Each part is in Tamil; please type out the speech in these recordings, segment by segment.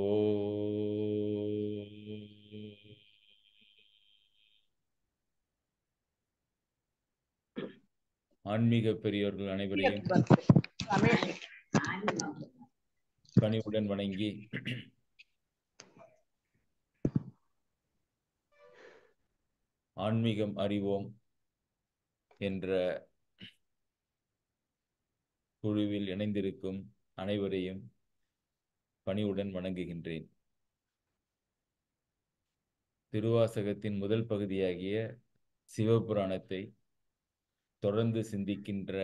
ஓ ஆன்மீக பெரியவர்கள் அனைவரையும் பணிவுடன் வணங்கி ஆன்மீகம் அறிவோம் என்ற குழுவில் இணைந்திருக்கும் அனைவரையும் பணிவுடன் வணங்குகின்றேன் திருவாசகத்தின் முதல் பகுதியாகிய சிவபுராணத்தை தொடர்ந்து சிந்திக்கின்ற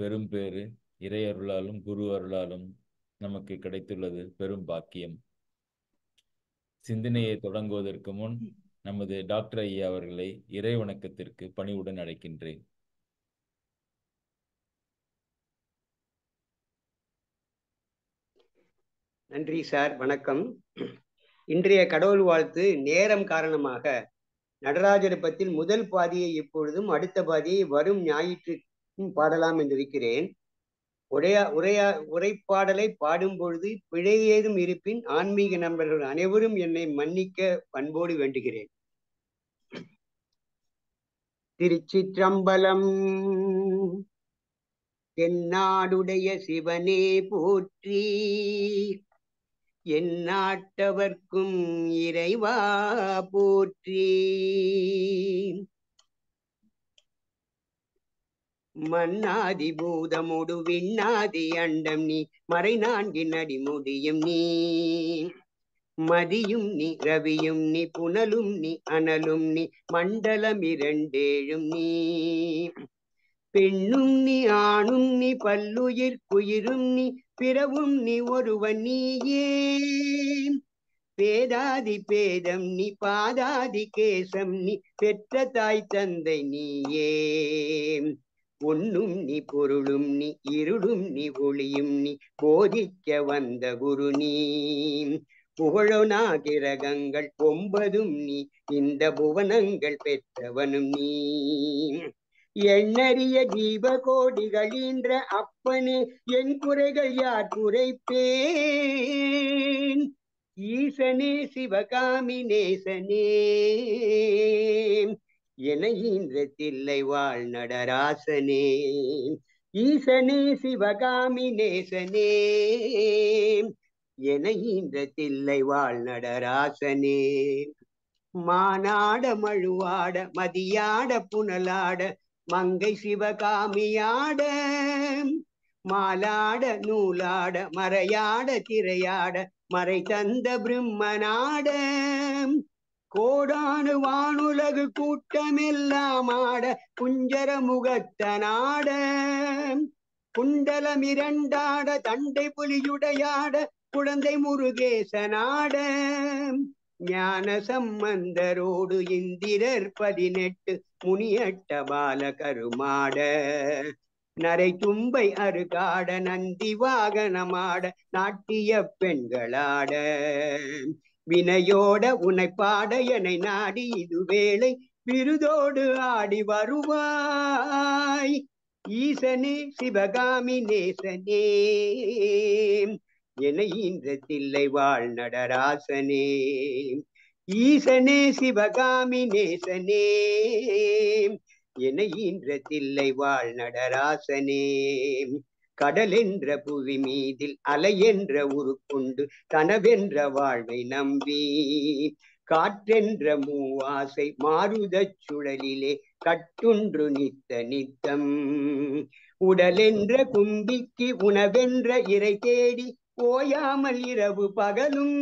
பெரும்பேறு இறை அருளாலும் குரு அருளாலும் நமக்கு கிடைத்துள்ளது பெரும் பாக்கியம் சிந்தனையை தொடங்குவதற்கு முன் நமது டாக்டர் ஐயா அவர்களை இறை வணக்கத்திற்கு பணிவுடன் அழைக்கின்றேன் நன்றி சார் வணக்கம் இன்றைய கடவுள் வாழ்த்து நேரம் காரணமாக நடராஜர் பத்தில் முதல் பாதியை இப்பொழுதும் அடுத்த பாதியை வரும் ஞாயிற்று பாடலாம் என்றிருக்கிறேன் உரையா உரையா உரைப்பாடலை பாடும் பொழுது பிழை ஏதும் இருப்பின் ஆன்மீக நண்பர்கள் அனைவரும் என்னை மன்னிக்க பண்போடு வேண்டுகிறேன் என் தென்னாடுடைய சிவனே போற்றி என் இறைவா போற்றி மன்னாதி பூதமுடு விண்ணாதி அண்டம் நீ மறை நான்கின் அடிமுடியும் நீ மதியும் நீ ரவியும் நீ புனலும் நீ அனலும் நீ மண்டலம் இரண்டேழும் நீ பெண்ணும் நீ ஆணும் நீ பல்லுயிர் குயிரும் நீ பிறவும் நீ ஒருவன் நீயே பேதாதி பேதம் நீ பாதாதி கேசம் நீ பெற்ற தாய் தந்தை நீயே ஒன்னும் நீ பொருளும் நீ இருளும் நீ ஒளியும் நீ போதிக்க வந்த குரு நீ கிரகங்கள் ஒன்பதும் நீ இந்த புவனங்கள் பெற்றவனும் நீ எண்ணறிய ஜீவ கோடிகளின்ற அப்பனே என் குறைகள் யார் குறைப்பேன் ஈசனே சிவகாமி நேசனே என ஈன்ற தில்லை வாழ் நடராசனே ஈசனே சிவகாமி நேசனே என ஈன்ற தில்லை வாழ் நடராசனே மானாட மழுவாட மதியாட புனலாட மங்கை சிவகாமியாட மாலாட நூலாட மறையாட திரையாட மறை தந்த பிரம்மநாட கோடானு வானுலகு கூட்டமெல்லாம் ஆட குஞ்சர நாட குண்டலம் இரண்டாட தண்டை புலியுடையாட குழந்தை முருகேச நாட ஞான சம்பந்தரோடு இந்திரர் பதினெட்டு முனியட்ட பால கருமாட நரை தும்பை அருகாட நந்தி வாகனமாட நாட்டிய பெண்களாட வினையோட உனை பாட நாடி இது வேளை விருதோடு ஆடி வருவாய் ஈசனே சிவகாமி நேசனே என ஈன்ற வாழ் நடராசனே ஈசனே சிவகாமி நேசனே என ஈன்ற வாழ் நடராசனே கடலென்ற புவி மீதில் அலையென்ற உருக்கொண்டு கனவென்ற வாழ்வை நம்பி காற்றென்ற மூவாசை மாறுத சுழலிலே கட்டுன்று நித்த நித்தம் உடலென்ற கும்பிக்கு உணவென்ற இறை தேடி ஓயாமல் இரவு பகலும்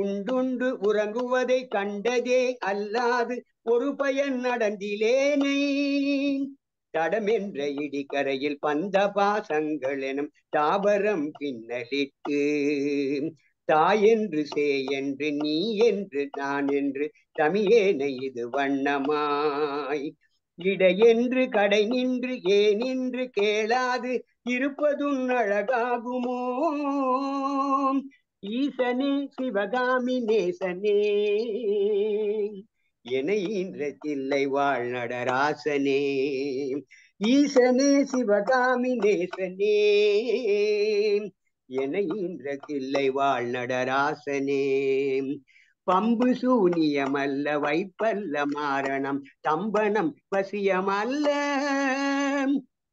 உண்டுண்டு உறங்குவதை கண்டதே அல்லாது ஒரு பயன் நடந்திலேனை தடமென்ற இடிக்கரையில் பந்த பாசங்கள் எனும் தாவரம் பின்னலிட்டு தாய் என்று சே என்று நீ என்று நான் என்று தமியேனை இது வண்ணமாய் இடையென்று கடை நின்று ஏனின்று கேளாது இருப்பதும் அழகாகுமோ ஈசனே சிவகாமி நேசனே என ஈன்ற தில்லை வாழ்நடராசனே ஈசனே சிவகாமி நேசனே என ஈன்ற தில்லை வாழ்நடராசனே பம்பு சூனியமல்ல வைப்பல்ல மாரணம் தம்பனம் வசியமல்ல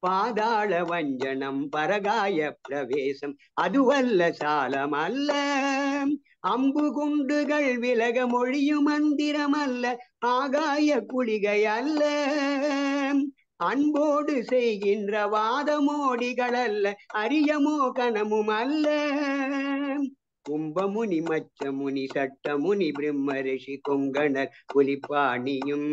பாதாள வஞ்சனம் பரகாய பிரவேசம் அதுவல்ல சாலம் அல்ல அம்பு குண்டுகள் விலக மொழியும் மந்திரம் அல்ல ஆகாய குளிகை அல்ல அன்போடு செய்கின்ற வாதமோடிகள் அல்ல அரியமோ கணமும் அல்ல கும்பமுனி மச்சமுனி சட்டமுனி பிரம்ம ரிஷி கொங்கணர் புலிப்பாணியும்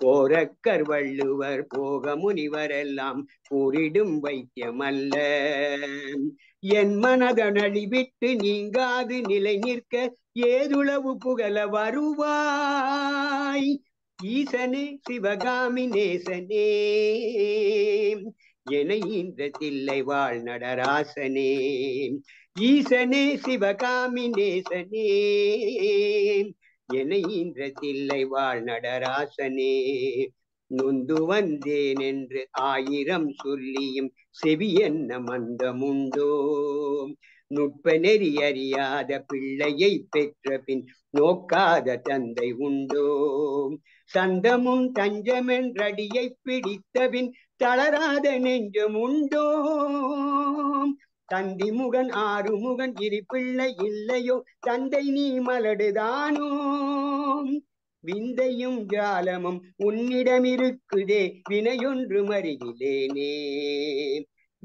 கோரக்கர் வள்ளுவர் போக முனிவரெல்லாம் கூறிடும் வைத்தியம் அல்ல என் விட்டு நீங்காது நிலை நிற்க ஏதுளவு புகழ வருவாய் ஈசனே சிவகாமி நேசனே என இந்த தில்லை வாழ் நடராசனே ஈசனே சிவகாமி நேசனே என தில்லை வாழ் நடராசனே நொந்து வந்தேன் என்று ஆயிரம் சொல்லியும் செவி என்ன மந்தமுண்டோ நுட்ப நெறி அறியாத பிள்ளையை பெற்ற பின் நோக்காத தந்தை உண்டோ சந்தமும் தஞ்சமென்றடியை பின் தளராத நெஞ்சம் உண்டோ தந்தி முகன் ஆறு முகன் இரு பிள்ளை இல்லையோ தந்தை நீ மலடுதானோ விந்தையும் ஜாலமும் உன்னிடமிருக்குதே வினையொன்று மறியிலேனே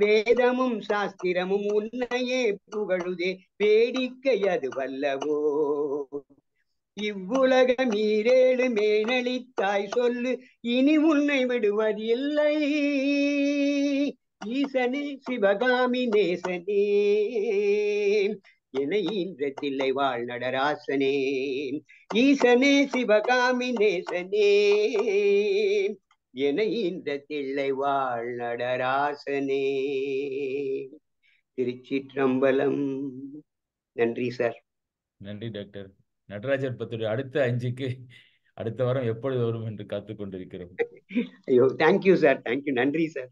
வேதமும் சாஸ்திரமும் உன்னையே புகழுதே வேடிக்கை அது வல்லவோ இவ்வுலக மீரேழு மேனளித்தாய் சொல்லு இனி உன்னை விடுவதில்லை ஈசனே சிவகாமி நேசனே என இன்றத்தில்லை தில்லை வாழ் நடராசனே ஈசனே சிவகாமி நேசனே என ஈன்ற தில்லை வாழ் நடராசனே திருச்சிற்றம்பலம் நன்றி சார் நன்றி டாக்டர் நடராஜர் பத்துடைய அடுத்த அஞ்சுக்கு அடுத்த வாரம் எப்பொழுது வரும் என்று காத்துக்கொண்டிருக்கிறோம் ஐயோ தேங்க்யூ சார் தேங்க்யூ நன்றி சார்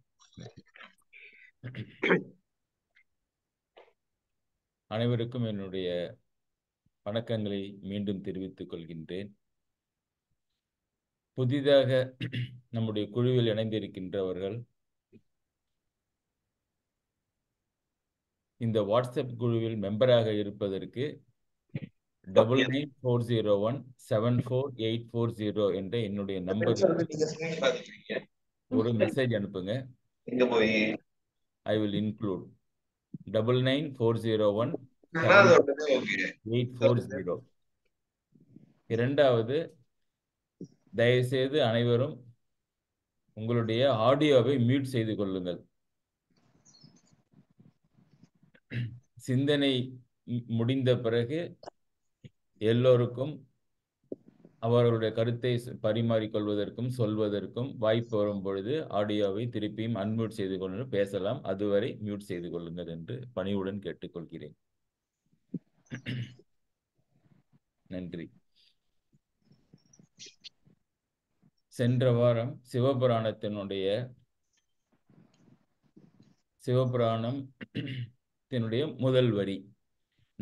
அனைவருக்கும் என்னுடைய வணக்கங்களை மீண்டும் தெரிவித்துக் கொள்கின்றேன் புதிதாக நம்முடைய குழுவில் இணைந்திருக்கின்றவர்கள் இந்த வாட்ஸ்அப் குழுவில் மெம்பராக இருப்பதற்கு double eight four zero one seven four eight four zero என்ற என்னுடைய நம்பர் ஒரு மெசேஜ் அனுப்புங்க I will include double nine four zero one eight four zero இரண்டாவது தயவுசெய்து அனைவரும் உங்களுடைய ஆடியோவை மியூட் செய்து கொள்ளுங்கள் சிந்தனை முடிந்த பிறகு எல்லோருக்கும் அவர்களுடைய கருத்தை பரிமாறிக்கொள்வதற்கும் சொல்வதற்கும் வாய்ப்பு வரும் பொழுது ஆடியோவை திருப்பியும் அன்மியூட் செய்து கொண்டு பேசலாம் அதுவரை மியூட் செய்து கொள்ளுங்கள் என்று பணிவுடன் கேட்டுக்கொள்கிறேன் நன்றி சென்ற வாரம் சிவபுராணத்தினுடைய சிவபுராணம் முதல் வரி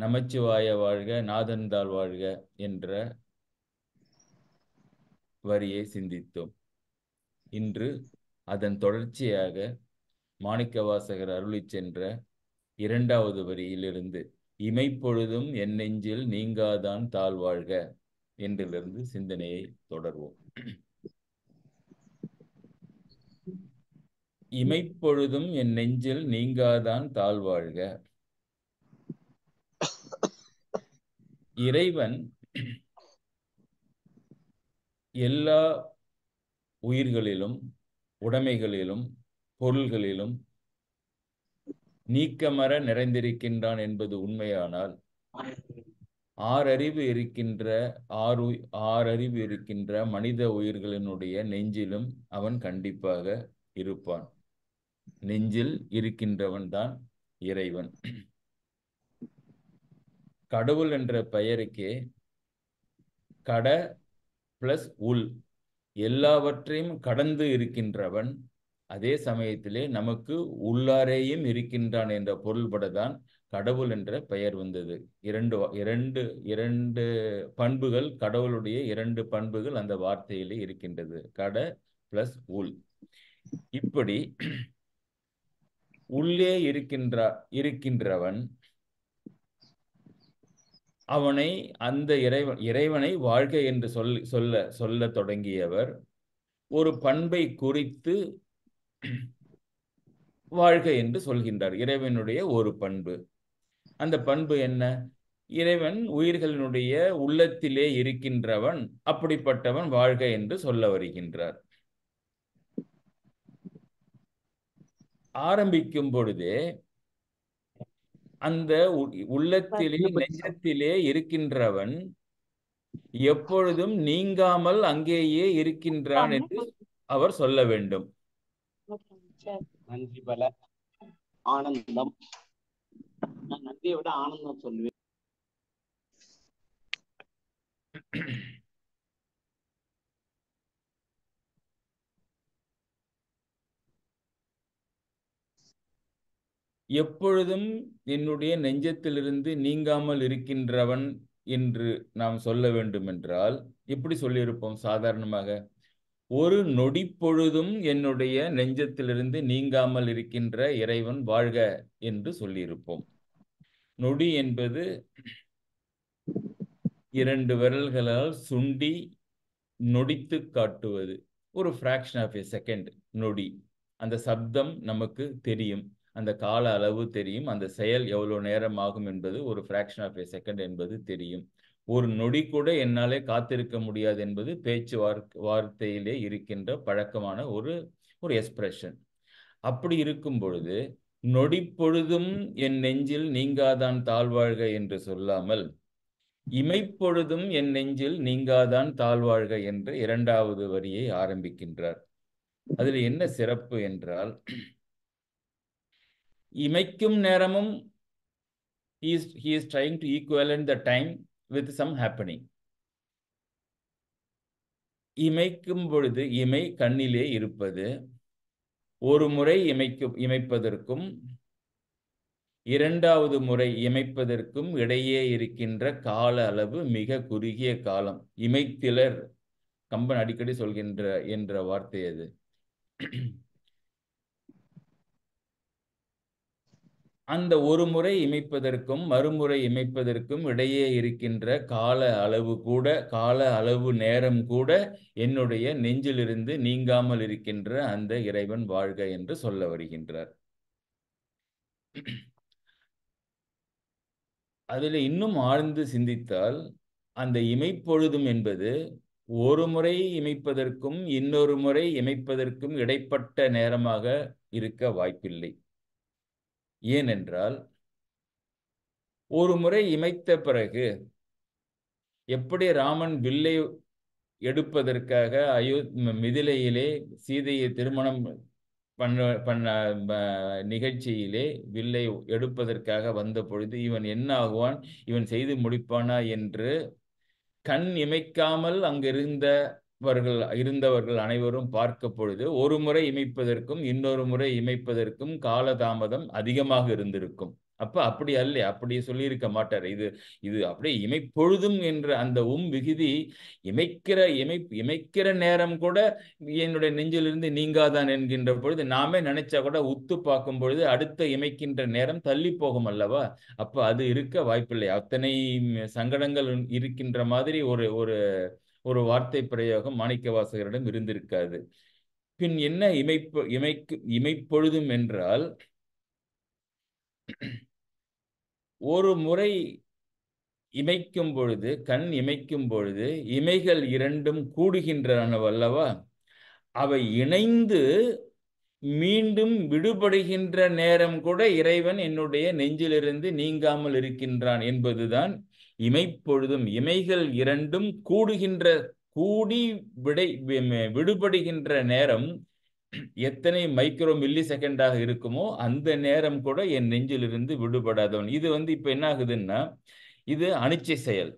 நமச்சிவாய வாழ்க நாதன்தாள் வாழ்க என்ற வரியை சிந்தித்தோம் இன்று அதன் தொடர்ச்சியாக மாணிக்கவாசகர் அருளி சென்ற இரண்டாவது வரியிலிருந்து இமைப்பொழுதும் என் நெஞ்சில் நீங்காதான் தாழ்வாழ்க என்றிலிருந்து சிந்தனையை தொடர்வோம் இமைப்பொழுதும் என் நெஞ்சில் நீங்காதான் தாழ்வாழ்க இறைவன் எல்லா உயிர்களிலும் உடைமைகளிலும் பொருள்களிலும் நீக்கமர நிறைந்திருக்கின்றான் என்பது உண்மையானால் ஆறறிவு இருக்கின்ற ஆறு ஆறறிவு இருக்கின்ற மனித உயிர்களினுடைய நெஞ்சிலும் அவன் கண்டிப்பாக இருப்பான் நெஞ்சில் இருக்கின்றவன் தான் இறைவன் கடவுள் என்ற பெயருக்கே கட பிளஸ் உள் எல்லாவற்றையும் கடந்து இருக்கின்றவன் அதே சமயத்திலே நமக்கு உள்ளாரேயும் இருக்கின்றான் என்ற பொருள்பட தான் கடவுள் என்ற பெயர் வந்தது இரண்டு இரண்டு இரண்டு பண்புகள் கடவுளுடைய இரண்டு பண்புகள் அந்த வார்த்தையிலே இருக்கின்றது கட பிளஸ் உள் இப்படி உள்ளே இருக்கின்ற இருக்கின்றவன் அவனை அந்த இறைவன் இறைவனை வாழ்க்கை என்று சொல் சொல்ல சொல்ல தொடங்கியவர் ஒரு பண்பை குறித்து வாழ்க்கை என்று சொல்கின்றார் இறைவனுடைய ஒரு பண்பு அந்த பண்பு என்ன இறைவன் உயிர்களினுடைய உள்ளத்திலே இருக்கின்றவன் அப்படிப்பட்டவன் வாழ்க என்று சொல்ல வருகின்றார் ஆரம்பிக்கும் பொழுதே அந்த உள்ளத்திலே நெஞ்சத்திலே இருக்கின்றவன் எப்பொழுதும் நீங்காமல் அங்கேயே இருக்கின்றான் என்று அவர் சொல்ல வேண்டும் நன்றி பல ஆனந்தம் நன்றியை விட ஆனந்தம் சொல்லுவேன் எப்பொழுதும் என்னுடைய நெஞ்சத்திலிருந்து நீங்காமல் இருக்கின்றவன் என்று நாம் சொல்ல வேண்டும் என்றால் எப்படி சொல்லியிருப்போம் சாதாரணமாக ஒரு நொடி பொழுதும் என்னுடைய நெஞ்சத்திலிருந்து நீங்காமல் இருக்கின்ற இறைவன் வாழ்க என்று சொல்லியிருப்போம் நொடி என்பது இரண்டு விரல்களால் சுண்டி நொடித்து காட்டுவது ஒரு ஃப்ராக்ஷன் ஆஃப் எ செகண்ட் நொடி அந்த சப்தம் நமக்கு தெரியும் அந்த கால அளவு தெரியும் அந்த செயல் எவ்வளோ நேரம் ஆகும் என்பது ஒரு ஃப்ராக்ஷன் ஆஃப் ஏ செகண்ட் என்பது தெரியும் ஒரு நொடி கூட என்னாலே காத்திருக்க முடியாது என்பது பேச்சு வார்த்தையிலே இருக்கின்ற பழக்கமான ஒரு ஒரு எக்ஸ்பிரஷன் அப்படி இருக்கும் பொழுது நொடி பொழுதும் என் நெஞ்சில் நீங்காதான் தாழ்வாழ்க என்று சொல்லாமல் இமைப்பொழுதும் என் நெஞ்சில் நீங்காதான் தாழ்வாழ்க என்று இரண்டாவது வரியை ஆரம்பிக்கின்றார் அதில் என்ன சிறப்பு என்றால் இமைக்கும் நேரமும் is is trying to equivalent the time with some happening இமைக்கும் பொழுது இமை கண்ணிலே இருப்பது ஒரு முறை இமைக்கும் இமைப்பதற்கும் இரண்டாவது முறை இமைப்பதற்கும் இடையே இருக்கின்ற கால அளவு மிக குறுகிய காலம் இமைத்திலர் கம்பன் அடிக்கடி சொல்கின்ற என்ற வார்த்தை அது அந்த ஒரு முறை இமைப்பதற்கும் மறுமுறை இமைப்பதற்கும் இடையே இருக்கின்ற கால அளவு கூட கால அளவு நேரம் கூட என்னுடைய நெஞ்சிலிருந்து நீங்காமல் இருக்கின்ற அந்த இறைவன் வாழ்க என்று சொல்ல வருகின்றார் அதில் இன்னும் ஆழ்ந்து சிந்தித்தால் அந்த இமைப்பொழுதும் என்பது ஒரு முறை இமைப்பதற்கும் இன்னொரு முறை இமைப்பதற்கும் இடைப்பட்ட நேரமாக இருக்க வாய்ப்பில்லை ஏனென்றால் ஒரு முறை இமைத்த பிறகு எப்படி ராமன் வில்லை எடுப்பதற்காக அயோ மிதிலையிலே சீதையை திருமணம் பண்ண பண்ண நிகழ்ச்சியிலே வில்லை எடுப்பதற்காக வந்த பொழுது இவன் என்ன ஆகுவான் இவன் செய்து முடிப்பானா என்று கண் இமைக்காமல் அங்கிருந்த அவர்கள் இருந்தவர்கள் அனைவரும் பார்க்க பொழுது ஒரு முறை இமைப்பதற்கும் இன்னொரு முறை இமைப்பதற்கும் காலதாமதம் அதிகமாக இருந்திருக்கும் அப்ப அப்படி அல்ல அப்படி சொல்லியிருக்க மாட்டார் இது இது அப்படியே இமைப்பொழுதும் என்ற அந்த உம் விகுதி இமைக்கிற இமை இமைக்கிற நேரம் கூட என்னுடைய நெஞ்சிலிருந்து நீங்காதான் என்கின்ற பொழுது நாமே நினைச்சா கூட உத்து பார்க்கும் பொழுது அடுத்த இமைக்கின்ற நேரம் தள்ளி போகும் அல்லவா அப்ப அது இருக்க வாய்ப்பில்லை அத்தனை சங்கடங்கள் இருக்கின்ற மாதிரி ஒரு ஒரு ஒரு வார்த்தை பிரயோகம் மாணிக்க வாசகரிடம் இருந்திருக்காது பின் என்ன இமைப்பு இமைக்கு இமைப்பொழுதும் என்றால் ஒரு முறை இமைக்கும் பொழுது கண் இமைக்கும் பொழுது இமைகள் இரண்டும் கூடுகின்றன அல்லவா அவை இணைந்து மீண்டும் விடுபடுகின்ற நேரம் கூட இறைவன் என்னுடைய நெஞ்சிலிருந்து நீங்காமல் இருக்கின்றான் என்பதுதான் இமைப்பொழுதும் இமைகள் இரண்டும் கூடுகின்ற கூடி விடை விடுபடுகின்ற நேரம் எத்தனை மைக்ரோ மில்லி செகண்டாக இருக்குமோ அந்த நேரம் கூட என் நெஞ்சிலிருந்து விடுபடாதவன் இது வந்து இப்போ என்ன ஆகுதுன்னா இது அணிச்சை செயல்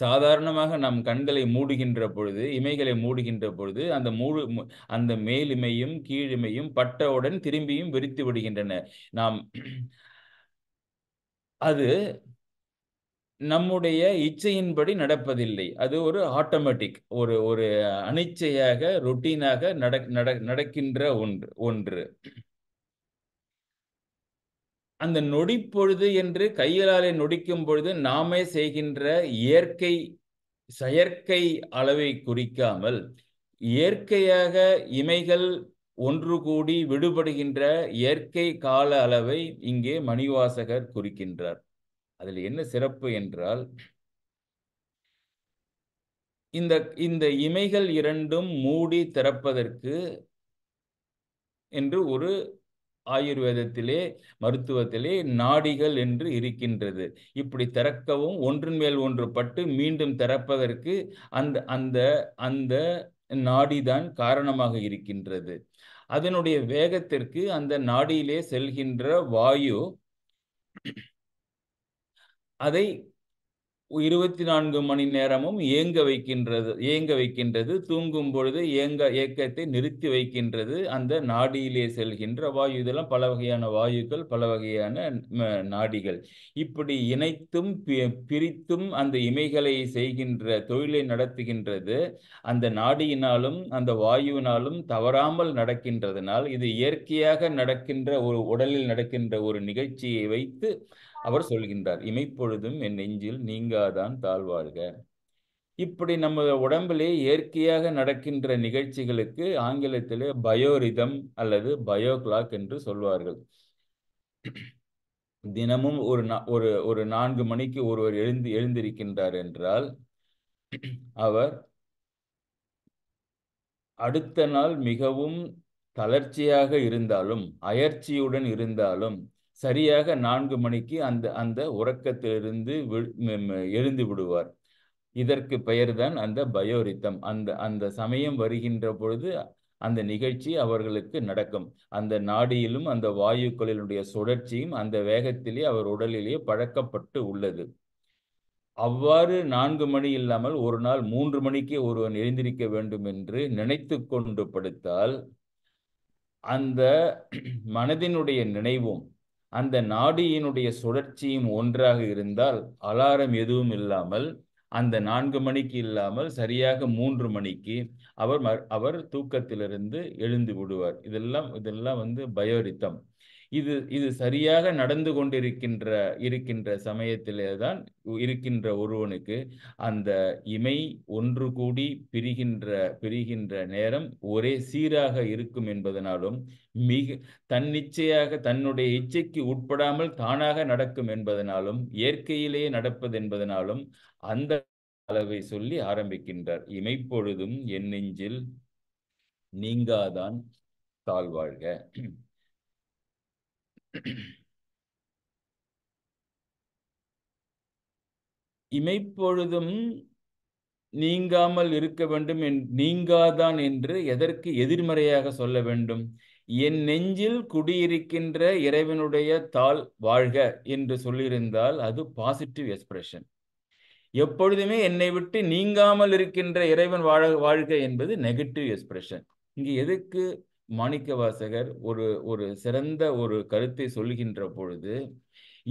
சாதாரணமாக நம் கண்களை மூடுகின்ற பொழுது இமைகளை மூடுகின்ற பொழுது அந்த மூடு அந்த மேலிமையும் கீழிமையும் பட்டவுடன் திரும்பியும் விரித்து விடுகின்றன நாம் அது நம்முடைய இச்சையின்படி நடப்பதில்லை அது ஒரு ஆட்டோமேட்டிக் ஒரு ஒரு அனிச்சையாக ரொட்டீனாக நட நடக்கின்ற ஒன்று ஒன்று அந்த நொடிப்பொழுது என்று கையிலாலே நொடிக்கும் பொழுது நாமே செய்கின்ற இயற்கை செயற்கை அளவை குறிக்காமல் இயற்கையாக இமைகள் ஒன்று கூடி விடுபடுகின்ற இயற்கை கால அளவை இங்கே மணிவாசகர் குறிக்கின்றார் அதில் என்ன சிறப்பு என்றால் இந்த இந்த இமைகள் இரண்டும் மூடி திறப்பதற்கு என்று ஒரு ஆயுர்வேதத்திலே மருத்துவத்திலே நாடிகள் என்று இருக்கின்றது இப்படி திறக்கவும் ஒன்றின் மேல் ஒன்று பட்டு மீண்டும் திறப்பதற்கு அந்த அந்த அந்த நாடிதான் காரணமாக இருக்கின்றது அதனுடைய வேகத்திற்கு அந்த நாடியிலே செல்கின்ற வாயு அதை இருபத்தி நான்கு மணி நேரமும் இயங்க வைக்கின்றது இயங்க வைக்கின்றது தூங்கும் பொழுது இயங்க இயக்கத்தை நிறுத்தி வைக்கின்றது அந்த நாடியிலே செல்கின்ற வாயு இதெல்லாம் பல வகையான வாயுக்கள் பல வகையான நாடிகள் இப்படி இணைத்தும் பிரித்தும் அந்த இமைகளை செய்கின்ற தொழிலை நடத்துகின்றது அந்த நாடியினாலும் அந்த வாயுவினாலும் தவறாமல் நடக்கின்றதனால் இது இயற்கையாக நடக்கின்ற ஒரு உடலில் நடக்கின்ற ஒரு நிகழ்ச்சியை வைத்து அவர் சொல்கின்றார் இமைப்பொழுதும் என் நெஞ்சில் நீங்காதான் தாழ்வாழ்க இப்படி நம்ம உடம்பிலே இயற்கையாக நடக்கின்ற நிகழ்ச்சிகளுக்கு ஆங்கிலத்திலே பயோரிதம் அல்லது பயோ கிளாக் என்று சொல்வார்கள் தினமும் ஒரு ஒரு ஒரு நான்கு மணிக்கு ஒருவர் எழுந்து எழுந்திருக்கின்றார் என்றால் அவர் அடுத்த நாள் மிகவும் தளர்ச்சியாக இருந்தாலும் அயற்சியுடன் இருந்தாலும் சரியாக நான்கு மணிக்கு அந்த அந்த உறக்கத்திலிருந்து எழுந்து விடுவார் இதற்கு பெயர்தான் அந்த பயோரித்தம் அந்த அந்த சமயம் வருகின்ற பொழுது அந்த நிகழ்ச்சி அவர்களுக்கு நடக்கும் அந்த நாடியிலும் அந்த வாயுக்களினுடைய சுழற்சியும் அந்த வேகத்திலே அவர் உடலிலேயே பழக்கப்பட்டு உள்ளது அவ்வாறு நான்கு மணி இல்லாமல் ஒரு நாள் மூன்று மணிக்கே ஒருவன் எழுந்திருக்க வேண்டும் என்று நினைத்து கொண்டு படுத்தால் அந்த மனதினுடைய நினைவும் அந்த நாடியினுடைய சுழற்சியும் ஒன்றாக இருந்தால் அலாரம் எதுவும் இல்லாமல் அந்த நான்கு மணிக்கு இல்லாமல் சரியாக மூன்று மணிக்கு அவர் அவர் தூக்கத்திலிருந்து எழுந்து விடுவார் இதெல்லாம் இதெல்லாம் வந்து பயோரித்தம் இது இது சரியாக நடந்து கொண்டிருக்கின்ற இருக்கின்ற சமயத்திலே தான் இருக்கின்ற ஒருவனுக்கு அந்த இமை ஒன்று கூடி பிரிகின்ற பிரிகின்ற நேரம் ஒரே சீராக இருக்கும் என்பதனாலும் மிக தன்னிச்சையாக தன்னுடைய இச்சைக்கு உட்படாமல் தானாக நடக்கும் என்பதனாலும் இயற்கையிலேயே நடப்பது என்பதனாலும் அந்த அளவை சொல்லி ஆரம்பிக்கின்றார் இமைப்பொழுதும் என் நெஞ்சில் நீங்காதான் தாழ்வாழ்க இமைப்பொழுதும் நீங்காமல் இருக்க வேண்டும் என் நீங்காதான் என்று எதற்கு எதிர்மறையாக சொல்ல வேண்டும் என் நெஞ்சில் குடியிருக்கின்ற இறைவனுடைய தாள் வாழ்க என்று சொல்லியிருந்தால் அது பாசிட்டிவ் எக்ஸ்பிரஷன் எப்பொழுதுமே என்னை விட்டு நீங்காமல் இருக்கின்ற இறைவன் வாழ வாழ்க என்பது நெகட்டிவ் எக்ஸ்பிரஷன் இங்கு எதுக்கு மாணிக்கவாசகர் ஒரு ஒரு சிறந்த ஒரு கருத்தை சொல்கின்ற பொழுது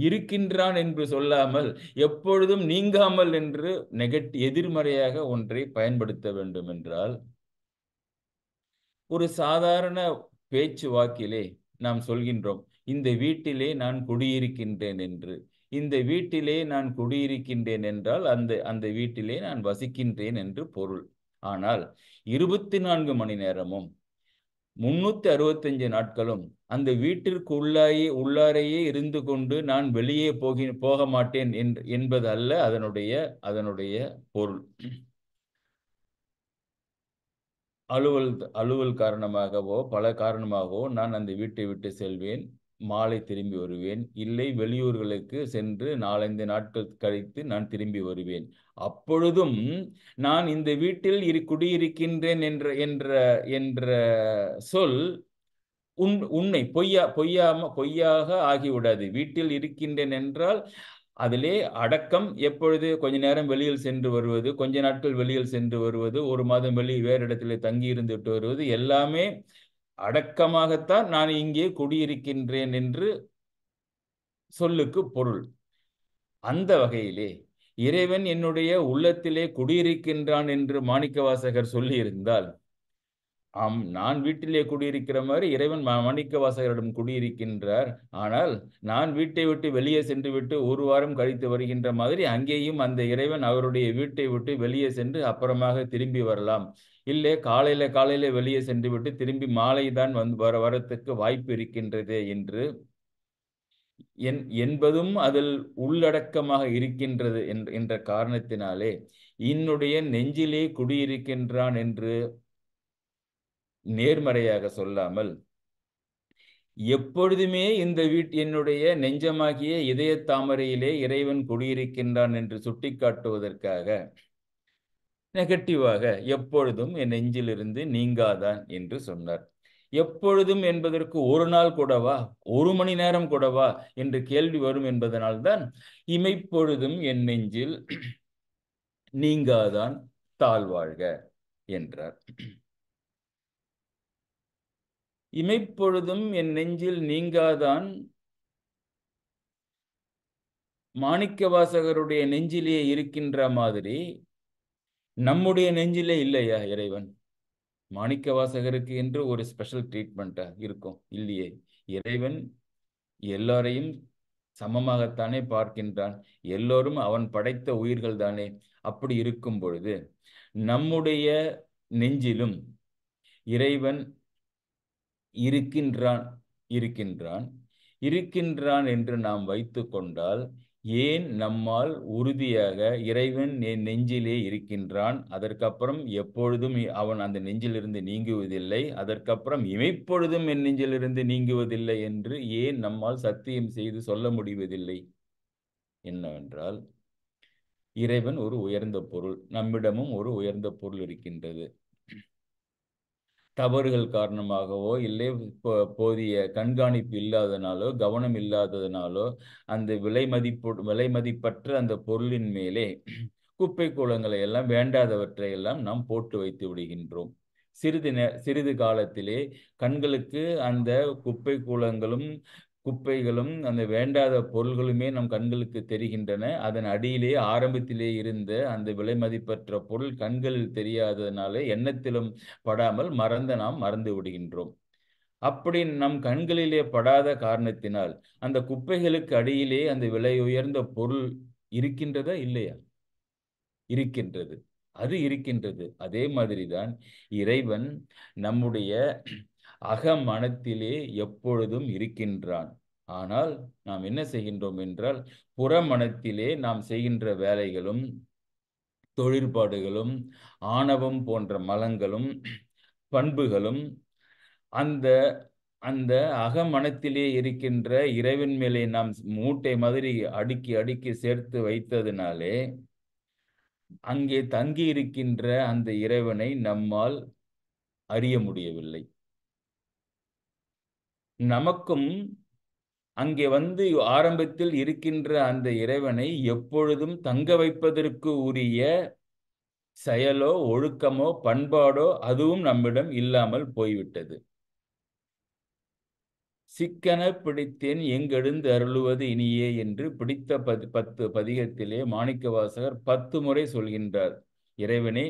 இருக்கின்றான் என்று சொல்லாமல் எப்பொழுதும் நீங்காமல் என்று நெகட் எதிர்மறையாக ஒன்றை பயன்படுத்த வேண்டும் என்றால் ஒரு சாதாரண பேச்சு வாக்கிலே நாம் சொல்கின்றோம் இந்த வீட்டிலே நான் குடியிருக்கின்றேன் என்று இந்த வீட்டிலே நான் குடியிருக்கின்றேன் என்றால் அந்த அந்த வீட்டிலே நான் வசிக்கின்றேன் என்று பொருள் ஆனால் இருபத்தி நான்கு மணி நேரமும் முன்னூத்தி அறுபத்தஞ்சு நாட்களும் அந்த வீட்டிற்கு உள்ளாயே உள்ளாரையே இருந்து கொண்டு நான் வெளியே போகி போக மாட்டேன் என்பது அல்ல அதனுடைய அதனுடைய பொருள் அலுவல் அலுவல் காரணமாகவோ பல காரணமாகவோ நான் அந்த வீட்டை விட்டு செல்வேன் மாலை திரும்பி வருவேன் இல்லை வெளியூர்களுக்கு சென்று நாலஞ்சு நாட்கள் கழித்து நான் திரும்பி வருவேன் அப்பொழுதும் நான் இந்த வீட்டில் இரு குடியிருக்கின்றேன் என்ற என்ற என்ற சொல் உண் உண்மை பொய்யா பொய்யாம பொய்யாக ஆகிவிடாது வீட்டில் இருக்கின்றேன் என்றால் அதிலே அடக்கம் எப்பொழுது கொஞ்ச நேரம் வெளியில் சென்று வருவது கொஞ்ச நாட்கள் வெளியில் சென்று வருவது ஒரு மாதம் வெளியே வேறு இடத்துல தங்கி இருந்துட்டு வருவது எல்லாமே அடக்கமாகத்தான் நான் இங்கே குடியிருக்கின்றேன் என்று சொல்லுக்கு பொருள் அந்த வகையிலே இறைவன் என்னுடைய உள்ளத்திலே குடியிருக்கின்றான் என்று மாணிக்கவாசகர் சொல்லியிருந்தால் ஆம் நான் வீட்டிலே குடியிருக்கிற மாதிரி இறைவன் மாணிக்கவாசகரிடம் குடியிருக்கின்றார் ஆனால் நான் வீட்டை விட்டு வெளியே சென்று விட்டு ஒரு வாரம் கழித்து வருகின்ற மாதிரி அங்கேயும் அந்த இறைவன் அவருடைய வீட்டை விட்டு வெளியே சென்று அப்புறமாக திரும்பி வரலாம் இல்லை காலையில காலையில வெளியே சென்றுவிட்டு திரும்பி மாலை தான் வந்து வர வரத்துக்கு வாய்ப்பு இருக்கின்றது என்று என் என்பதும் அதில் உள்ளடக்கமாக இருக்கின்றது என்ற காரணத்தினாலே என்னுடைய நெஞ்சிலே குடியிருக்கின்றான் என்று நேர்மறையாக சொல்லாமல் எப்பொழுதுமே இந்த வீட் என்னுடைய நெஞ்சமாகிய இதய தாமரையிலே இறைவன் குடியிருக்கின்றான் என்று சுட்டிக்காட்டுவதற்காக நெகட்டிவாக எப்பொழுதும் என் நெஞ்சிலிருந்து நீங்காதான் என்று சொன்னார் எப்பொழுதும் என்பதற்கு ஒரு நாள் கூடவா ஒரு மணி நேரம் கூடவா என்று கேள்வி வரும் என்பதனால்தான் இமைப்பொழுதும் என் நெஞ்சில் நீங்காதான் தாழ்வாழ்க என்றார் இமைப்பொழுதும் என் நெஞ்சில் நீங்காதான் மாணிக்க வாசகருடைய நெஞ்சிலேயே இருக்கின்ற மாதிரி நம்முடைய நெஞ்சிலே இல்லையா இறைவன் மாணிக்க வாசகருக்கு என்று ஒரு ஸ்பெஷல் ட்ரீட்மெண்ட்டா இருக்கும் இல்லையே இறைவன் எல்லாரையும் சமமாகத்தானே பார்க்கின்றான் எல்லோரும் அவன் படைத்த உயிர்கள் தானே அப்படி இருக்கும் பொழுது நம்முடைய நெஞ்சிலும் இறைவன் இருக்கின்றான் இருக்கின்றான் இருக்கின்றான் என்று நாம் வைத்து கொண்டால் ஏன் நம்மால் உறுதியாக இறைவன் என் நெஞ்சிலே இருக்கின்றான் அதற்கப்புறம் எப்பொழுதும் அவன் அந்த நெஞ்சிலிருந்து நீங்குவதில்லை அதற்கப்புறம் இமைப்பொழுதும் என் நெஞ்சிலிருந்து நீங்குவதில்லை என்று ஏன் நம்மால் சத்தியம் செய்து சொல்ல முடிவதில்லை என்னவென்றால் இறைவன் ஒரு உயர்ந்த பொருள் நம்மிடமும் ஒரு உயர்ந்த பொருள் இருக்கின்றது தவறுகள் காரணமாகவோ இல்லை போதிய கண்காணிப்பு இல்லாதனாலோ கவனம் இல்லாததுனாலோ அந்த விலை மதிப்பு விலை மதிப்பற்ற அந்த பொருளின் மேலே குப்பை கூலங்களை எல்லாம் வேண்டாதவற்றை எல்லாம் நாம் போட்டு வைத்து விடுகின்றோம் சிறிது நே சிறிது காலத்திலே கண்களுக்கு அந்த குப்பை கூலங்களும் குப்பைகளும் அந்த வேண்டாத பொருள்களுமே நம் கண்களுக்கு தெரிகின்றன அதன் அடியிலே ஆரம்பத்திலே இருந்த அந்த விலை மதிப்பற்ற பொருள் கண்களில் தெரியாததுனால எண்ணத்திலும் படாமல் மறந்த நாம் மறந்து விடுகின்றோம் அப்படி நம் கண்களிலே படாத காரணத்தினால் அந்த குப்பைகளுக்கு அடியிலே அந்த விலை உயர்ந்த பொருள் இருக்கின்றதா இல்லையா இருக்கின்றது அது இருக்கின்றது அதே மாதிரிதான் இறைவன் நம்முடைய அகமனத்திலே எப்பொழுதும் இருக்கின்றான் ஆனால் நாம் என்ன செய்கின்றோம் என்றால் புறமனத்திலே நாம் செய்கின்ற வேலைகளும் தொழிற்பாடுகளும் ஆணவம் போன்ற மலங்களும் பண்புகளும் அந்த அந்த அகமனத்திலே இருக்கின்ற இறைவன் மேலே நாம் மூட்டை மாதிரி அடுக்கி அடுக்கி சேர்த்து வைத்ததினாலே அங்கே தங்கி இருக்கின்ற அந்த இறைவனை நம்மால் அறிய முடியவில்லை நமக்கும் அங்கே வந்து ஆரம்பத்தில் இருக்கின்ற அந்த இறைவனை எப்பொழுதும் தங்க வைப்பதற்கு உரிய செயலோ ஒழுக்கமோ பண்பாடோ அதுவும் நம்மிடம் இல்லாமல் போய்விட்டது சிக்கன பிடித்தேன் எங்கெழுந்து அருளுவது இனியே என்று பிடித்த பதி பத்து பதிகத்திலே மாணிக்க வாசகர் பத்து முறை சொல்கின்றார் இறைவனே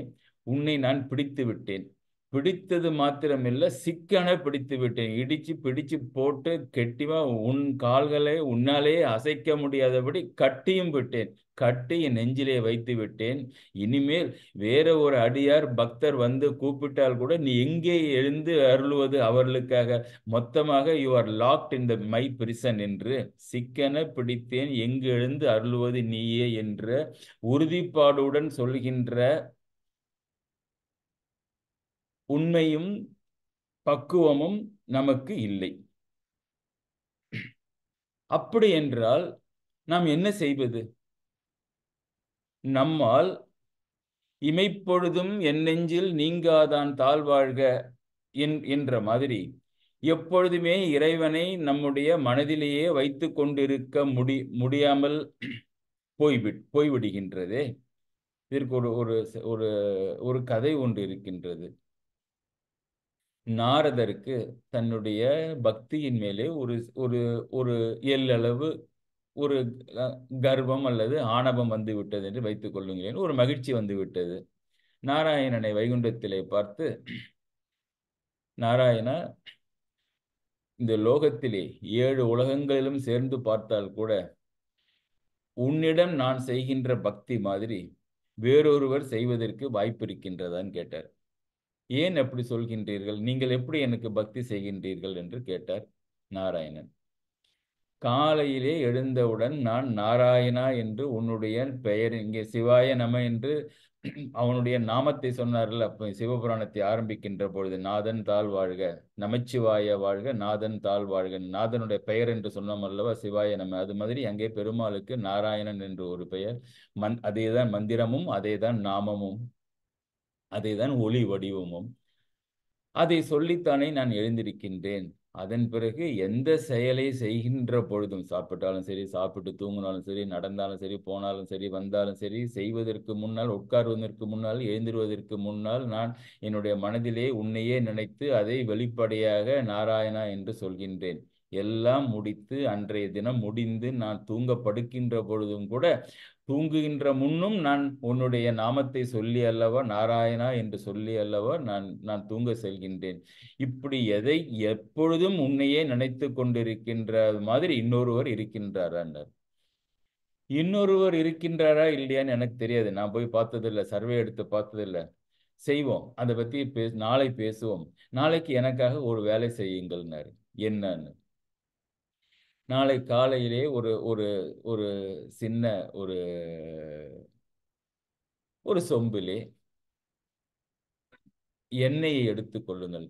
உன்னை நான் பிடித்து விட்டேன் பிடித்தது மாத்திரமில்லை சிக்கன பிடித்து விட்டேன் இடிச்சு பிடிச்சு போட்டு கெட்டிவா உன் கால்களை உன்னாலே அசைக்க முடியாதபடி கட்டியும் விட்டேன் கட்டி என் நெஞ்சிலே வைத்து விட்டேன் இனிமேல் வேற ஒரு அடியார் பக்தர் வந்து கூப்பிட்டால் கூட நீ எங்கே எழுந்து அருளுவது அவர்களுக்காக மொத்தமாக you are locked in the my prison என்று சிக்கன பிடித்தேன் எங்கு எழுந்து அருளுவது நீயே என்ற உறுதிப்பாடுடன் சொல்கின்ற உண்மையும் பக்குவமும் நமக்கு இல்லை அப்படி என்றால் நாம் என்ன செய்வது நம்மால் இமைப்பொழுதும் என் நெஞ்சில் நீங்காதான் தாழ்வாழ்க என்ற மாதிரி எப்பொழுதுமே இறைவனை நம்முடைய மனதிலேயே வைத்து கொண்டிருக்க முடி முடியாமல் போய்விட் போய்விடுகின்றதே இதற்கு ஒரு ஒரு ஒரு கதை ஒன்று இருக்கின்றது நாரதருக்கு தன்னுடைய பக்தியின் மேலே ஒரு ஒரு ஒரு எல்லளவு ஒரு கர்வம் அல்லது ஆணவம் வந்து விட்டது என்று வைத்துக் கொள்ளுங்களேன் ஒரு மகிழ்ச்சி வந்து விட்டது நாராயணனை வைகுண்டத்திலே பார்த்து நாராயணா இந்த லோகத்திலே ஏழு உலகங்களிலும் சேர்ந்து பார்த்தால் கூட உன்னிடம் நான் செய்கின்ற பக்தி மாதிரி வேறொருவர் செய்வதற்கு வாய்ப்பு இருக்கின்றதான் கேட்டார் ஏன் அப்படி சொல்கின்றீர்கள் நீங்கள் எப்படி எனக்கு பக்தி செய்கின்றீர்கள் என்று கேட்டார் நாராயணன் காலையிலே எழுந்தவுடன் நான் நாராயணா என்று உன்னுடைய பெயர் இங்கே சிவாய நம என்று அவனுடைய நாமத்தை சொன்னார்கள் அப்போ சிவபுராணத்தை ஆரம்பிக்கின்ற பொழுது நாதன் தாழ் வாழ்க நமச்சிவாய வாழ்க நாதன் தாழ் வாழ்க நாதனுடைய பெயர் என்று சொன்னோம் அல்லவா சிவாய நம அது மாதிரி அங்கே பெருமாளுக்கு நாராயணன் என்று ஒரு பெயர் மண் அதே தான் மந்திரமும் அதே தான் நாமமும் அதைதான் ஒளி வடிவமும் அதை சொல்லித்தானே நான் எழுந்திருக்கின்றேன் அதன் பிறகு எந்த செயலை செய்கின்ற பொழுதும் சாப்பிட்டாலும் சரி சாப்பிட்டு தூங்கினாலும் சரி நடந்தாலும் சரி போனாலும் சரி வந்தாலும் சரி செய்வதற்கு முன்னால் உட்காருவதற்கு முன்னால் எழுந்திருவதற்கு முன்னால் நான் என்னுடைய மனதிலே உன்னையே நினைத்து அதை வெளிப்படையாக நாராயணா என்று சொல்கின்றேன் எல்லாம் முடித்து அன்றைய தினம் முடிந்து நான் தூங்க படுக்கின்ற பொழுதும் கூட தூங்குகின்ற முன்னும் நான் உன்னுடைய நாமத்தை சொல்லி அல்லவா நாராயணா என்று சொல்லி அல்லவா நான் நான் தூங்க செல்கின்றேன் இப்படி எதை எப்பொழுதும் உன்னையே நினைத்து கொண்டிருக்கின்ற மாதிரி இன்னொருவர் இருக்கின்றாரான்னர் இன்னொருவர் இருக்கின்றாரா இல்லையான்னு எனக்கு தெரியாது நான் போய் பார்த்ததில்லை சர்வே எடுத்து பார்த்ததில்லை செய்வோம் அதை பற்றி பே நாளை பேசுவோம் நாளைக்கு எனக்காக ஒரு வேலை செய்யுங்கள்னாரு என்னன்னு நாளை காலையிலே ஒரு ஒரு ஒரு சின்ன ஒரு ஒரு சொம்பிலே எண்ணெயை எடுத்துக்கொள்ளுங்கள்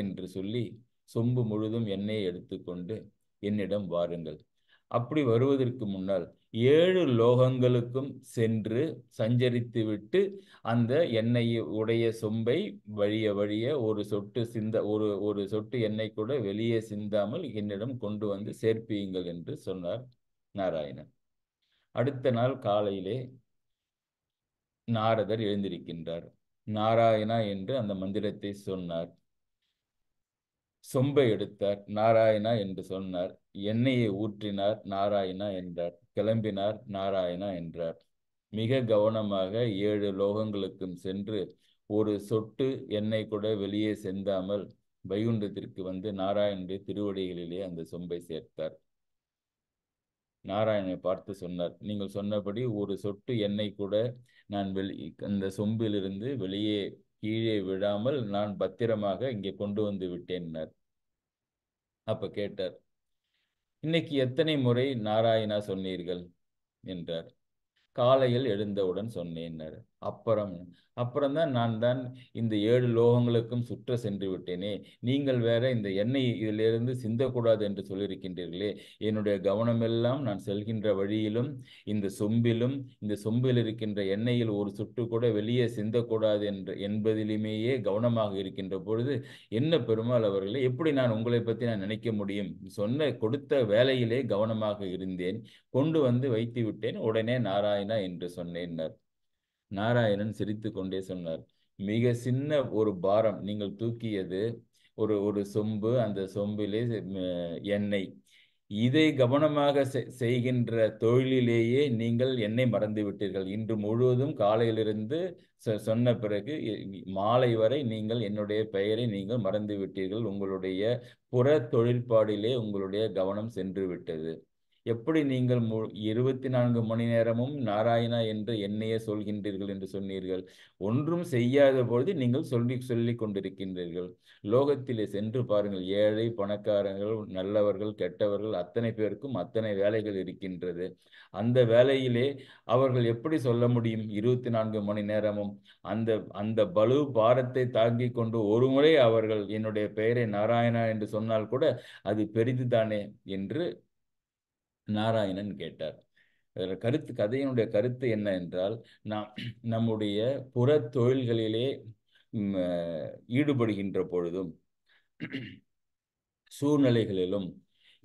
என்று சொல்லி சொம்பு முழுதும் எண்ணெயை எடுத்துக்கொண்டு என்னிடம் வாருங்கள் அப்படி வருவதற்கு முன்னால் ஏழு லோகங்களுக்கும் சென்று சஞ்சரித்துவிட்டு அந்த எண்ணெய் உடைய சொம்பை வழிய வழிய ஒரு சொட்டு சிந்த ஒரு ஒரு சொட்டு எண்ணெய் கூட வெளியே சிந்தாமல் என்னிடம் கொண்டு வந்து சேர்ப்பியுங்கள் என்று சொன்னார் நாராயணன் அடுத்த நாள் காலையிலே நாரதர் எழுந்திருக்கின்றார் நாராயணா என்று அந்த மந்திரத்தை சொன்னார் சொம்பை எடுத்தார் நாராயணா என்று சொன்னார் எண்ணெயை ஊற்றினார் நாராயணா என்றார் கிளம்பினார் நாராயணா என்றார் மிக கவனமாக ஏழு லோகங்களுக்கும் சென்று ஒரு சொட்டு எண்ணெய் கூட வெளியே செந்தாமல் வைகுண்டத்திற்கு வந்து நாராயணுடைய திருவடிகளிலே அந்த சொம்பை சேர்த்தார் நாராயணை பார்த்து சொன்னார் நீங்கள் சொன்னபடி ஒரு சொட்டு எண்ணெய் கூட நான் வெளி அந்த சொம்பிலிருந்து வெளியே கீழே விழாமல் நான் பத்திரமாக இங்கே கொண்டு வந்து விட்டேன்னார் அப்ப கேட்டார் இன்னைக்கு எத்தனை முறை நாராயணா சொன்னீர்கள் என்றார் காலையில் எழுந்தவுடன் சொன்னேன் அப்புறம் அப்புறம்தான் நான் தான் இந்த ஏழு லோகங்களுக்கும் சுற்ற சென்று விட்டேனே நீங்கள் வேற இந்த எண்ணெய் இதிலிருந்து சிந்தக்கூடாது என்று சொல்லியிருக்கின்றீர்களே என்னுடைய கவனமெல்லாம் நான் செல்கின்ற வழியிலும் இந்த சொம்பிலும் இந்த சொம்பில் இருக்கின்ற எண்ணெயில் ஒரு சுட்டு கூட வெளியே சிந்தக்கூடாது என்று என்பதிலுமேயே கவனமாக இருக்கின்ற பொழுது என்ன பெருமாள் அவர்களே எப்படி நான் உங்களை பற்றி நான் நினைக்க முடியும் சொன்ன கொடுத்த வேலையிலே கவனமாக இருந்தேன் கொண்டு வந்து வைத்து விட்டேன் உடனே நாராயண நாராயணா என்று சொன்னேன் நாராயணன் சிரித்து கொண்டே சொன்னார் மிக சின்ன ஒரு பாரம் நீங்கள் தூக்கியது ஒரு ஒரு சொம்பு அந்த சொம்பிலே எண்ணெய் இதை கவனமாக செய்கின்ற தொழிலிலேயே நீங்கள் என்னை மறந்து விட்டீர்கள் இன்று முழுவதும் காலையிலிருந்து சொன்ன பிறகு மாலை வரை நீங்கள் என்னுடைய பெயரை நீங்கள் மறந்து விட்டீர்கள் உங்களுடைய புற தொழிற்பாடிலே உங்களுடைய கவனம் சென்று விட்டது எப்படி நீங்கள் இருபத்தி நான்கு மணி நேரமும் நாராயணா என்று என்னையே சொல்கின்றீர்கள் என்று சொன்னீர்கள் ஒன்றும் செய்யாத பொழுது நீங்கள் சொல்லி சொல்லி கொண்டிருக்கின்றீர்கள் லோகத்திலே சென்று பாருங்கள் ஏழை பணக்காரர்கள் நல்லவர்கள் கெட்டவர்கள் அத்தனை பேருக்கும் அத்தனை வேலைகள் இருக்கின்றது அந்த வேலையிலே அவர்கள் எப்படி சொல்ல முடியும் இருபத்தி நான்கு மணி நேரமும் அந்த அந்த பலு பாரத்தை தாங்கி கொண்டு ஒருமுறை அவர்கள் என்னுடைய பெயரை நாராயணா என்று சொன்னால் கூட அது பெரிதுதானே என்று நாராயணன் கேட்டார் இதில் கருத்து கதையினுடைய கருத்து என்ன என்றால் நாம் நம்முடைய புற தொழில்களிலே ஈடுபடுகின்ற பொழுதும் சூழ்நிலைகளிலும்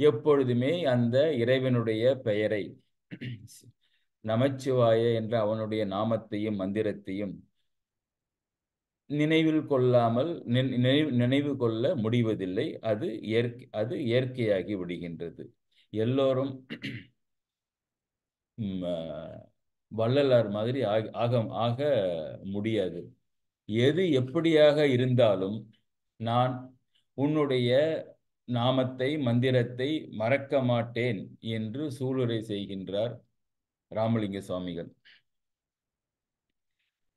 எப்பொழுதுமே அந்த இறைவனுடைய பெயரை நமச்சிவாய என்ற அவனுடைய நாமத்தையும் மந்திரத்தையும் நினைவில் கொள்ளாமல் நினைவு நினைவு கொள்ள முடிவதில்லை அது இயற்கை அது இயற்கையாகி விடுகின்றது எல்லோரும் வள்ளலார் மாதிரி ஆக ஆக ஆக முடியாது எது எப்படியாக இருந்தாலும் நான் உன்னுடைய நாமத்தை மந்திரத்தை மறக்க மாட்டேன் என்று சூளுரை செய்கின்றார் ராமலிங்க சுவாமிகள்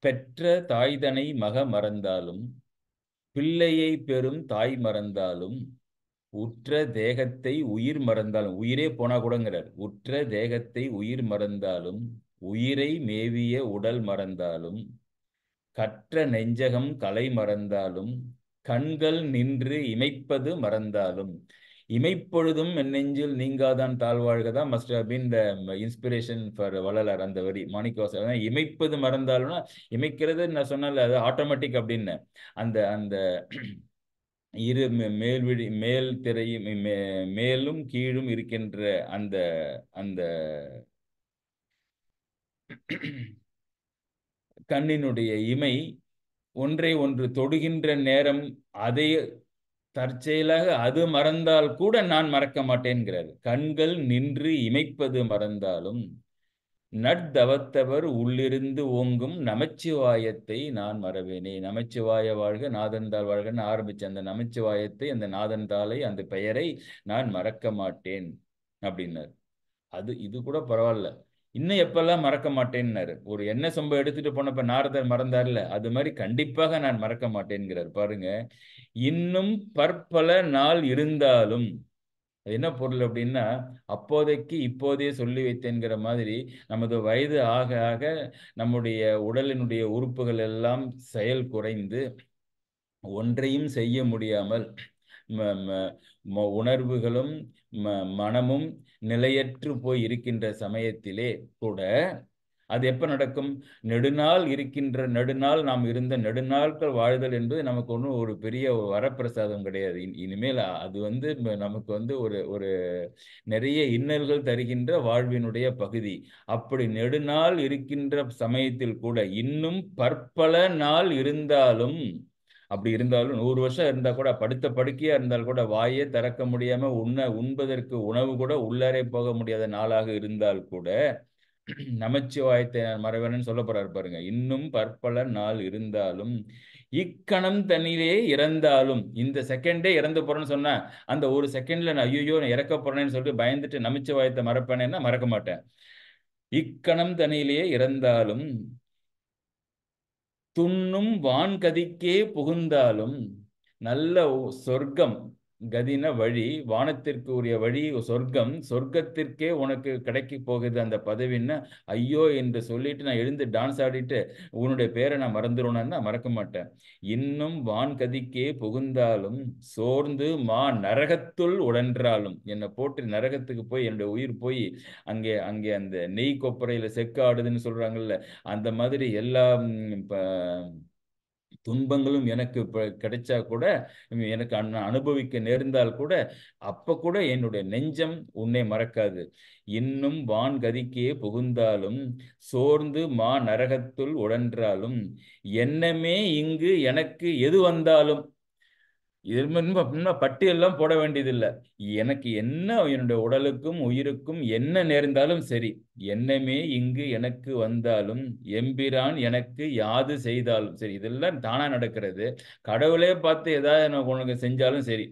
பெற்ற தாய்தனை மக மறந்தாலும் பிள்ளையை பெறும் தாய் மறந்தாலும் உற்ற தேகத்தை உயிர் மறந்தாலும் உயிரே போனா கூடங்கிறார் உற்ற தேகத்தை உயிர் மறந்தாலும் உயிரை மேவிய உடல் மறந்தாலும் கற்ற நெஞ்சகம் கலை மறந்தாலும் கண்கள் நின்று இமைப்பது மறந்தாலும் இமைப்பொழுதும் என் நெஞ்சில் நீங்காதான் தாழ்வாழ்கதான் must been the inspiration for Vallalar அந்த வரி மாணிக்கவாச இமைப்பது மறந்தாலும்னா இமைக்கிறது நான் சொன்னால அது ஆட்டோமேட்டிக் அப்படின்னு அந்த அந்த இரு மேல்விழி மேல் திரையும் மேலும் கீழும் இருக்கின்ற அந்த அந்த கண்ணினுடைய இமை ஒன்றை ஒன்று தொடுகின்ற நேரம் அதை தற்செயலாக அது மறந்தால் கூட நான் மறக்க மாட்டேன்கிறார் கண்கள் நின்று இமைப்பது மறந்தாலும் நட்தவத்தவர் உள்ளிருந்து ஓங்கும் நமச்சிவாயத்தை நான் மறவேனே நமச்சிவாய வாழ்க நாதன்தாள் வாழ்கன்னு ஆரம்பிச்ச அந்த நமச்சிவாயத்தை அந்த நாதன்தாளை அந்த பெயரை நான் மறக்க மாட்டேன் அப்படின்னாரு அது இது கூட பரவாயில்ல இன்னும் எப்பெல்லாம் மறக்க மாட்டேன்னாரு ஒரு எண்ணெய் சொம்ப எடுத்துட்டு போனப்ப நாரதர் மறந்தார்ல அது மாதிரி கண்டிப்பாக நான் மறக்க மாட்டேன்கிறார் பாருங்க இன்னும் பற்பல நாள் இருந்தாலும் என்ன பொருள் அப்படின்னா அப்போதைக்கு இப்போதே சொல்லி வைத்தேங்கிற மாதிரி நமது வயது ஆக ஆக நம்முடைய உடலினுடைய உறுப்புகள் எல்லாம் செயல் குறைந்து ஒன்றையும் செய்ய முடியாமல் உணர்வுகளும் மனமும் நிலையற்று போய் இருக்கின்ற சமயத்திலே கூட அது எப்போ நடக்கும் நெடுநாள் இருக்கின்ற நெடுநாள் நாம் இருந்த நெடுநாட்கள் வாழ்தல் என்பது நமக்கு ஒன்றும் ஒரு பெரிய வரப்பிரசாதம் கிடையாது இனிமேல் அது வந்து நமக்கு வந்து ஒரு ஒரு நிறைய இன்னல்கள் தருகின்ற வாழ்வினுடைய பகுதி அப்படி நெடுநாள் இருக்கின்ற சமயத்தில் கூட இன்னும் பற்பல நாள் இருந்தாலும் அப்படி இருந்தாலும் நூறு வருஷம் இருந்தால் கூட படுத்த படுக்கையாக இருந்தால் கூட வாயே திறக்க முடியாமல் உண்ண உண்பதற்கு உணவு கூட உள்ளாரே போக முடியாத நாளாக இருந்தால் கூட நமச்சிவாயத்தை நான் மறைவனன்னு சொல்ல போறாரு பாருங்க இன்னும் பற்பல நாள் இருந்தாலும் இக்கணம் தண்ணிலே இறந்தாலும் இந்த செகண்டே இறந்து போறேன்னு சொன்னா அந்த ஒரு செகண்ட்ல நான் ஐயோ நான் இறக்க போறேன்னு சொல்லிட்டு பயந்துட்டு நமச்சிவாயத்தை மறப்பேனேன்னா மறக்க மாட்டேன் இக்கணம் தனியிலே இறந்தாலும் துண்ணும் வான்கதிக்கே புகுந்தாலும் நல்ல சொர்க்கம் கதின வழி வானத்திற்கு உரிய வழி சொர்க்கம் சொர்க்கத்திற்கே உனக்கு கிடைக்க போகுது அந்த பதவின்னா ஐயோ என்று சொல்லிட்டு நான் எழுந்து டான்ஸ் ஆடிட்டு உன்னுடைய பேரை நான் நான் மறக்க மாட்டேன் இன்னும் வான் கதிக்கே புகுந்தாலும் சோர்ந்து மா நரகத்துள் உடன்றாலும் என்னை போட்டு நரகத்துக்கு போய் என்னுடைய உயிர் போய் அங்கே அங்கே அந்த நெய் கொப்பரையில் ஆடுதுன்னு சொல்றாங்கல்ல அந்த மாதிரி எல்லா துன்பங்களும் எனக்கு கிடைச்சா கூட எனக்கு அனுபவிக்க நேர்ந்தால் கூட அப்ப கூட என்னுடைய நெஞ்சம் உன்னை மறக்காது இன்னும் வான்கதிக்கே புகுந்தாலும் சோர்ந்து மா நரகத்துள் உடன்றாலும் என்னமே இங்கு எனக்கு எது வந்தாலும் இது பட்டியெல்லாம் போட வேண்டியதில்லை எனக்கு என்ன என்னுடைய உடலுக்கும் உயிருக்கும் என்ன நேர்ந்தாலும் சரி என்னமே இங்கு எனக்கு வந்தாலும் எம்பிரான் எனக்கு யாது செய்தாலும் சரி இதெல்லாம் தானா நடக்கிறது கடவுளே பார்த்து ஏதாவது உனக்கு செஞ்சாலும் சரி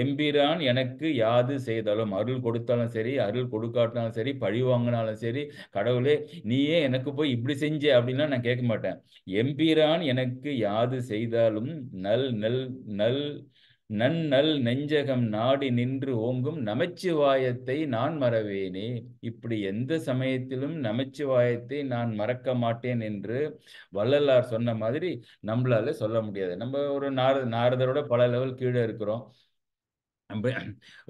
எம்பிரான் எனக்கு யாது செய்தாலும் அருள் கொடுத்தாலும் சரி அருள் கொடுக்காட்டினாலும் சரி பழி வாங்கினாலும் சரி கடவுளே நீயே எனக்கு போய் இப்படி செஞ்ச அப்படின்னா நான் கேட்க மாட்டேன் எம்பிரான் எனக்கு யாது செய்தாலும் நல் நெல் நல் நன்னல் நெஞ்சகம் நாடி நின்று ஓங்கும் நமச்சிவாயத்தை நான் மறவேனே இப்படி எந்த சமயத்திலும் நமச்சிவாயத்தை நான் மறக்க மாட்டேன் என்று வள்ளலார் சொன்ன மாதிரி நம்மளால சொல்ல முடியாது நம்ம ஒரு நாரத நாரதரோட பல லெவல் கீழே இருக்கிறோம் நம்ம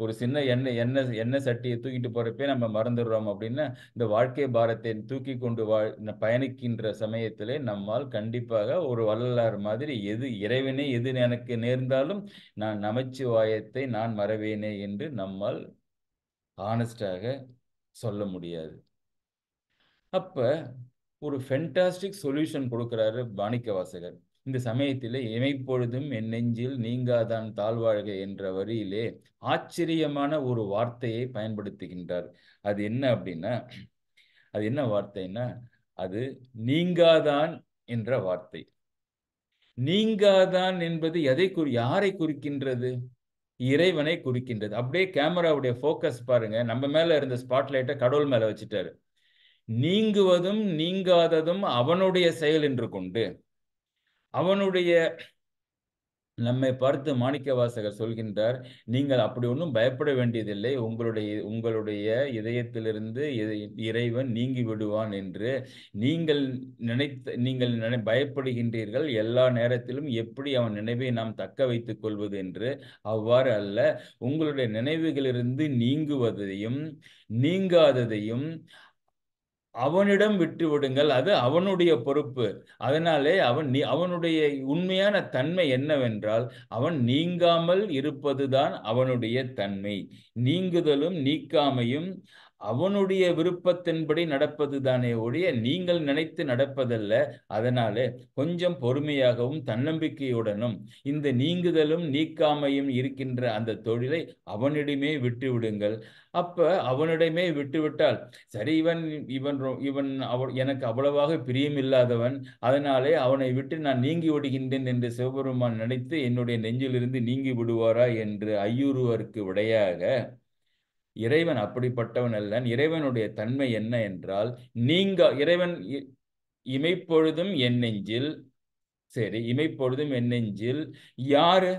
ஒரு சின்ன எண்ணெய் எண்ணெய் எண்ணெய் சட்டியை தூக்கிட்டு போறப்பே நம்ம மறந்துடுறோம் அப்படின்னா இந்த வாழ்க்கை பாரத்தை தூக்கி கொண்டு வாழ் பயணிக்கின்ற சமயத்திலே நம்மால் கண்டிப்பாக ஒரு வள்ளலார் மாதிரி எது இறைவனே எது எனக்கு நேர்ந்தாலும் நான் நமச்சிவாயத்தை நான் மறவேனே என்று நம்மால் ஆனஸ்டாக சொல்ல முடியாது அப்ப ஒரு ஃபென்டாஸ்டிக் சொல்யூஷன் கொடுக்குறாரு பாணிக்க வாசகர் இந்த சமயத்திலே எமைப்பொழுதும் என் நெஞ்சில் நீங்காதான் தாழ்வாழ்க என்ற வரியிலே ஆச்சரியமான ஒரு வார்த்தையை பயன்படுத்துகின்றார் அது என்ன அப்படின்னா அது என்ன வார்த்தைன்னா அது நீங்காதான் என்ற வார்த்தை நீங்காதான் என்பது எதை குறி யாரை குறிக்கின்றது இறைவனை குறிக்கின்றது அப்படியே கேமராவுடைய ஃபோக்கஸ் பாருங்க நம்ம மேல இருந்த ஸ்பாட்லைட்டை கடவுள் மேல வச்சுட்டாரு நீங்குவதும் நீங்காததும் அவனுடைய செயல் என்று கொண்டு அவனுடைய நம்மை பார்த்து மாணிக்க வாசகர் சொல்கின்றார் நீங்கள் அப்படி ஒன்றும் பயப்பட வேண்டியதில்லை உங்களுடைய உங்களுடைய இதயத்திலிருந்து இறைவன் நீங்கி விடுவான் என்று நீங்கள் நினைத்த நீங்கள் நினை பயப்படுகின்றீர்கள் எல்லா நேரத்திலும் எப்படி அவன் நினைவை நாம் தக்க வைத்துக் கொள்வது என்று அவ்வாறு அல்ல உங்களுடைய நினைவுகளிலிருந்து நீங்குவதையும் நீங்காததையும் அவனிடம் விட்டு விடுங்கள் அது அவனுடைய பொறுப்பு அதனாலே அவன் நீ அவனுடைய உண்மையான தன்மை என்னவென்றால் அவன் நீங்காமல் இருப்பதுதான் அவனுடைய தன்மை நீங்குதலும் நீக்காமையும் அவனுடைய விருப்பத்தின்படி நடப்பது தானே ஒழிய நீங்கள் நினைத்து நடப்பதல்ல அதனாலே கொஞ்சம் பொறுமையாகவும் தன்னம்பிக்கையுடனும் இந்த நீங்குதலும் நீக்காமையும் இருக்கின்ற அந்த தொழிலை அவனிடமே விட்டு விடுங்கள் அப்ப அவனிடமே விட்டுவிட்டால் சரி இவன் இவன் இவன் அவ எனக்கு அவ்வளவாக பிரியமில்லாதவன் அதனாலே அவனை விட்டு நான் நீங்கி விடுகின்றேன் என்று சிவபெருமான் நினைத்து என்னுடைய நெஞ்சிலிருந்து நீங்கி விடுவாரா என்று ஐயுறுவருக்கு விடையாக இறைவன் அப்படிப்பட்டவன் அல்ல இறைவனுடைய தன்மை என்ன என்றால் நீங்க இறைவன் இமைப்பொழுதும் என் நெஞ்சில் சரி இமைப்பொழுதும் என் நெஞ்சில் யாரு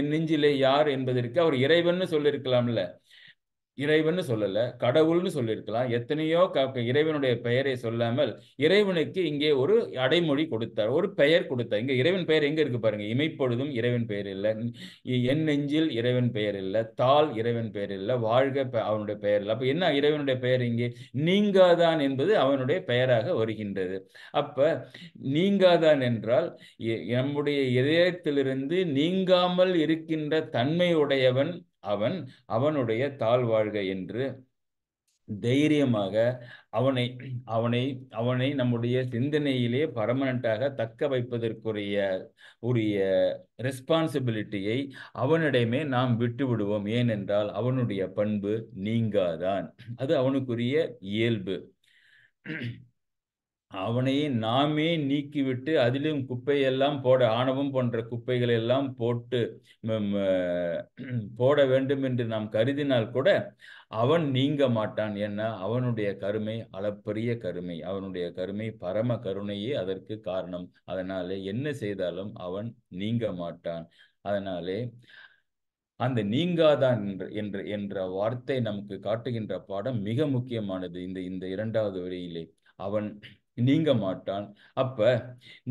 என் நெஞ்சிலே யார் என்பதற்கு அவர் இறைவன் சொல்லியிருக்கலாம்ல இறைவன் சொல்லல கடவுள்னு சொல்லியிருக்கலாம் எத்தனையோ க இறைவனுடைய பெயரை சொல்லாமல் இறைவனுக்கு இங்கே ஒரு அடைமொழி கொடுத்தார் ஒரு பெயர் கொடுத்தார் இங்க இறைவன் பெயர் எங்க இருக்கு பாருங்க இமைப்பொழுதும் இறைவன் பெயர் இல்லை என் நெஞ்சில் இறைவன் பெயர் இல்லை தால் இறைவன் பெயர் இல்லை வாழ்க அவனுடைய பெயர் இல்லை அப்ப என்ன இறைவனுடைய பெயர் இங்கே நீங்காதான் என்பது அவனுடைய பெயராக வருகின்றது அப்ப நீங்காதான் என்றால் நம்முடைய இதயத்திலிருந்து நீங்காமல் இருக்கின்ற தன்மையுடையவன் அவன் அவனுடைய தாழ்வாழ்க என்று தைரியமாக அவனை அவனை அவனை நம்முடைய சிந்தனையிலே பர்மனண்டாக தக்க வைப்பதற்குரிய உரிய ரெஸ்பான்சிபிலிட்டியை அவனிடமே நாம் விட்டு விடுவோம் ஏனென்றால் அவனுடைய பண்பு நீங்காதான் அது அவனுக்குரிய இயல்பு அவனையே நாமே நீக்கிவிட்டு அதிலும் குப்பையெல்லாம் போட ஆணவம் போன்ற குப்பைகளை எல்லாம் போட்டு போட வேண்டும் என்று நாம் கருதினால் கூட அவன் நீங்க மாட்டான் என்ன அவனுடைய கருமை அளப்பரிய கருமை அவனுடைய கருமை பரம கருணையே அதற்கு காரணம் அதனாலே என்ன செய்தாலும் அவன் நீங்க மாட்டான் அதனாலே அந்த நீங்காதான் என்ற என்ற என்ற வார்த்தை நமக்கு காட்டுகின்ற பாடம் மிக முக்கியமானது இந்த இந்த இரண்டாவது வரியிலே அவன் நீங்க மாட்டான் அப்ப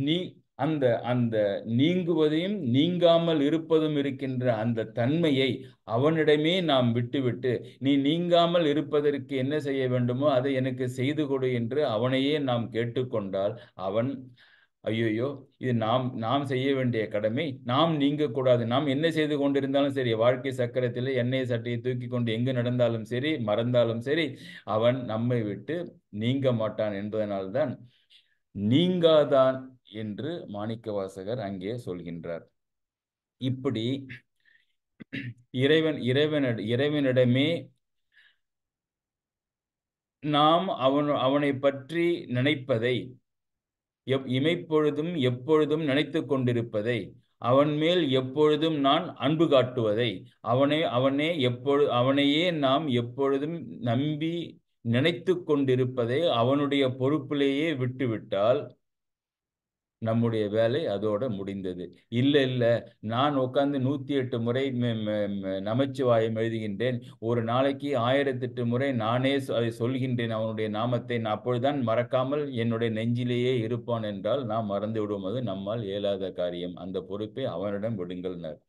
நீ அந்த அந்த நீங்குவதையும் நீங்காமல் இருப்பதும் இருக்கின்ற அந்த தன்மையை அவனிடமே நாம் விட்டுவிட்டு நீ நீங்காமல் இருப்பதற்கு என்ன செய்ய வேண்டுமோ அதை எனக்கு செய்து கொடு என்று அவனையே நாம் கேட்டுக்கொண்டால் அவன் ஐயோயோ இது நாம் நாம் செய்ய வேண்டிய கடமை நாம் நீங்கக்கூடாது நாம் என்ன செய்து கொண்டிருந்தாலும் சரி வாழ்க்கை சக்கரத்தில் எண்ணெய் சட்டையை தூக்கி கொண்டு எங்கு நடந்தாலும் சரி மறந்தாலும் சரி அவன் நம்மை விட்டு நீங்க மாட்டான் என்பதனால்தான் நீங்காதான் என்று மாணிக்க வாசகர் அங்கே சொல்கின்றார் இப்படி இறைவன் இறைவன இறைவனிடமே நாம் அவன் அவனை பற்றி நினைப்பதை எப் இமைப்பொழுதும் எப்பொழுதும் நினைத்து கொண்டிருப்பதை அவன் மேல் எப்பொழுதும் நான் அன்பு காட்டுவதை அவனே அவனே எப்பொழு அவனையே நாம் எப்பொழுதும் நம்பி நினைத்து கொண்டிருப்பதை அவனுடைய பொறுப்பிலேயே விட்டுவிட்டால் நம்முடைய வேலை அதோட முடிந்தது இல்லை இல்லை நான் உட்காந்து நூற்றி எட்டு முறை நமச்சிவாயம் எழுதுகின்றேன் ஒரு நாளைக்கு ஆயிரத்தெட்டு முறை நானே சொல்கின்றேன் அவனுடைய நாமத்தை நான் அப்பொழுதுதான் மறக்காமல் என்னுடைய நெஞ்சிலேயே இருப்பான் என்றால் நாம் மறந்து விடுவோம் அது நம்மால் இயலாத காரியம் அந்த பொறுப்பை அவனிடம் விடுங்கள்னர்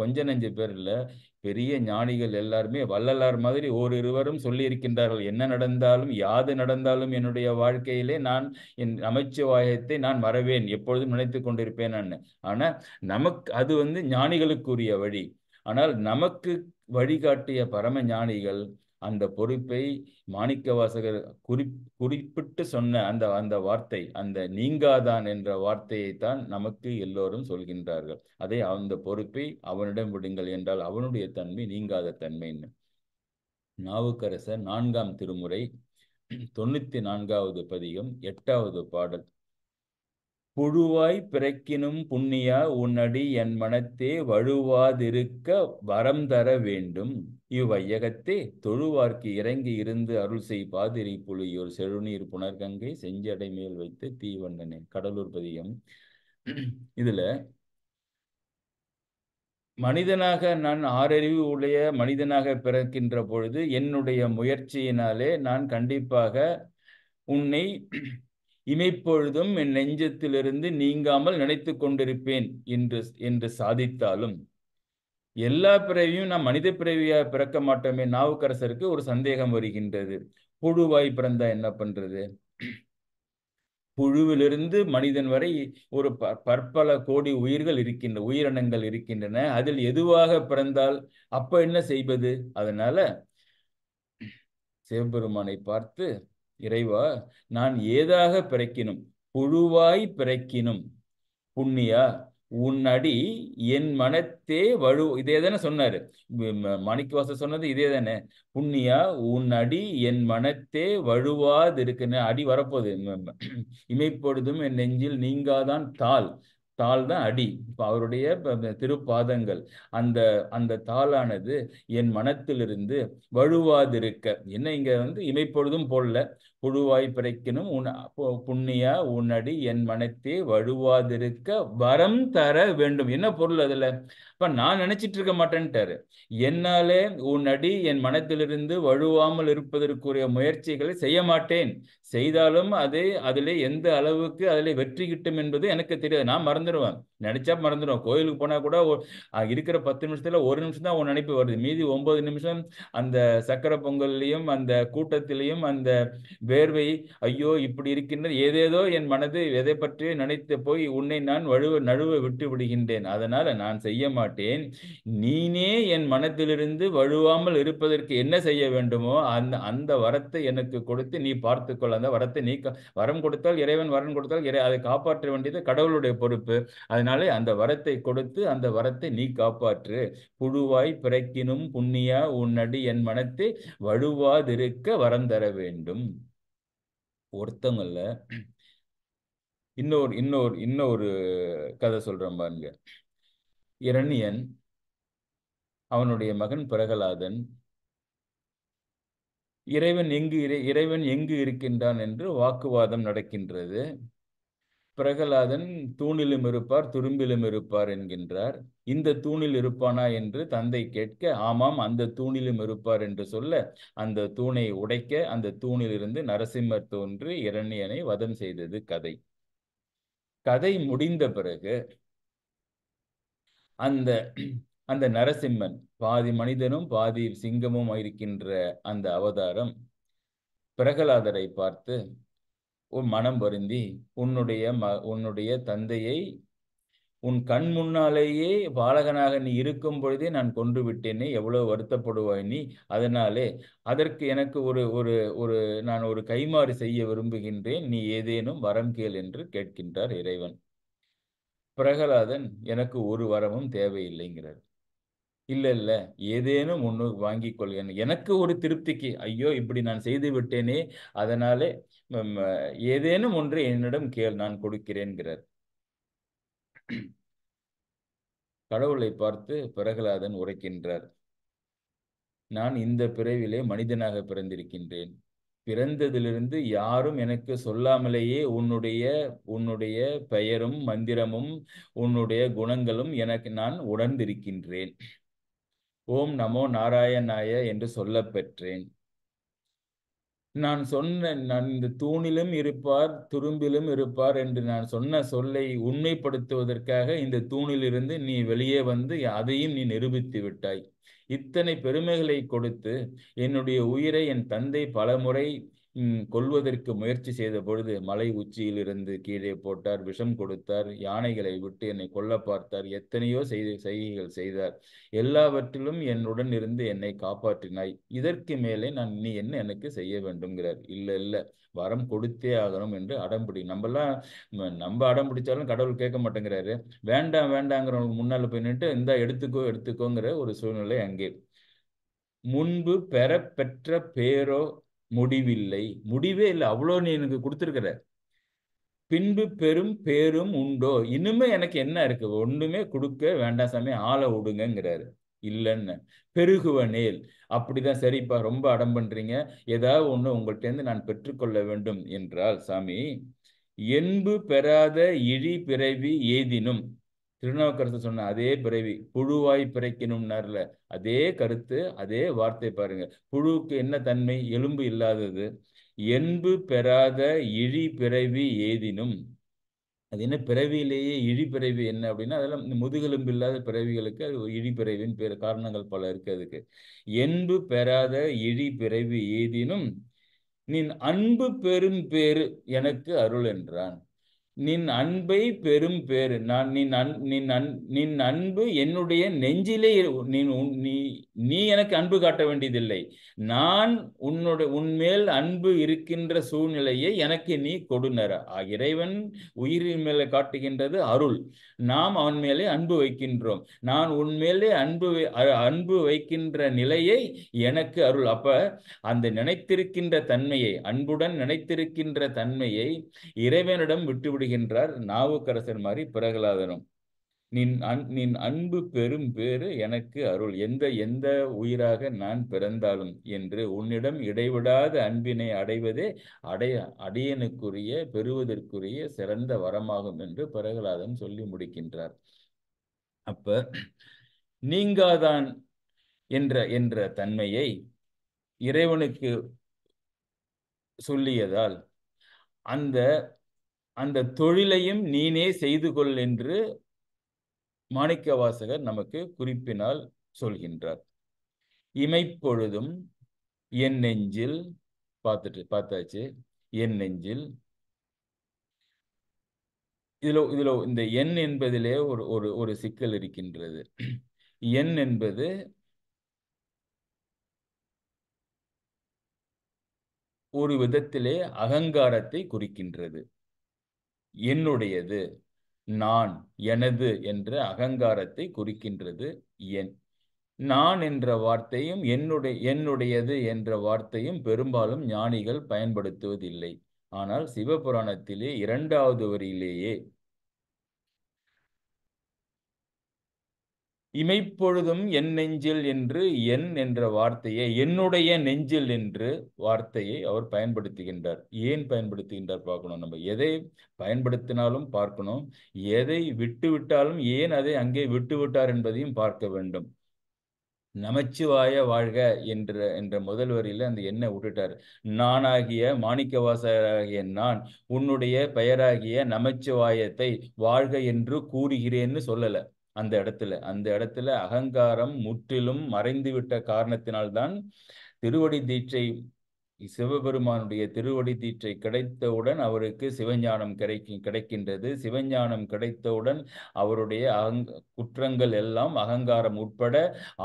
கொஞ்ச நெஞ்ச பேர் இல்லை பெரிய ஞானிகள் எல்லாருமே வள்ளலார் மாதிரி ஓரிருவரும் சொல்லியிருக்கின்றார்கள் என்ன நடந்தாலும் யாது நடந்தாலும் என்னுடைய வாழ்க்கையிலே நான் என் அமைச்சவாயத்தை நான் மறவேன் எப்பொழுதும் நினைத்து கொண்டிருப்பேன் நான் ஆனால் நமக்கு அது வந்து ஞானிகளுக்குரிய வழி ஆனால் நமக்கு வழிகாட்டிய பரம ஞானிகள் அந்த பொறுப்பை மாணிக்கவாசகர் குறி குறிப்பிட்டு சொன்ன அந்த அந்த வார்த்தை அந்த நீங்காதான் என்ற வார்த்தையை தான் நமக்கு எல்லோரும் சொல்கின்றார்கள் அதை அந்த பொறுப்பை அவனிடம் விடுங்கள் என்றால் அவனுடைய தன்மை நீங்காத தன்மைன்னு நாவுக்கரசர் நான்காம் திருமுறை தொண்ணூத்தி நான்காவது பதிகம் எட்டாவது பாடல் புழுவாய் பிறக்கினும் புண்ணியா உன்னடி என் மனத்தே வழுவாதிருக்க வரம் தர வேண்டும் இவ்வையகத்தே தொழுவார்க்கு இறங்கி இருந்து அருள் செய் பாதிரி புலியோர் செழுநீர் புனர்கங்கை செஞ்சடை மேல் வைத்து தீவண்ணனே கடலூர் பதியம் இதுல மனிதனாக நான் ஆறறிவு உடைய மனிதனாக பிறக்கின்ற பொழுது என்னுடைய முயற்சியினாலே நான் கண்டிப்பாக உன்னை இமைப்பொழுதும் என் நெஞ்சத்திலிருந்து நீங்காமல் நினைத்து கொண்டிருப்பேன் என்று என்று சாதித்தாலும் எல்லா பிறவியும் நாம் மனித பிறவியா பிறக்க மாட்டோமே நாவுக்கரசருக்கு ஒரு சந்தேகம் வருகின்றது புழுவாய் பிறந்தா என்ன பண்றது புழுவிலிருந்து மனிதன் வரை ஒரு ப பற்பல கோடி உயிர்கள் இருக்கின்ற உயிரினங்கள் இருக்கின்றன அதில் எதுவாக பிறந்தால் அப்ப என்ன செய்வது அதனால சிவபெருமானை பார்த்து இறைவா நான் ஏதாக பிறக்கினும் புழுவாய் பிறக்கினும் புண்ணியா உன் அடி என் மனத்தே வலு இதே தானே சொன்னாரு மணிக்கு சொன்னது இதே தானே புண்ணியா உன் அடி என் மனத்தே வலுவாது இருக்குன்னு அடி வரப்போகுது இமைப்பொழுதும் என் நெஞ்சில் நீங்காதான் தாள் தாள் தான் அடி இப்போ அவருடைய திருப்பாதங்கள் அந்த அந்த தாளானது என் மனத்திலிருந்து வழுவாதிருக்க என்ன இங்க வந்து இமைப்பொழுதும் போடல புழுவாய் பிறக்கினும் உன் புண்ணியா உன்னடி என் மனத்தே வழுவாதிருக்க வரம் தர வேண்டும் என்ன பொருள் அதுல இப்ப நான் நினைச்சிட்டு இருக்க மாட்டேன்ட்டாரு என்னாலே உன்னடி என் மனத்திலிருந்து வழுவாமல் இருப்பதற்குரிய முயற்சிகளை செய்ய மாட்டேன் செய்தாலும் அது அதிலே எந்த அளவுக்கு அதில் வெற்றி கிட்டும் என்பது எனக்கு தெரியாது நான் மறந்துடுவேன் நினைச்சா மறந்துடுவேன் கோயிலுக்கு போனா கூட இருக்கிற பத்து நிமிஷத்துல ஒரு நிமிஷம் தான் உன் நினைப்பு வருது மீதி ஒன்பது நிமிஷம் அந்த சக்கரை பொங்கல்லையும் அந்த கூட்டத்திலையும் அந்த வேர்வை ஐயோ இப்படி இருக்கின்ற ஏதேதோ என் மனது எதை பற்றியோ நினைத்து போய் உன்னை நான் வழுவ நழுவ விட்டு விடுகின்றேன் அதனால நான் செய்ய மாட்டேன் நீனே என் மனத்திலிருந்து வழுவாமல் இருப்பதற்கு என்ன செய்ய வேண்டுமோ அந்த அந்த வரத்தை எனக்கு கொடுத்து நீ பார்த்துக்கொள் அந்த வரத்தை நீ வரம் கொடுத்தால் இறைவன் வரம் கொடுத்தால் இறை அதை காப்பாற்ற வேண்டியது கடவுளுடைய பொறுப்பு அதனால அந்த வரத்தை கொடுத்து அந்த வரத்தை நீ காப்பாற்று புழுவாய் பிறக்கினும் புண்ணியா உன்னடி என் மனத்தை வழுவாதிருக்க வரம் தர வேண்டும் ஒருத்தவங்கல்ல இன்னொரு இன்னொரு இன்னொரு கதை சொல்கிறேன் பாருங்க இரணியன் அவனுடைய மகன் பிரகலாதன் இறைவன் எங்கு இறை இறைவன் எங்கு இருக்கின்றான் என்று வாக்குவாதம் நடக்கின்றது பிரகலாதன் தூணிலும் இருப்பார் துரும்பிலும் இருப்பார் என்கின்றார் இந்த தூணில் இருப்பானா என்று தந்தை கேட்க ஆமாம் அந்த தூணிலும் இருப்பார் என்று சொல்ல அந்த தூணை உடைக்க அந்த தூணிலிருந்து நரசிம்மர் தோன்று இரண்யனை வதம் செய்தது கதை கதை முடிந்த பிறகு அந்த அந்த நரசிம்மன் பாதி மனிதனும் பாதி சிங்கமும் இருக்கின்ற அந்த அவதாரம் பிரகலாதரை பார்த்து உன் மனம் வருந்தி உன்னுடைய ம உன்னுடைய தந்தையை உன் கண் முன்னாலேயே பாலகனாக நீ இருக்கும் பொழுதே நான் கொண்டு விட்டேனே எவ்வளவு வருத்தப்படுவாய் நீ அதனாலே அதற்கு எனக்கு ஒரு ஒரு ஒரு நான் ஒரு கைமாறு செய்ய விரும்புகின்றேன் நீ ஏதேனும் வரம் கேள் என்று கேட்கின்றார் இறைவன் பிரகலாதன் எனக்கு ஒரு வரமும் தேவையில்லைங்கிறார் இல்லை இல்லை ஏதேனும் ஒன்று வாங்கி கொள்கிறேன் எனக்கு ஒரு திருப்திக்கு ஐயோ இப்படி நான் செய்து விட்டேனே அதனாலே ஏதேனும் ஒன்று என்னிடம் கேள் நான் கொடுக்கிறேன்கிறார் கடவுளை பார்த்து பிரகலாதன் உரைக்கின்றார் நான் இந்த பிறவிலே மனிதனாக பிறந்திருக்கின்றேன் பிறந்ததிலிருந்து யாரும் எனக்கு சொல்லாமலேயே உன்னுடைய உன்னுடைய பெயரும் மந்திரமும் உன்னுடைய குணங்களும் எனக்கு நான் உணர்ந்திருக்கின்றேன் ஓம் நமோ நாராயணாய என்று சொல்ல பெற்றேன் நான் சொன்ன நான் இந்த தூணிலும் இருப்பார் துரும்பிலும் இருப்பார் என்று நான் சொன்ன சொல்லை உண்மைப்படுத்துவதற்காக இந்த தூணிலிருந்து நீ வெளியே வந்து அதையும் நீ நிரூபித்து விட்டாய் இத்தனை பெருமைகளை கொடுத்து என்னுடைய உயிரை என் தந்தை பலமுறை கொள்வதற்கு முயற்சி செய்த பொழுது மலை உச்சியில் இருந்து கீழே போட்டார் விஷம் கொடுத்தார் யானைகளை விட்டு என்னை கொல்ல பார்த்தார் எத்தனையோ செய்து செய்கைகள் செய்தார் எல்லாவற்றிலும் என்னுடன் இருந்து என்னை காப்பாற்றினாய் இதற்கு மேலே நான் நீ என்ன எனக்கு செய்ய வேண்டும்ங்கிறார் இல்லை இல்லை வரம் கொடுத்தே ஆகணும் என்று அடம்பிடி நம்மலாம் நம்ம அடம் பிடிச்சாலும் கடவுள் கேட்க மாட்டேங்கிறாரு வேண்டாம் வேண்டாங்கிறவங்க முன்னால் போய் நின்று இந்தா எடுத்துக்கோ எடுத்துக்கோங்கிற ஒரு சூழ்நிலை அங்கே முன்பு பெற பெற்ற பேரோ முடிவில்லை முடிவே இல்லை அவ்வளோ நீ எனக்கு கொடுத்துருக்குற பின்பு பெரும் பேரும் உண்டோ இன்னுமே எனக்கு என்ன இருக்கு ஒன்றுமே கொடுக்க வேண்டாம் சாமி ஆளை விடுங்கிறாரு இல்லைன்னு பெருகுவ நேல் அப்படிதான் சரிப்பா ரொம்ப அடம் பண்றீங்க ஏதாவது ஒன்று உங்கள்கிட்டேருந்து நான் பெற்றுக்கொள்ள வேண்டும் என்றால் சாமி என்பு பெறாத இழி பிறவி ஏதினும் திருநாவுக்கரசு சொன்ன அதே பிறவி புழுவாய் பிறக்கணும்னார்ல அதே கருத்து அதே வார்த்தை பாருங்க புழுவுக்கு என்ன தன்மை எலும்பு இல்லாதது எண்பு பெறாத இழி பிறவி ஏதினும் அது என்ன பிறவியிலேயே இழி பிறவி என்ன அப்படின்னா அதெல்லாம் இந்த முதுகெலும்பு இல்லாத பிறவிகளுக்கு அது இழி பிறவின்னு காரணங்கள் பல இருக்கு அதுக்கு எண்பு பெறாத இழி பிறவி ஏதினும் நீ அன்பு பெரும் பேரு எனக்கு அருள் என்றான் நின் அன்பை பெரும் பேரு நான் நின் அன் நின் அன் நின் அன்பு என்னுடைய நெஞ்சிலே நீ நீ எனக்கு அன்பு காட்ட வேண்டியதில்லை நான் உன்னுடைய உன்மேல் அன்பு இருக்கின்ற சூழ்நிலையை எனக்கு நீ கொடுநர இறைவன் உயிரின் மேலே காட்டுகின்றது அருள் நாம் அவன் மேலே அன்பு வைக்கின்றோம் நான் உன்மேலே அன்பு அன்பு வைக்கின்ற நிலையை எனக்கு அருள் அப்ப அந்த நினைத்திருக்கின்ற தன்மையை அன்புடன் நினைத்திருக்கின்ற தன்மையை இறைவனிடம் விட்டுவிடு கூறுகின்றார் நாவுக்கரசர் மாதிரி பிரகலாதனும் நின் அன் நின் அன்பு பெரும் பேரு எனக்கு அருள் எந்த எந்த உயிராக நான் பிறந்தாலும் என்று உன்னிடம் இடைவிடாத அன்பினை அடைவதே அடைய அடியனுக்குரிய பெறுவதற்குரிய சிறந்த வரமாகும் என்று பிரகலாதன் சொல்லி முடிக்கின்றார் அப்ப நீங்காதான் என்ற என்ற தன்மையை இறைவனுக்கு சொல்லியதால் அந்த அந்த தொழிலையும் நீனே செய்து கொள் என்று மாணிக்க வாசகர் நமக்கு குறிப்பினால் சொல்கின்றார் இமைப்பொழுதும் என் நெஞ்சில் பார்த்துட்டு பார்த்தாச்சு என் நெஞ்சில் இதில் இதில் இந்த எண் என்பதிலே ஒரு ஒரு ஒரு சிக்கல் இருக்கின்றது எண் என்பது ஒரு விதத்திலே அகங்காரத்தை குறிக்கின்றது என்னுடையது நான் எனது என்ற அகங்காரத்தை குறிக்கின்றது என் நான் என்ற வார்த்தையும் என்னுடைய என்னுடையது என்ற வார்த்தையும் பெரும்பாலும் ஞானிகள் பயன்படுத்துவதில்லை ஆனால் சிவபுராணத்திலே இரண்டாவது வரியிலேயே இமைப்பொழுதும் என் நெஞ்சில் என்று என் என்ற வார்த்தையை என்னுடைய நெஞ்சில் என்று வார்த்தையை அவர் பயன்படுத்துகின்றார் ஏன் பயன்படுத்துகின்றார் பார்க்கணும் நம்ம எதை பயன்படுத்தினாலும் பார்க்கணும் எதை விட்டு விட்டாலும் ஏன் அதை அங்கே விட்டு விட்டார் என்பதையும் பார்க்க வேண்டும் நமச்சிவாய வாழ்க என்ற என்ற முதல் வரியில அந்த எண்ணை விட்டுட்டார் நானாகிய மாணிக்கவாசராகிய நான் உன்னுடைய பெயராகிய நமச்சிவாயத்தை வாழ்க என்று கூறுகிறேன்னு சொல்லலை அந்த இடத்துல அந்த இடத்துல அகங்காரம் முற்றிலும் மறைந்துவிட்ட காரணத்தினால்தான் திருவடி தீட்சை சிவபெருமானுடைய திருவடி தீற்றை கிடைத்தவுடன் அவருக்கு சிவஞானம் கிடைக்கி கிடைக்கின்றது சிவஞானம் கிடைத்தவுடன் அவருடைய அகங் குற்றங்கள் எல்லாம் அகங்காரம் உட்பட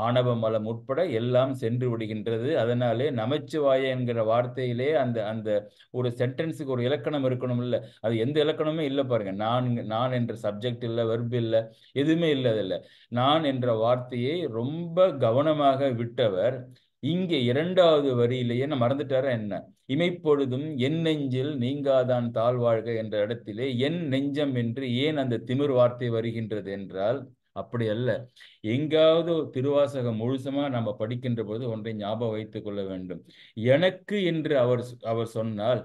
ஆணவ மலம் உட்பட எல்லாம் சென்று விடுகின்றது அதனாலே நமச்சிவாய என்கிற வார்த்தையிலே அந்த அந்த ஒரு சென்டென்ஸுக்கு ஒரு இலக்கணம் இருக்கணும் இல்லை அது எந்த இலக்கணமே இல்லை பாருங்க நான் நான் என்ற சப்ஜெக்ட் இல்லை வெர்பு இல்லை எதுவுமே இல்லை அதில் நான் என்ற வார்த்தையை ரொம்ப கவனமாக விட்டவர் இங்கே இரண்டாவது வரியிலேயே நான் மறந்துட்டாரா என்ன இமைப்பொழுதும் என் நெஞ்சில் நீங்காதான் தாழ்வாழ்க என்ற இடத்திலே என் நெஞ்சம் என்று ஏன் அந்த திமிர் வார்த்தை வருகின்றது என்றால் அப்படி அல்ல எங்காவது திருவாசகம் முழுசமா நம்ம படிக்கின்ற போது ஒன்றை ஞாபகம் வைத்துக் கொள்ள வேண்டும் எனக்கு என்று அவர் அவர் சொன்னால்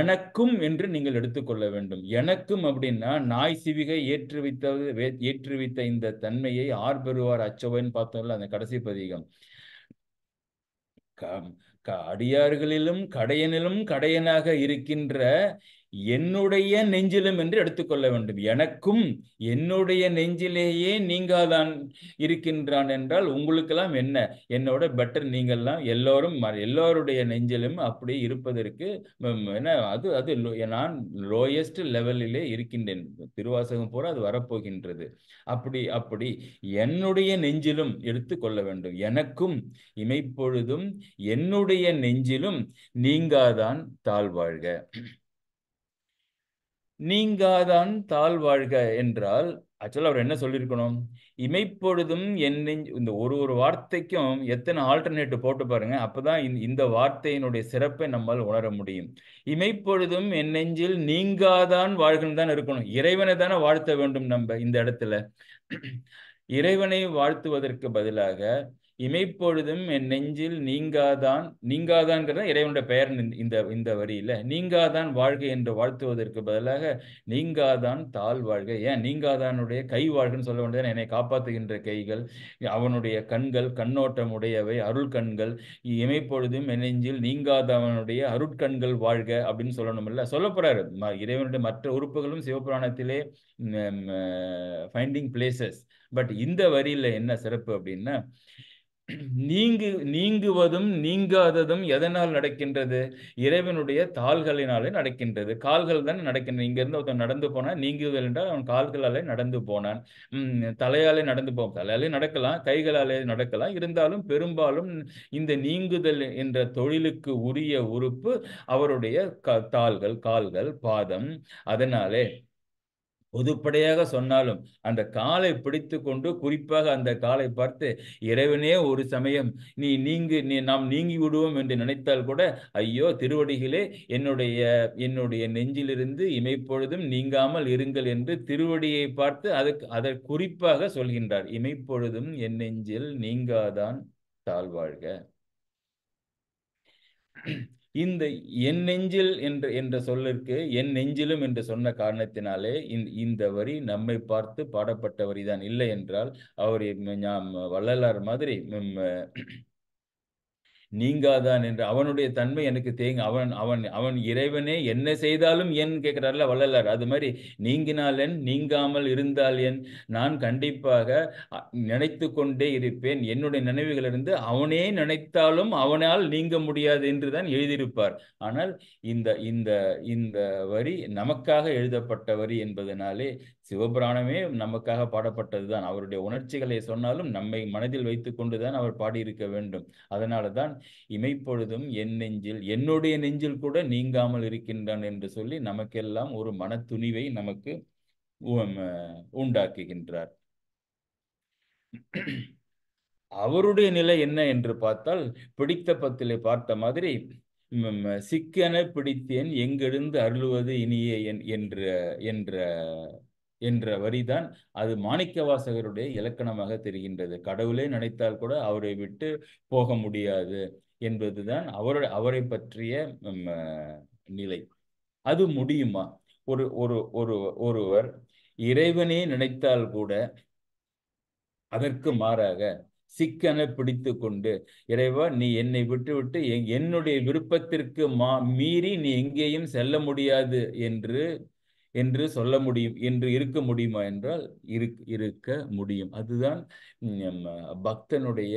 எனக்கும் என்று நீங்கள் எடுத்துக்கொள்ள வேண்டும் எனக்கும் அப்படின்னா நாய் சிவிகை ஏற்றுவித்த ஏற்றுவித்த இந்த தன்மையை ஆர் பெறுவார் அச்சவன் பார்த்தோம்ல அந்த கடைசி பதிகம் அடியார்களிலும் கடையனிலும் கடையனாக இருக்கின்ற என்னுடைய நெஞ்சிலும் என்று எடுத்துக்கொள்ள வேண்டும் எனக்கும் என்னுடைய நெஞ்சிலேயே நீங்காதான் தான் இருக்கின்றான் என்றால் உங்களுக்கெல்லாம் என்ன என்னோட பெட்டர் நீங்கள்லாம் எல்லோரும் எல்லோருடைய நெஞ்சிலும் அப்படி இருப்பதற்கு என்ன அது அது நான் லோயஸ்ட் லெவலிலே இருக்கின்றேன் திருவாசகம் பூரா அது வரப்போகின்றது அப்படி அப்படி என்னுடைய நெஞ்சிலும் எடுத்துக்கொள்ள வேண்டும் எனக்கும் இமைப்பொழுதும் என்னுடைய நெஞ்சிலும் நீங்காதான் தாழ்வாழ்க நீங்காதான் தாழ்வாழ்க என்றால் ஆக்சுவலாக அவர் என்ன சொல்லியிருக்கணும் இமைப்பொழுதும் என் இந்த ஒரு ஒரு வார்த்தைக்கும் எத்தனை ஆல்டர்னேட் போட்டு பாருங்க அப்பதான் இந்த வார்த்தையினுடைய சிறப்பை நம்மால் உணர முடியும் இமைப்பொழுதும் என் நெஞ்சில் நீங்காதான் வாழ்கன்னு தான் இருக்கணும் இறைவனை தானே வாழ்த்த வேண்டும் நம்ம இந்த இடத்துல இறைவனை வாழ்த்துவதற்கு பதிலாக இமைப்பொழுதும் என் நெஞ்சில் நீங்காதான் நீங்காதான்ங்கிறத இறைவனுடைய பெயர் இந்த இந்த வரியில நீங்காதான் வாழ்க என்று வாழ்த்துவதற்கு பதிலாக நீங்காதான் தாள் வாழ்க ஏன் நீங்காதானுடைய கை வாழ்கன்னு சொல்ல வேண்டியது என்னை காப்பாற்றுகின்ற கைகள் அவனுடைய கண்கள் கண்ணோட்டம் உடையவை அருள் கண்கள் இமைப்பொழுதும் என் நெஞ்சில் நீங்காதவனுடைய அருட்கண்கள் வாழ்க அப்படின்னு சொல்லணும் இல்ல சொல்ல போறாரு இறைவனுடைய மற்ற உறுப்புகளும் சிவபுராணத்திலே ஃபைண்டிங் பிளேசஸ் பட் இந்த வரியில என்ன சிறப்பு அப்படின்னா நீங்கு நீங்குவதும் நீங்காததும் எதனால் நடக்கின்றது இறைவனுடைய தாள்களினாலே நடக்கின்றது கால்கள் தான் நடக்கின்றது இருந்து ஒருத்தன் நடந்து போனான் நீங்குதல் என்றால் அவன் கால்களாலே நடந்து போனான் தலையாலே நடந்து போகும் தலையாலே நடக்கலாம் கைகளாலே நடக்கலாம் இருந்தாலும் பெரும்பாலும் இந்த நீங்குதல் என்ற தொழிலுக்கு உரிய உறுப்பு அவருடைய க தாள்கள் கால்கள் பாதம் அதனாலே பொதுப்படையாக சொன்னாலும் அந்த காலை பிடித்து கொண்டு குறிப்பாக அந்த காலை பார்த்து இறைவனே ஒரு சமயம் நீ நீங்கு நீ நாம் நீங்கி விடுவோம் என்று நினைத்தால் கூட ஐயோ திருவடிகளே என்னுடைய என்னுடைய நெஞ்சிலிருந்து இமைப்பொழுதும் நீங்காமல் இருங்கள் என்று திருவடியை பார்த்து அதுக்கு அதை குறிப்பாக சொல்கின்றார் இமைப்பொழுதும் என் நெஞ்சில் நீங்காதான் தாழ்வாழ்க இந்த என் நெஞ்சில் என்று என்ற சொல்லிற்கு என் நெஞ்சிலும் என்று சொன்ன காரணத்தினாலே இந்த வரி நம்மை பார்த்து பாடப்பட்ட வரிதான் இல்லை என்றால் அவர் வள்ளலார் மாதிரி நீங்காதான் என்று அவனுடைய தன்மை எனக்கு தேங்க அவன் அவன் அவன் இறைவனே என்ன செய்தாலும் என் கேட்கிறார்ல வள்ளலார் அது மாதிரி நீங்கினால் என் நீங்காமல் இருந்தால் என் நான் கண்டிப்பாக நினைத்து கொண்டே இருப்பேன் என்னுடைய நினைவுகளிலிருந்து அவனே நினைத்தாலும் அவனால் நீங்க முடியாது என்று தான் எழுதியிருப்பார் ஆனால் இந்த இந்த இந்த வரி நமக்காக எழுதப்பட்ட வரி என்பதனாலே சிவபுராணமே நமக்காக பாடப்பட்டது தான் அவருடைய உணர்ச்சிகளை சொன்னாலும் நம்மை மனதில் வைத்து கொண்டுதான் அவர் பாடியிருக்க வேண்டும் அதனால தான் இமைப்பொழுதும் என் நெஞ்சில் என்னுடைய நெஞ்சில் கூட நீங்காமல் இருக்கின்றான் என்று சொல்லி நமக்கெல்லாம் ஒரு மன துணிவை நமக்கு உண்டாக்குகின்றார் அவருடைய நிலை என்ன என்று பார்த்தால் பிடித்த பத்திலே பார்த்த மாதிரி சிக்கென பிடித்தேன் எங்கெழுந்து அருளுவது இனியே என்ற என்ற என்ற வரிதான் அது மாணிக்க வாசகருடைய இலக்கணமாக தெரிகின்றது கடவுளே நினைத்தால் கூட அவரை விட்டு போக முடியாது என்பதுதான் அவருடைய அவரை பற்றிய நிலை அது முடியுமா ஒரு ஒரு ஒரு ஒருவர் இறைவனே நினைத்தால் கூட அதற்கு மாறாக சிக்கனை பிடித்து கொண்டு இறைவா நீ என்னை விட்டுவிட்டு என்னுடைய விருப்பத்திற்கு மா மீறி நீ எங்கேயும் செல்ல முடியாது என்று என்று சொல்ல முடியும் என்று இருக்க முடியுமா என்றால் இருக் இருக்க முடியும் அதுதான் பக்தனுடைய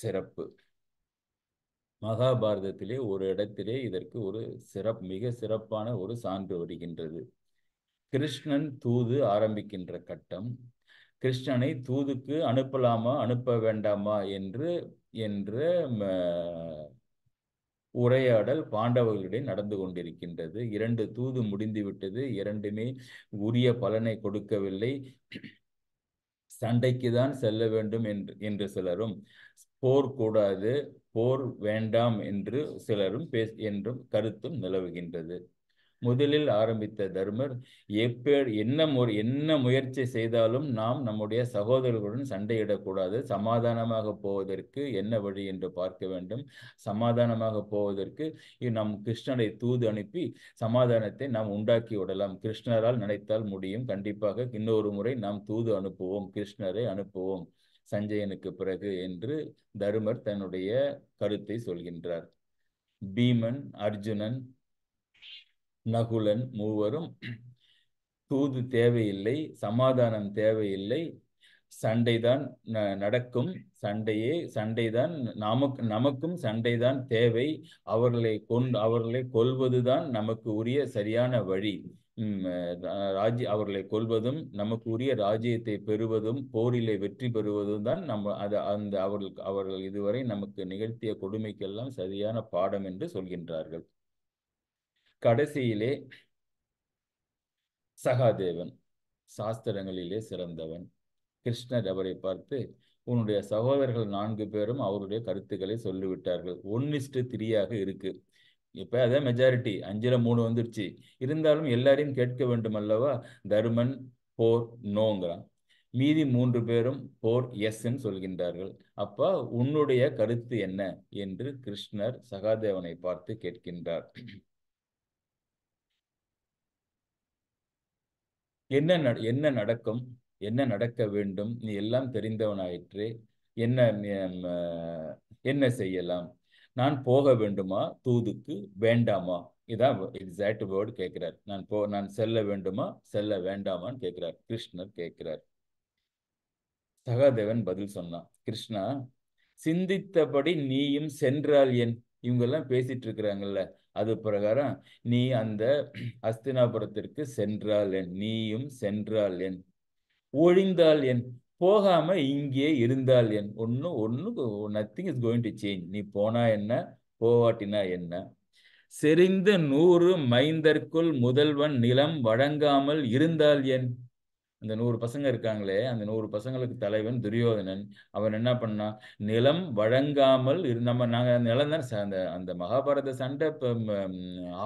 சிறப்பு மகாபாரதத்திலே ஒரு இடத்திலே இதற்கு ஒரு சிறப்பு மிக சிறப்பான ஒரு சான்று வருகின்றது கிருஷ்ணன் தூது ஆரம்பிக்கின்ற கட்டம் கிருஷ்ணனை தூதுக்கு அனுப்பலாமா அனுப்ப வேண்டாமா என்று என்ற உரையாடல் பாண்டவர்களிடையே நடந்து கொண்டிருக்கின்றது இரண்டு தூது முடிந்துவிட்டது இரண்டுமே உரிய பலனை கொடுக்கவில்லை சண்டைக்கு தான் செல்ல வேண்டும் என்று என்று சிலரும் போர் கூடாது போர் வேண்டாம் என்று சிலரும் பேஸ் என்றும் கருத்தும் நிலவுகின்றது முதலில் ஆரம்பித்த தர்மர் எப்போ என்ன முறை என்ன முயற்சி செய்தாலும் நாம் நம்முடைய சகோதரர்களுடன் சண்டையிடக்கூடாது சமாதானமாக போவதற்கு என்ன வழி என்று பார்க்க வேண்டும் சமாதானமாக போவதற்கு நம் கிருஷ்ணனை தூது அனுப்பி சமாதானத்தை நாம் உண்டாக்கி விடலாம் கிருஷ்ணரால் நினைத்தால் முடியும் கண்டிப்பாக இன்னொரு முறை நாம் தூது அனுப்புவோம் கிருஷ்ணரை அனுப்புவோம் சஞ்சயனுக்கு பிறகு என்று தருமர் தன்னுடைய கருத்தை சொல்கின்றார் பீமன் அர்ஜுனன் நகுலன் மூவரும் தூது தேவையில்லை சமாதானம் தேவையில்லை சண்டைதான் நடக்கும் சண்டையே சண்டைதான் நமக்கு நமக்கும் சண்டைதான் தேவை அவர்களை கொண் அவர்களை கொள்வதுதான் நமக்கு உரிய சரியான வழி ராஜ்ய அவர்களை கொள்வதும் நமக்கு உரிய ராஜ்யத்தை பெறுவதும் போரிலே வெற்றி பெறுவதும் தான் நம்ம அது அந்த அவர்களுக்கு அவர்கள் இதுவரை நமக்கு நிகழ்த்திய கொடுமைக்கெல்லாம் சரியான பாடம் என்று சொல்கின்றார்கள் கடைசியிலே சகாதேவன் சாஸ்திரங்களிலே சிறந்தவன் கிருஷ்ணர் அவரை பார்த்து உன்னுடைய சகோதரர்கள் நான்கு பேரும் அவருடைய கருத்துக்களை சொல்லிவிட்டார்கள் ஒன்னிஸ்டு திரியாக இருக்கு இப்போ அதான் மெஜாரிட்டி அஞ்சில் மூணு வந்துருச்சு இருந்தாலும் எல்லாரையும் கேட்க வேண்டும் அல்லவா தருமன் போர் நோங்கிறான் மீதி மூன்று பேரும் போர் எஸ்ன்னு சொல்கின்றார்கள் அப்பா உன்னுடைய கருத்து என்ன என்று கிருஷ்ணர் சகாதேவனை பார்த்து கேட்கின்றார் என்ன என்ன நடக்கும் என்ன நடக்க வேண்டும் நீ எல்லாம் தெரிந்தவனாயிற்று என்ன என்ன செய்யலாம் நான் போக வேண்டுமா தூதுக்கு வேண்டாமா இதான் எக்ஸாக்ட் வேர்டு கேட்கிறார் நான் போ நான் செல்ல வேண்டுமா செல்ல வேண்டாமான்னு கேட்கிறார் கிருஷ்ணர் கேட்கிறார் சகாதேவன் பதில் சொன்னான் கிருஷ்ணா சிந்தித்தபடி நீயும் சென்றால் என் இவங்கெல்லாம் பேசிட்டு இருக்கிறாங்கல்ல அது பிரகாரம் நீ அந்த அஸ்தினாபுரத்திற்கு சென்றால் என் நீயும் சென்றால் என் ஒழிந்தால் என் போகாம இங்கே இருந்தால் என் ஒன்று ஒன்று nothing is going to change நீ போனா என்ன போவாட்டினா என்ன செறிந்த நூறு மைந்தற்குள் முதல்வன் நிலம் வழங்காமல் இருந்தால் என் அந்த நூறு பசங்க இருக்காங்களே அந்த நூறு பசங்களுக்கு தலைவன் துரியோதனன் அவன் என்ன பண்ணான் நிலம் வழங்காமல் நம்ம நாங்கள் நிலம் தானே அந்த அந்த மகாபாரத சண்டை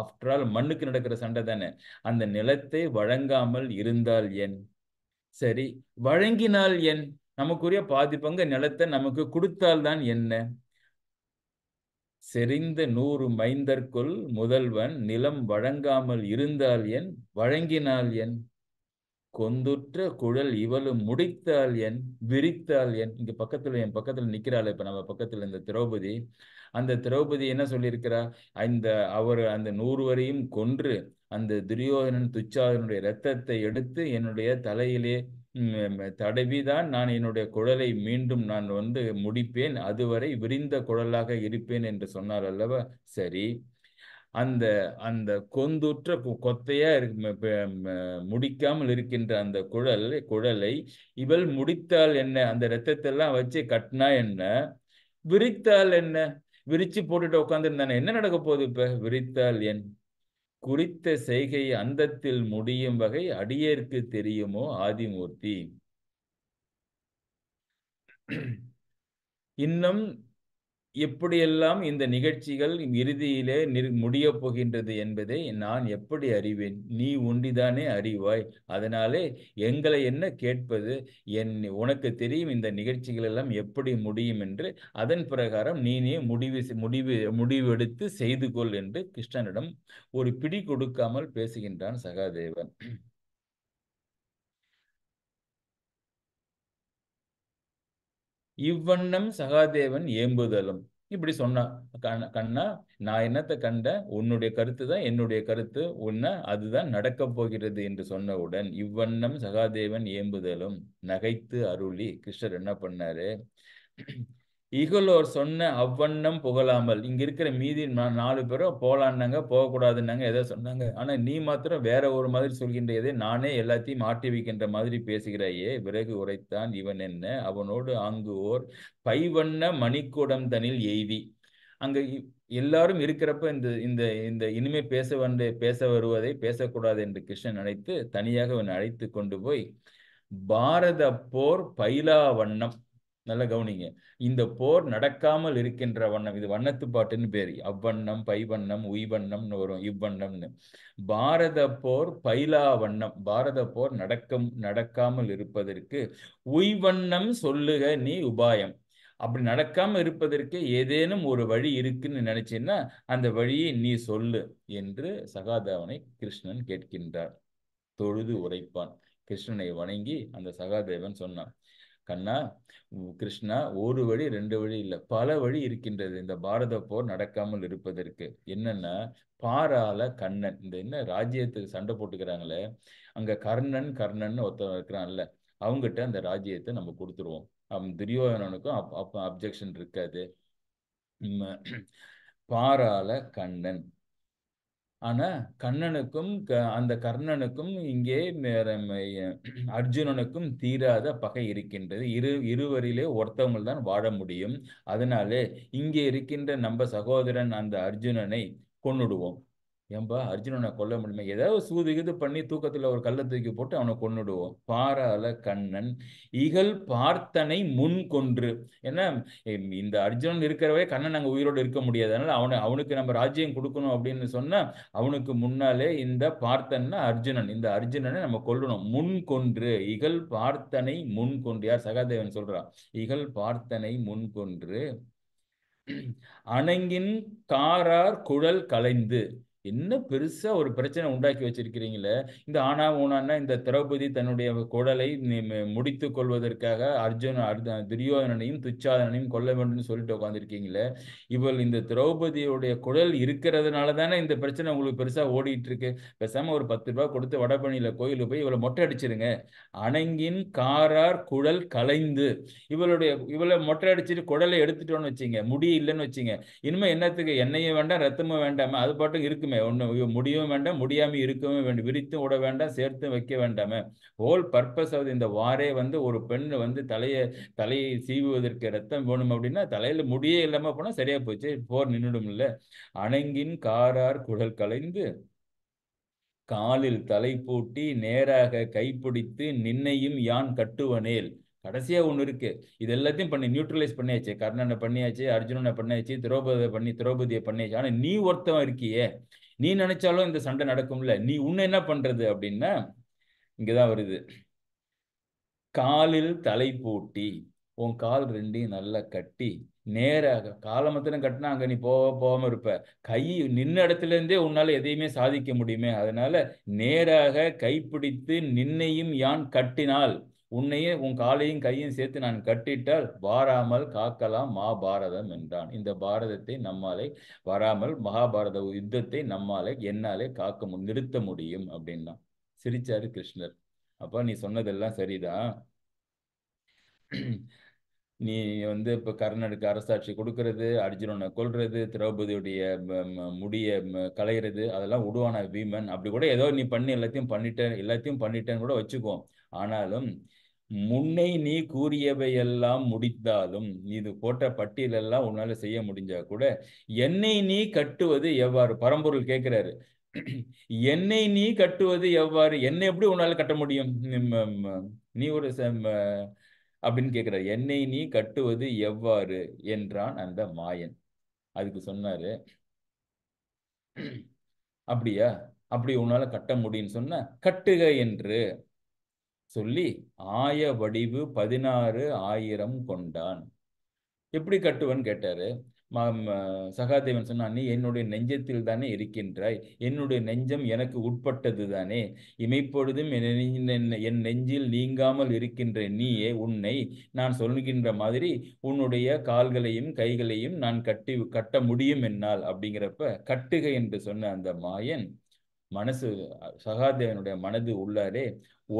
ஆஃப்டர் ஆல் மண்ணுக்கு நடக்கிற சண்டை தானே அந்த நிலத்தை வழங்காமல் இருந்தால் என் சரி வழங்கினால் என் நமக்குரிய பாதி பங்கு நிலத்தை நமக்கு கொடுத்தால் தான் என்ன செறிந்த நூறு மைந்தற்குள் முதல்வன் நிலம் வழங்காமல் இருந்தால் என் வழங்கினால் என் கொந்துற்ற குழல் இவளும் முடித்தாள் என் விரித்தாள் என் இங்க பக்கத்துல என் பக்கத்துல நிக்கிறாள் இப்ப நம்ம பக்கத்துல இந்த திரௌபதி அந்த திரௌபதி என்ன சொல்லியிருக்கிறா இந்த அவர் அந்த நூறு வரையும் கொன்று அந்த துரியோதனன் துச்சாதனுடைய ரத்தத்தை எடுத்து என்னுடைய தலையிலே தடவிதான் நான் என்னுடைய குழலை மீண்டும் நான் வந்து முடிப்பேன் அதுவரை விரிந்த குழலாக இருப்பேன் என்று சொன்னார் அல்லவா சரி அந்த அந்த கொந்துற்ற கொத்தையா இருக்கு முடிக்காமல் இருக்கின்ற அந்த குழல் குழலை இவள் முடித்தால் என்ன அந்த ரத்தத்தெல்லாம் வச்சு கட்டினா என்ன விரித்தால் என்ன விரிச்சு போட்டுட்டு உட்காந்துருந்தானே என்ன நடக்க போகுது இப்ப விரித்தால் என் குறித்த செய்கை அந்தத்தில் முடியும் வகை அடியேற்கு தெரியுமோ ஆதிமூர்த்தி இன்னும் எப்படியெல்லாம் இந்த நிகழ்ச்சிகள் இறுதியிலே நிறு முடிய போகின்றது என்பதை நான் எப்படி அறிவேன் நீ உண்டிதானே அறிவாய் அதனாலே எங்களை என்ன கேட்பது என் உனக்கு தெரியும் இந்த நிகழ்ச்சிகள் எல்லாம் எப்படி முடியும் என்று அதன் பிரகாரம் நீனே முடிவு முடிவு முடிவெடுத்து செய்து கொள் என்று கிருஷ்ணனிடம் ஒரு பிடி கொடுக்காமல் பேசுகின்றான் சகாதேவன் இவ்வண்ணம் சகாதேவன் ஏம்புதலும் இப்படி சொன்னா கண்ணா நான் என்னத்தை கண்ட உன்னுடைய கருத்து தான் என்னுடைய கருத்து உன்ன அதுதான் நடக்க போகிறது என்று சொன்னவுடன் இவ்வண்ணம் சகாதேவன் ஏம்புதலும் நகைத்து அருளி கிருஷ்ணர் என்ன பண்ணாரு இகலோர் சொன்ன அவ்வண்ணம் புகழாமல் இங்க இருக்கிற மீதி நாலு பேரும் போலான்னாங்க போகக்கூடாதுன்னாங்க எதை சொன்னாங்க ஆனா நீ மாத்திரம் வேற ஒரு மாதிரி சொல்கின்ற நானே எல்லாத்தையும் மாட்டி வைக்கின்ற மாதிரி பேசுகிறாயே விறகு உரைத்தான் இவன் என்ன அவனோடு அங்கு ஓர் பைவண்ண மணிக்கூடம் தனில் எய்தி அங்க எல்லாரும் இருக்கிறப்ப இந்த இந்த இந்த இனிமே பேச வந்து பேச வருவதை பேசக்கூடாது என்று கிருஷ்ணன் அழைத்து தனியாக அவன் அழைத்து கொண்டு போய் பாரத போர் பைலா வண்ணம் நல்லா கவனிங்க இந்த போர் நடக்காமல் இருக்கின்ற வண்ணம் இது வண்ணத்து பாட்டுன்னு பேர் அவ்வண்ணம் பைவண்ணம் உய்வண்ணம்னு வரும் இவ்வண்ணம்னு பாரத போர் பைலா வண்ணம் பாரத போர் நடக்க நடக்காமல் இருப்பதற்கு உய்வண்ணம் சொல்லுக நீ உபாயம் அப்படி நடக்காம இருப்பதற்கு ஏதேனும் ஒரு வழி இருக்குன்னு நினைச்சேன்னா அந்த வழியை நீ சொல்லு என்று சகாதேவனை கிருஷ்ணன் கேட்கின்றார் தொழுது உரைப்பான் கிருஷ்ணனை வணங்கி அந்த சகாதேவன் சொன்னான் கண்ணா கிருஷ்ணா ஒரு வழி ரெண்டு வழி இல்லை பல வழி இருக்கின்றது இந்த பாரத போர் நடக்காமல் இருப்பதற்கு என்னன்னா பாரால கண்ணன் இந்த என்ன ராஜ்யத்துக்கு சண்டை போட்டுக்கிறாங்களே அங்க கர்ணன் கர்ணன் ஒருத்தன் இருக்கிறான்ல அவங்ககிட்ட அந்த ராஜ்யத்தை நம்ம கொடுத்துருவோம் துரியோதனனுக்கும் அப் அப் அப்ஜெக்ஷன் இருக்காது பாரால கண்ணன் ஆனா கண்ணனுக்கும் க அந்த கர்ணனுக்கும் இங்கே அர்ஜுனனுக்கும் தீராத பகை இருக்கின்றது இரு இருவரிலே ஒருத்தவங்க தான் வாழ முடியும் அதனாலே இங்கே இருக்கின்ற நம்ம சகோதரன் அந்த அர்ஜுனனை கொன்னுடுவோம் ஏன்பா அர்ஜுனனை கொல்ல முடியுமா ஏதாவது சூது இது பண்ணி தூக்கத்துல ஒரு கல்லை தூக்கி போட்டு அவனை கொண்டுடுவோம் பாரால கண்ணன் இகழ் பார்த்தனை முன் கொன்று ஏன்னா இந்த அர்ஜுனன் இருக்கிறவே கண்ணன் நாங்கள் உயிரோடு இருக்க முடியாது அதனால அவனை அவனுக்கு நம்ம ராஜ்யம் கொடுக்கணும் அப்படின்னு சொன்னா அவனுக்கு முன்னாலே இந்த பார்த்தன்னா அர்ஜுனன் இந்த அர்ஜுனனை நம்ம கொல்லணும் முன் கொன்று இகழ் பார்த்தனை முன் கொன்று யார் சகாதேவன் சொல்றான் இகழ் பார்த்தனை முன் கொன்று அணங்கின் காரார் குழல் கலைந்து என்ன பெருசா ஒரு பிரச்சனை உண்டாக்கி வச்சிருக்கிறீங்களே இந்த ஆனா ஊனானா இந்த திரௌபதி தன்னுடைய குடலை முடித்து கொள்வதற்காக அர்ஜுன் அர்ஜ துரியோதனனையும் துச்சாதனையும் கொல்ல வேண்டும் சொல்லிட்டு உட்காந்துருக்கீங்களே இவள் இந்த திரௌபதியுடைய குடல் இருக்கிறதுனால தானே இந்த பிரச்சனை உங்களுக்கு பெருசா ஓடிட்டு இருக்கு பேசாம ஒரு பத்து ரூபாய் கொடுத்து வடபணியில கோயிலுக்கு போய் இவளை மொட்டை அடிச்சிருங்க அணங்கின் காரார் குடல் கலைந்து இவளுடைய இவளை மொட்டை அடிச்சிட்டு குடலை எடுத்துட்டோன்னு வச்சுங்க முடி இல்லைன்னு வச்சுங்க இனிமே என்னத்துக்கு எண்ணெயும் வேண்டாம் ரத்தமும் வேண்டாமா அது பாட்டும் இருக்குமே வேண்டாமே ஒன்று முடியவும் வேண்டாம் முடியாமல் இருக்கவும் வேண்டும் விரித்தும் விட வேண்டாம் சேர்த்தும் வைக்க வேண்டாமே ஹோல் பர்பஸ் ஆகுது இந்த வாரே வந்து ஒரு பெண் வந்து தலையை தலையை சீவுவதற்கு ரத்தம் வேணும் அப்படின்னா தலையில் முடியே இல்லாமல் போனால் சரியாக போச்சு போர் நின்றுடும் இல்லை அணங்கின் காரார் குடல் கலைந்து காலில் தலை பூட்டி நேராக கைப்பிடித்து நின்னையும் யான் கட்டுவனேல் கடைசியாக ஒன்று இருக்கு இது எல்லாத்தையும் பண்ணி நியூட்ரலைஸ் பண்ணியாச்சு கர்ணனை பண்ணியாச்சு அர்ஜுனனை பண்ணியாச்சு திரௌபதியை பண்ணி திரௌபதியை பண்ணியாச்சு ஆனால் நீ ஒருத்தவன் இருக்கியே நீ நினைச்சாலும் இந்த சண்டை நடக்கும்ல நீ உன்ன என்ன பண்றது அப்படின்னா இங்கதான் வருது காலில் தலை போட்டி உன் கால் ரெண்டையும் நல்லா கட்டி நேராக காலமத்தினம் கட்டினா அங்கே நீ போக போகாம இருப்ப கை நின்ன இடத்துல இருந்தே உன்னால எதையுமே சாதிக்க முடியுமே அதனால நேராக கைப்பிடித்து நின்னையும் யான் கட்டினால் உன்னையே உன் காலையும் கையும் சேர்த்து நான் கட்டிட்டால் வாராமல் காக்கலாம் மகாபாரதம் என்றான் இந்த பாரதத்தை நம்மாலே வராமல் மகாபாரத யுத்தத்தை நம்மாலே என்னாலே காக்க நிறுத்த முடியும் அப்படின்னா சிரிச்சாரு கிருஷ்ணர் அப்ப நீ சொன்னதெல்லாம் சரிதான் நீ வந்து இப்போ கர்ணனுக்கு அரசாட்சி கொடுக்கறது அர்ஜுனனை கொள்றது திரௌபதியுடைய முடிய கலையிறது அதெல்லாம் உடுவான வீமன் அப்படி கூட ஏதோ நீ பண்ணி எல்லாத்தையும் பண்ணிட்டேன் எல்லாத்தையும் பண்ணிட்டேன்னு கூட வச்சுக்குவோம் ஆனாலும் முன்னை நீ கூறியவையெல்லாம் முடித்தாலும் இது போட்ட பட்டியலெல்லாம் உன்னால செய்ய முடிஞ்சா கூட என்னை நீ கட்டுவது எவ்வாறு பரம்பொருள் கேட்கிறாரு என்னை நீ கட்டுவது எவ்வாறு என்னை எப்படி உன்னால கட்ட முடியும் நீ ஒரு அப்படின்னு கேட்கிறார் என்னை நீ கட்டுவது எவ்வாறு என்றான் அந்த மாயன் அதுக்கு சொன்னாரு அப்படியா அப்படி உன்னால கட்ட முடியும்னு சொன்ன கட்டுக என்று சொல்லி ஆய வடிவு பதினாறு ஆயிரம் கொண்டான் எப்படி கட்டுவன் கேட்டாரு சகாதேவன் சொன்னான் நீ என்னுடைய நெஞ்சத்தில் தானே இருக்கின்றாய் என்னுடைய நெஞ்சம் எனக்கு உட்பட்டது தானே இமைப்பொழுதும் என் நெஞ்சில் நீங்காமல் இருக்கின்ற நீயே உன்னை நான் சொல்கின்ற மாதிரி உன்னுடைய கால்களையும் கைகளையும் நான் கட்டி கட்ட முடியும் என்னால் அப்படிங்கிறப்ப கட்டுக என்று சொன்ன அந்த மாயன் மனசு சகாதேவனுடைய மனது உள்ளாரே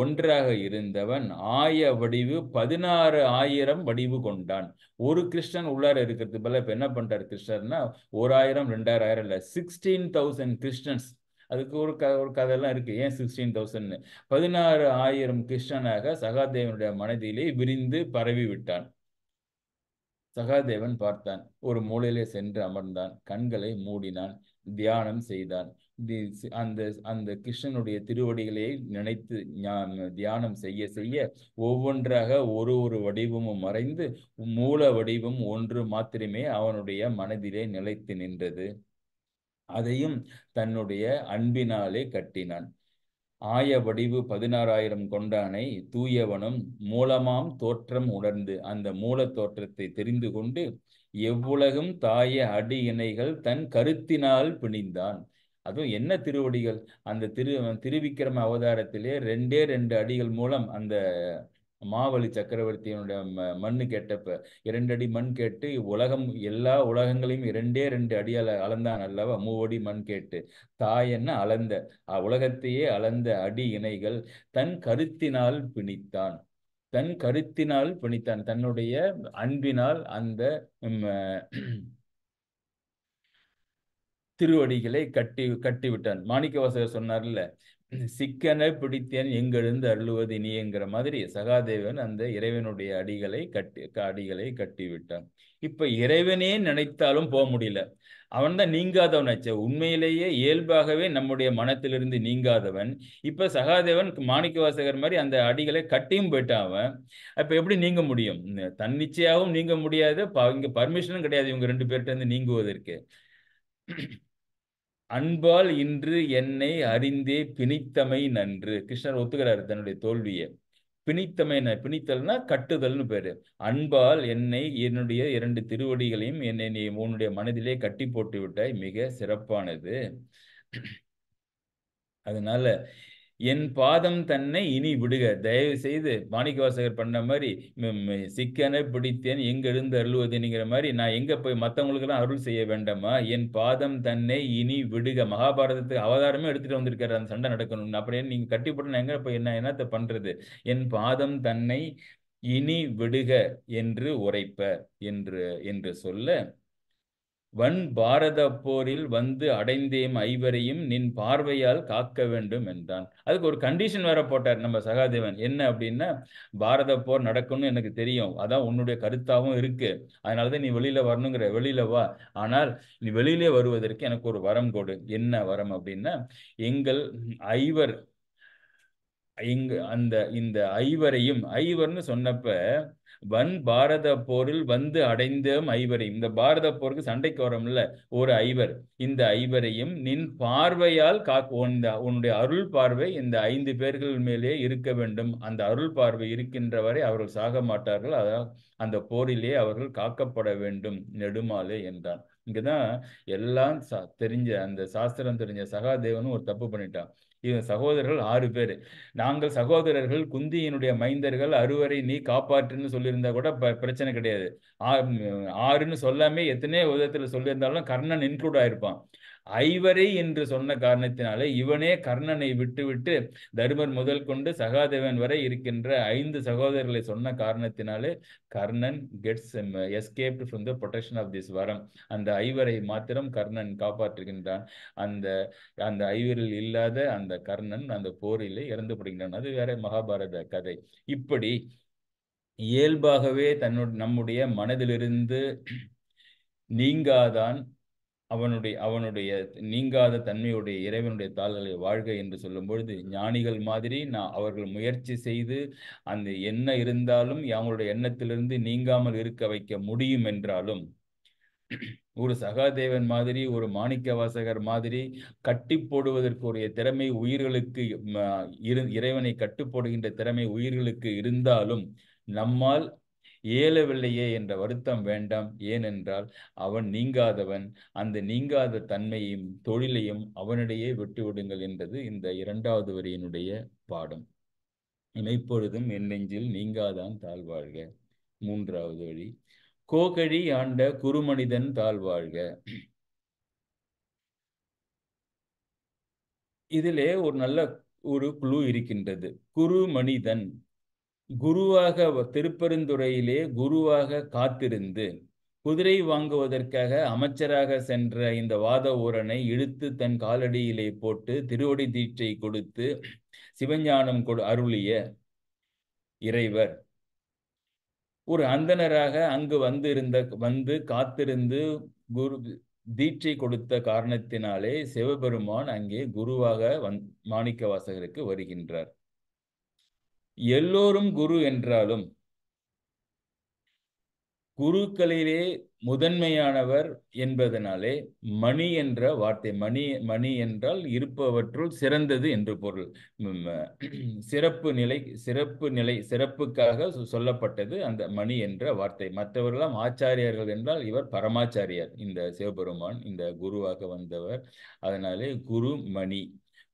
ஒன்றாக இருந்தவன் ஆய வடிவு பதினாறு ஆயிரம் வடிவு கொண்டான் ஒரு கிருஷ்ணன் உள்ளார இருக்கிறது போல இப்ப என்ன பண்றாரு கிருஷ்ணர்னா ஒரு ஆயிரம் ரெண்டாயிரம் ஆயிரம் இல்ல சிக்ஸ்டீன் தௌசண்ட் கிருஷ்ணன்ஸ் அதுக்கு ஒரு கதை ஒரு கதையெல்லாம் இருக்கு ஏன் சிக்ஸ்டீன் தௌசண்ட்னு பதினாறு ஆயிரம் கிருஷ்ணனாக சகாதேவனுடைய மனதிலே விரிந்து பரவி விட்டான் சகாதேவன் பார்த்தான் ஒரு மூலையிலே சென்று அமர்ந்தான் கண்களை மூடினான் தியானம் செய்தான் அந்த அந்த கிருஷ்ணனுடைய திருவடிகளை நினைத்து தியானம் செய்ய செய்ய ஒவ்வொன்றாக ஒரு ஒரு வடிவமும் மறைந்து மூல வடிவம் ஒன்று மாத்திரமே அவனுடைய மனதிலே நிலைத்து நின்றது அதையும் தன்னுடைய அன்பினாலே கட்டினான் ஆய வடிவு பதினாறாயிரம் கொண்டானை தூயவனும் மூலமாம் தோற்றம் உணர்ந்து அந்த மூல தோற்றத்தை தெரிந்து கொண்டு எவ்வுலகும் தாய அடி இணைகள் தன் கருத்தினால் பிணிந்தான் அதுவும் என்ன திருவடிகள் அந்த திரு திருவிக்கிரம அவதாரத்திலே ரெண்டே ரெண்டு அடிகள் மூலம் அந்த மாவலி சக்கரவர்த்தியினுடைய மண்ணு கேட்டப்ப இரண்டு அடி மண் கேட்டு உலகம் எல்லா உலகங்களையும் இரண்டே ரெண்டு அடி அல அளந்தான் அல்லவா மூவடி மண் கேட்டு தாய் என்ன அளந்த உலகத்தையே அளந்த அடி இணைகள் தன் கருத்தினால் பிணித்தான் தன் கருத்தினால் பிணித்தான் தன்னுடைய அன்பினால் அந்த திருவடிகளை கட்டி கட்டிவிட்டான் மாணிக்க வாசகர் சொன்னார்ல சிக்கனை பிடித்தேன் எங்கிருந்து அருளுவது இனியங்கிற மாதிரி சகாதேவன் அந்த இறைவனுடைய அடிகளை கட்டி அடிகளை கட்டிவிட்டான் இப்ப இறைவனே நினைத்தாலும் போக முடியல அவன் தான் நீங்காதவனாச்சு உண்மையிலேயே இயல்பாகவே நம்முடைய மனத்திலிருந்து நீங்காதவன் இப்ப சகாதேவன் மாணிக்க வாசகர் மாதிரி அந்த அடிகளை கட்டியும் போயிட்டான் அவன் இப்ப எப்படி நீங்க முடியும் தன்னிச்சையாகவும் நீங்க முடியாது இங்க பர்மிஷனும் கிடையாது இவங்க ரெண்டு பேர்கிட்ட இருந்து நீங்குவதற்கு அன்பால் இன்று என்னை அறிந்தே பிணித்தமை நன்று கிருஷ்ணர் ஒத்துக்கிறார் தன்னுடைய தோல்வியை பிணித்தமை பிணித்தல்னா கட்டுதல்னு பேரு அன்பால் என்னை என்னுடைய இரண்டு திருவடிகளையும் என்னை நீ உன்னுடைய மனதிலே கட்டி போட்டு விட்டாய் மிக சிறப்பானது அதனால என் பாதம் தன்னை இனி விடுக தயவு செய்து மாணிக்க வாசகர் பண்ண மாதிரி சிக்கனை பிடித்தேன் எங்க இருந்து அருள்வதுங்கிற மாதிரி நான் எங்க போய் மற்றவங்களுக்கெல்லாம் அருள் செய்ய வேண்டாமா என் பாதம் தன்னை இனி விடுக மகாபாரதத்துக்கு அவதாரமே எடுத்துட்டு வந்திருக்காரு அந்த சண்டை நடக்கணும்னு அப்படின்னு நீங்க கட்டிப்பட்டு நான் எங்க போய் என்ன என்னத்த பண்றது என் பாதம் தன்னை இனி விடுக என்று உரைப்ப என்று என்று சொல்ல வன் பாரத போரில் வந்து அடைந்தேம் ஐவரையும் நின் பார்வையால் காக்க வேண்டும் என்றான் அதுக்கு ஒரு கண்டிஷன் வேற போட்டார் நம்ம சகாதேவன் என்ன அப்படின்னா பாரத போர் நடக்கும்னு எனக்கு தெரியும் அதான் உன்னுடைய கருத்தாகவும் இருக்கு அதனாலதான் நீ வெளியில வரணுங்கிற வெளியில வா ஆனால் நீ வெளியிலே வருவதற்கு எனக்கு ஒரு வரம் கொடு என்ன வரம் அப்படின்னா எங்கள் ஐவர் இங்கு அந்த இந்த ஐவரையும் ஐவர்னு சொன்னப்ப வன் பாரத போரில் வந்து அடைந்த ஐவரையும் இந்த பாரத போருக்கு சண்டைக்கு வரோம்ல ஒரு ஐவர் இந்த ஐவரையும் நின் பார்வையால் காக்கு உன்னுடைய அருள் பார்வை இந்த ஐந்து பேர்கள் மேலே இருக்க வேண்டும் அந்த அருள் பார்வை இருக்கின்ற வரை அவர்கள் சாக மாட்டார்கள் அதான் அந்த போரிலே அவர்கள் காக்கப்பட வேண்டும் நெடுமாலே என்றான் இங்கதான் எல்லாம் தெரிஞ்ச அந்த சாஸ்திரம் தெரிஞ்ச சகாதேவனும் ஒரு தப்பு பண்ணிட்டான் இவன் சகோதரர்கள் ஆறு பேர் நாங்கள் சகோதரர்கள் குந்தியினுடைய மைந்தர்கள் அறுவரை நீ காப்பாற்றுன்னு சொல்லியிருந்தா கூட பிரச்சனை கிடையாது ஆறுன்னு சொல்லாமே எத்தனையோ விதத்தில் சொல்லியிருந்தாலும் கர்ணன் இன்க்ளூட் ஆயிருப்பான் ஐவரை என்று சொன்ன காரணத்தினாலே இவனே கர்ணனை விட்டுவிட்டு தருமர் முதல் கொண்டு சகாதேவன் வரை இருக்கின்ற ஐந்து சகோதரர்களை சொன்ன காரணத்தினாலே Karnan gets escaped from the protection of this வரம் அந்த ஐவரை மாத்திரம் கர்ணன் காப்பாற்றுகின்றான் அந்த அந்த ஐவரில் இல்லாத அந்த கர்ணன் அந்த போரில் இறந்து படுகின்றான் அது வேற மகாபாரத கதை இப்படி இயல்பாகவே தன்னுடைய நம்முடைய மனதிலிருந்து நீங்காதான் அவனுடைய அவனுடைய நீங்காத தன்மையுடைய இறைவனுடைய தாள்களை வாழ்க என்று சொல்லும் பொழுது ஞானிகள் மாதிரி நான் அவர்கள் முயற்சி செய்து அந்த எண்ணம் இருந்தாலும் அவங்களுடைய எண்ணத்திலிருந்து நீங்காமல் இருக்க வைக்க முடியும் என்றாலும் ஒரு சகாதேவன் மாதிரி ஒரு மாணிக்க வாசகர் மாதிரி கட்டி போடுவதற்குரிய திறமை உயிர்களுக்கு இரு இறைவனை கட்டுப்போடுகின்ற திறமை உயிர்களுக்கு இருந்தாலும் நம்மால் இயலவில்லையே என்ற வருத்தம் வேண்டாம் ஏனென்றால் அவன் நீங்காதவன் அந்த நீங்காத தன்மையும் தொழிலையும் அவனிடையே விட்டுவிடுங்கள் என்றது இந்த இரண்டாவது வரியினுடைய பாடம் இமைப்பொழுதும் என் நெஞ்சில் நீங்காதான் தாழ்வாழ்க மூன்றாவது வழி கோகழி ஆண்ட குருமனிதன் தாழ்வாழ்க இதிலே ஒரு நல்ல ஒரு குழு இருக்கின்றது குரு மனிதன் குருவாக திருப்பெருந்துறையிலே குருவாக காத்திருந்து குதிரை வாங்குவதற்காக அமைச்சராக சென்ற இந்த வாத ஊரனை இழுத்து தன் காலடியிலே போட்டு திருவடி தீட்சை கொடுத்து சிவஞானம் கொடு அருளிய இறைவர் ஒரு அந்தனராக அங்கு வந்து இருந்த வந்து காத்திருந்து குரு தீட்சை கொடுத்த காரணத்தினாலே சிவபெருமான் அங்கே குருவாக வந் மாணிக்க வாசகருக்கு வருகின்றார் எல்லோரும் குரு என்றாலும் குருக்களிலே முதன்மையானவர் என்பதனாலே மணி என்ற வார்த்தை மணி மணி என்றால் இருப்பவற்றுள் சிறந்தது என்று பொருள் சிறப்பு நிலை சிறப்பு நிலை சிறப்புக்காக சொல்லப்பட்டது அந்த மணி என்ற வார்த்தை மற்றவர்களாம் ஆச்சாரியர்கள் என்றால் இவர் பரமாச்சாரியார் இந்த சிவபெருமான் இந்த குருவாக வந்தவர் அதனாலே குரு மணி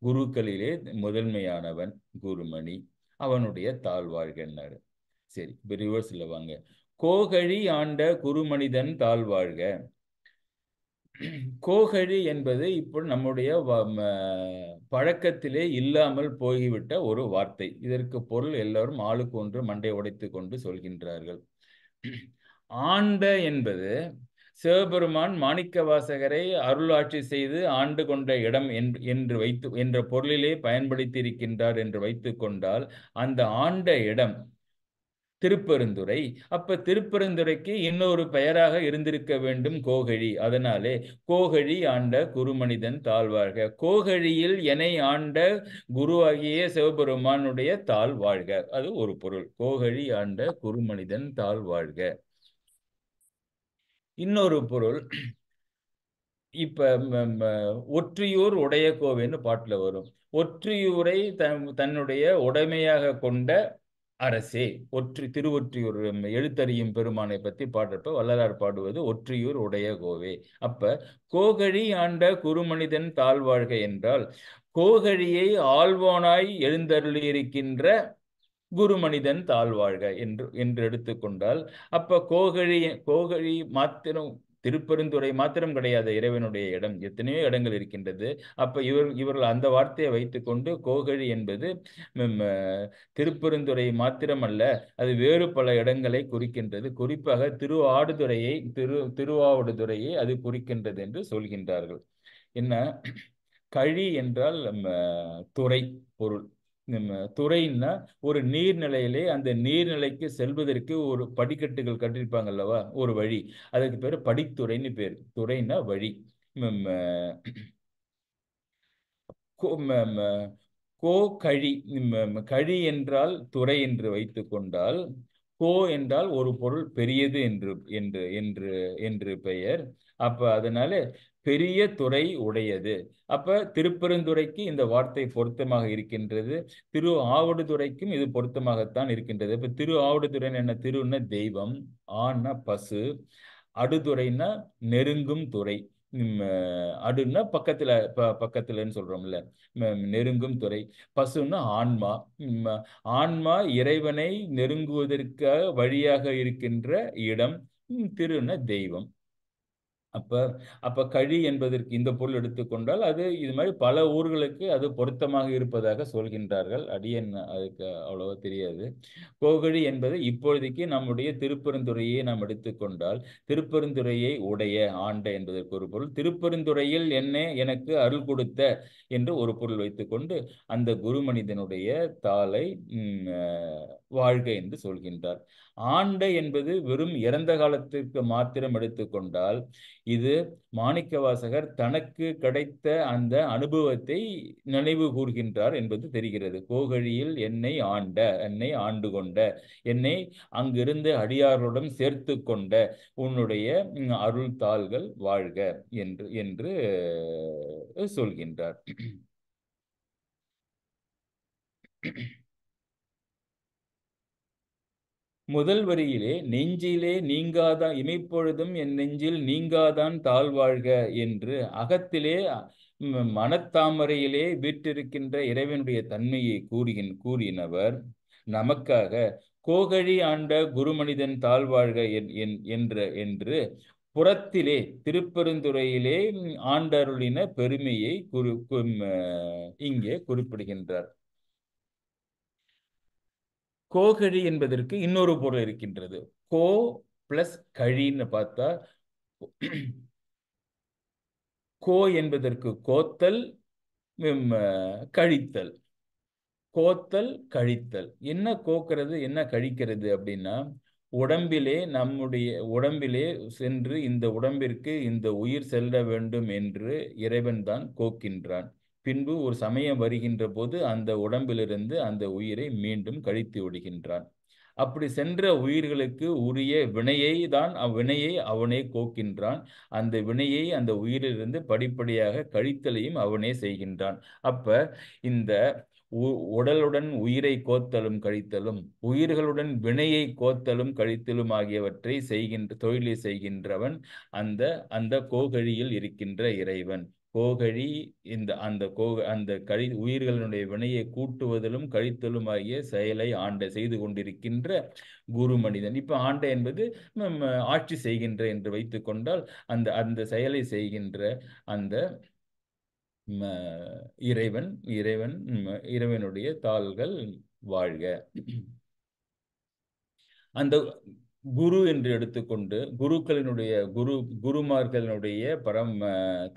குருக்களிலே முதன்மையானவன் குருமணி அவனுடைய தாழ்வாழ்கன்னாரு சரி ரிவர்ஸ் இல்ல வாங்க கோகழி ஆண்ட குருமனிதன் தாழ்வாழ்க கோகழி என்பது இப்போ நம்முடைய பழக்கத்திலே இல்லாமல் போய்விட்ட ஒரு வார்த்தை இதற்கு பொருள் எல்லாரும் ஆளுக்கு ஒன்று மண்டை உடைத்து கொண்டு சொல்கின்றார்கள் ஆண்ட என்பது சிவபெருமான் மாணிக்க வாசகரை அருளாட்சி செய்து ஆண்டு கொண்ட இடம் என்று வைத்து என்ற பொருளிலே பயன்படுத்தியிருக்கின்றார் என்று வைத்து கொண்டால் அந்த ஆண்ட இடம் திருப்பெருந்துரை அப்ப திருப்பெருந்துரைக்கு இன்னொரு பெயராக இருந்திருக்க வேண்டும் கோகழி அதனாலே கோகழி ஆண்ட குருமனிதன் தாழ்வாழ்க கோகழியில் என்னை ஆண்ட குருவாகிய சிவபெருமானுடைய தாழ்வாழ்க அது ஒரு பொருள் கோகழி ஆண்ட குருமனிதன் தாழ்வாழ்க இன்னொரு பொருள் இப்போ ஒற்றியூர் உடைய கோவைன்னு பாட்டில் வரும் ஒற்றியூரை தன் தன்னுடைய உடைமையாக கொண்ட அரசே ஒற்றி திருவொற்றியூர் எழுத்தறியும் பெருமானை பற்றி பாடுறப்ப வள்ளலார் பாடுவது ஒற்றியூர் உடைய கோவே அப்ப கோகழி ஆண்ட குருமனிதன் தாழ்வாழ்க என்றால் கோகழியை ஆழ்வானாய் எழுந்தருளியிருக்கின்ற குரு மனிதன் தாழ்வாழ்க என்று என்று எடுத்துக்கொண்டால் அப்ப கோகழி கோகழி மாத்திரம் திருப்பெருந்துறை மாத்திரம் கிடையாது இறைவனுடைய இடம் எத்தனையோ இடங்கள் இருக்கின்றது அப்ப இவர் இவர்கள் அந்த வார்த்தையை வைத்துக்கொண்டு கோகழி என்பது திருப்பெருந்துறை அல்ல அது வேறு பல இடங்களை குறிக்கின்றது குறிப்பாக திருவாடுதுறையை திரு திருவாவடுதுறையை அது குறிக்கின்றது என்று சொல்கின்றார்கள் என்ன கழி என்றால் துறை பொருள் துறைன்னா ஒரு நீர்நிலையிலே அந்த நீர்நிலைக்கு செல்வதற்கு ஒரு படிக்கட்டுகள் கட்டிருப்பாங்க அல்லவா ஒரு வழி அதுக்கு பேர் படித்துறைன்னு பேர் துறைன்னா வழி கோ கழி கழி என்றால் துறை என்று வைத்து கொண்டால் கோ என்றால் ஒரு பொருள் பெரியது என்று என்று என்று என்று பெயர் அப்ப அதனால பெரிய துறை உடையது அப்ப திருப்பெருந்துறைக்கு இந்த வார்த்தை பொருத்தமாக இருக்கின்றது திரு ஆவடுதுறைக்கும் இது பொருத்தமாகத்தான் இருக்கின்றது இப்ப திரு ஆவடுதுறைன்னு என்ன திருன்னா தெய்வம் ஆன்னா பசு அடுதுறைன்னா நெருங்கும் துறை அடுன்னா பக்கத்துல ப பக்கத்துலன்னு சொல்றோம்ல நெருங்கும் துறை பசுன்னா ஆன்மா ஆன்மா இறைவனை நெருங்குவதற்காக வழியாக இருக்கின்ற இடம் திருன்னா தெய்வம் அப்போ அப்போ கழி என்பதற்கு இந்த பொருள் எடுத்துக்கொண்டால் அது இது மாதிரி பல ஊர்களுக்கு அது பொருத்தமாக இருப்பதாக சொல்கின்றார்கள் அடியன் அதுக்கு அவ்வளவா தெரியாது கோகழி என்பது இப்பொழுதைக்கு நம்முடைய திருப்பெருந்துறையை நாம் எடுத்துக்கொண்டால் திருப்பெருந்துறையை உடைய ஆண்ட என்பதற்கு ஒரு பொருள் திருப்பெருந்துறையில் என்ன எனக்கு அருள் கொடுத்த என்று ஒரு பொருள் வைத்துக்கொண்டு அந்த குரு மனிதனுடைய தாளை வாழ்க என்று சொல்கின்றார் ஆண்ட என்பது வெறும் இறந்த காலத்திற்கு மாத்திரம் எடுத்துக்கொண்டால் இது மாணிக்கவாசகர் தனக்கு கிடைத்த அந்த அனுபவத்தை நினைவு கூர்கின்றார் என்பது தெரிகிறது கோகழியில் என்னை ஆண்ட என்னை ஆண்டு கொண்ட என்னை அங்கிருந்து அடியார்களுடன் சேர்த்து கொண்ட உன்னுடைய அருள் தாள்கள் வாழ்க என்று என்று சொல்கின்றார் முதல் வரியிலே நெஞ்சிலே நீங்காதா இமைப்பொழுதும் என் நெஞ்சில் நீங்காதான் தாழ்வாழ்க என்று அகத்திலே மனத்தாமரையிலே வீட்டிருக்கின்ற இறைவனுடைய தன்மையை கூறுகின் கூறினவர் நமக்காக கோகழி ஆண்ட குருமனிதன் தாழ்வாழ்க என்ற என்று புறத்திலே திருப்பெருந்துறையிலே ஆண்டருளின பெருமையை குறி இங்கே குறிப்பிடுகின்றார் கோகழி என்பதற்கு இன்னொரு பொருள் இருக்கின்றது கோ பிளஸ் கழின்னு பார்த்தா கோ என்பதற்கு கோத்தல் கழித்தல் கோத்தல் கழித்தல் என்ன கோக்கிறது என்ன கழிக்கிறது அப்படின்னா உடம்பிலே நம்முடைய உடம்பிலே சென்று இந்த உடம்பிற்கு இந்த உயிர் செல்ல வேண்டும் என்று இறைவன் தான் கோக்கின்றான் பின்பு ஒரு சமயம் வருகின்ற போது அந்த உடம்பிலிருந்து அந்த உயிரை மீண்டும் கழித்து விடுகின்றான் அப்படி சென்ற உயிர்களுக்கு உரிய வினையை தான் அவ்வினையை அவனே கோக்கின்றான் அந்த வினையை அந்த உயிரிலிருந்து படிப்படியாக கழித்தலையும் அவனே செய்கின்றான் அப்ப இந்த உடலுடன் உயிரை கோத்தலும் கழித்தலும் உயிர்களுடன் வினையை கோத்தலும் கழித்தலும் ஆகியவற்றை செய்கின்ற தொழிலை செய்கின்றவன் அந்த அந்த கோகழியில் இருக்கின்ற இறைவன் கோகழி இந்த அந்த கோக அந்த கழி உயிர்களினுடைய வினையை கூட்டுவதிலும் கழித்தலும் ஆகிய செயலை ஆண்ட செய்து கொண்டிருக்கின்ற குரு மனிதன் இப்போ ஆண்ட என்பது ஆட்சி செய்கின்ற என்று வைத்துக்கொண்டால் அந்த அந்த செயலை செய்கின்ற அந்த இறைவன் இறைவன் இறைவனுடைய தாள்கள் வாழ்க அந்த குரு என்று எடுத்துக்கொண்டு குருக்களினுடைய குரு குருமார்களினுடைய பரம்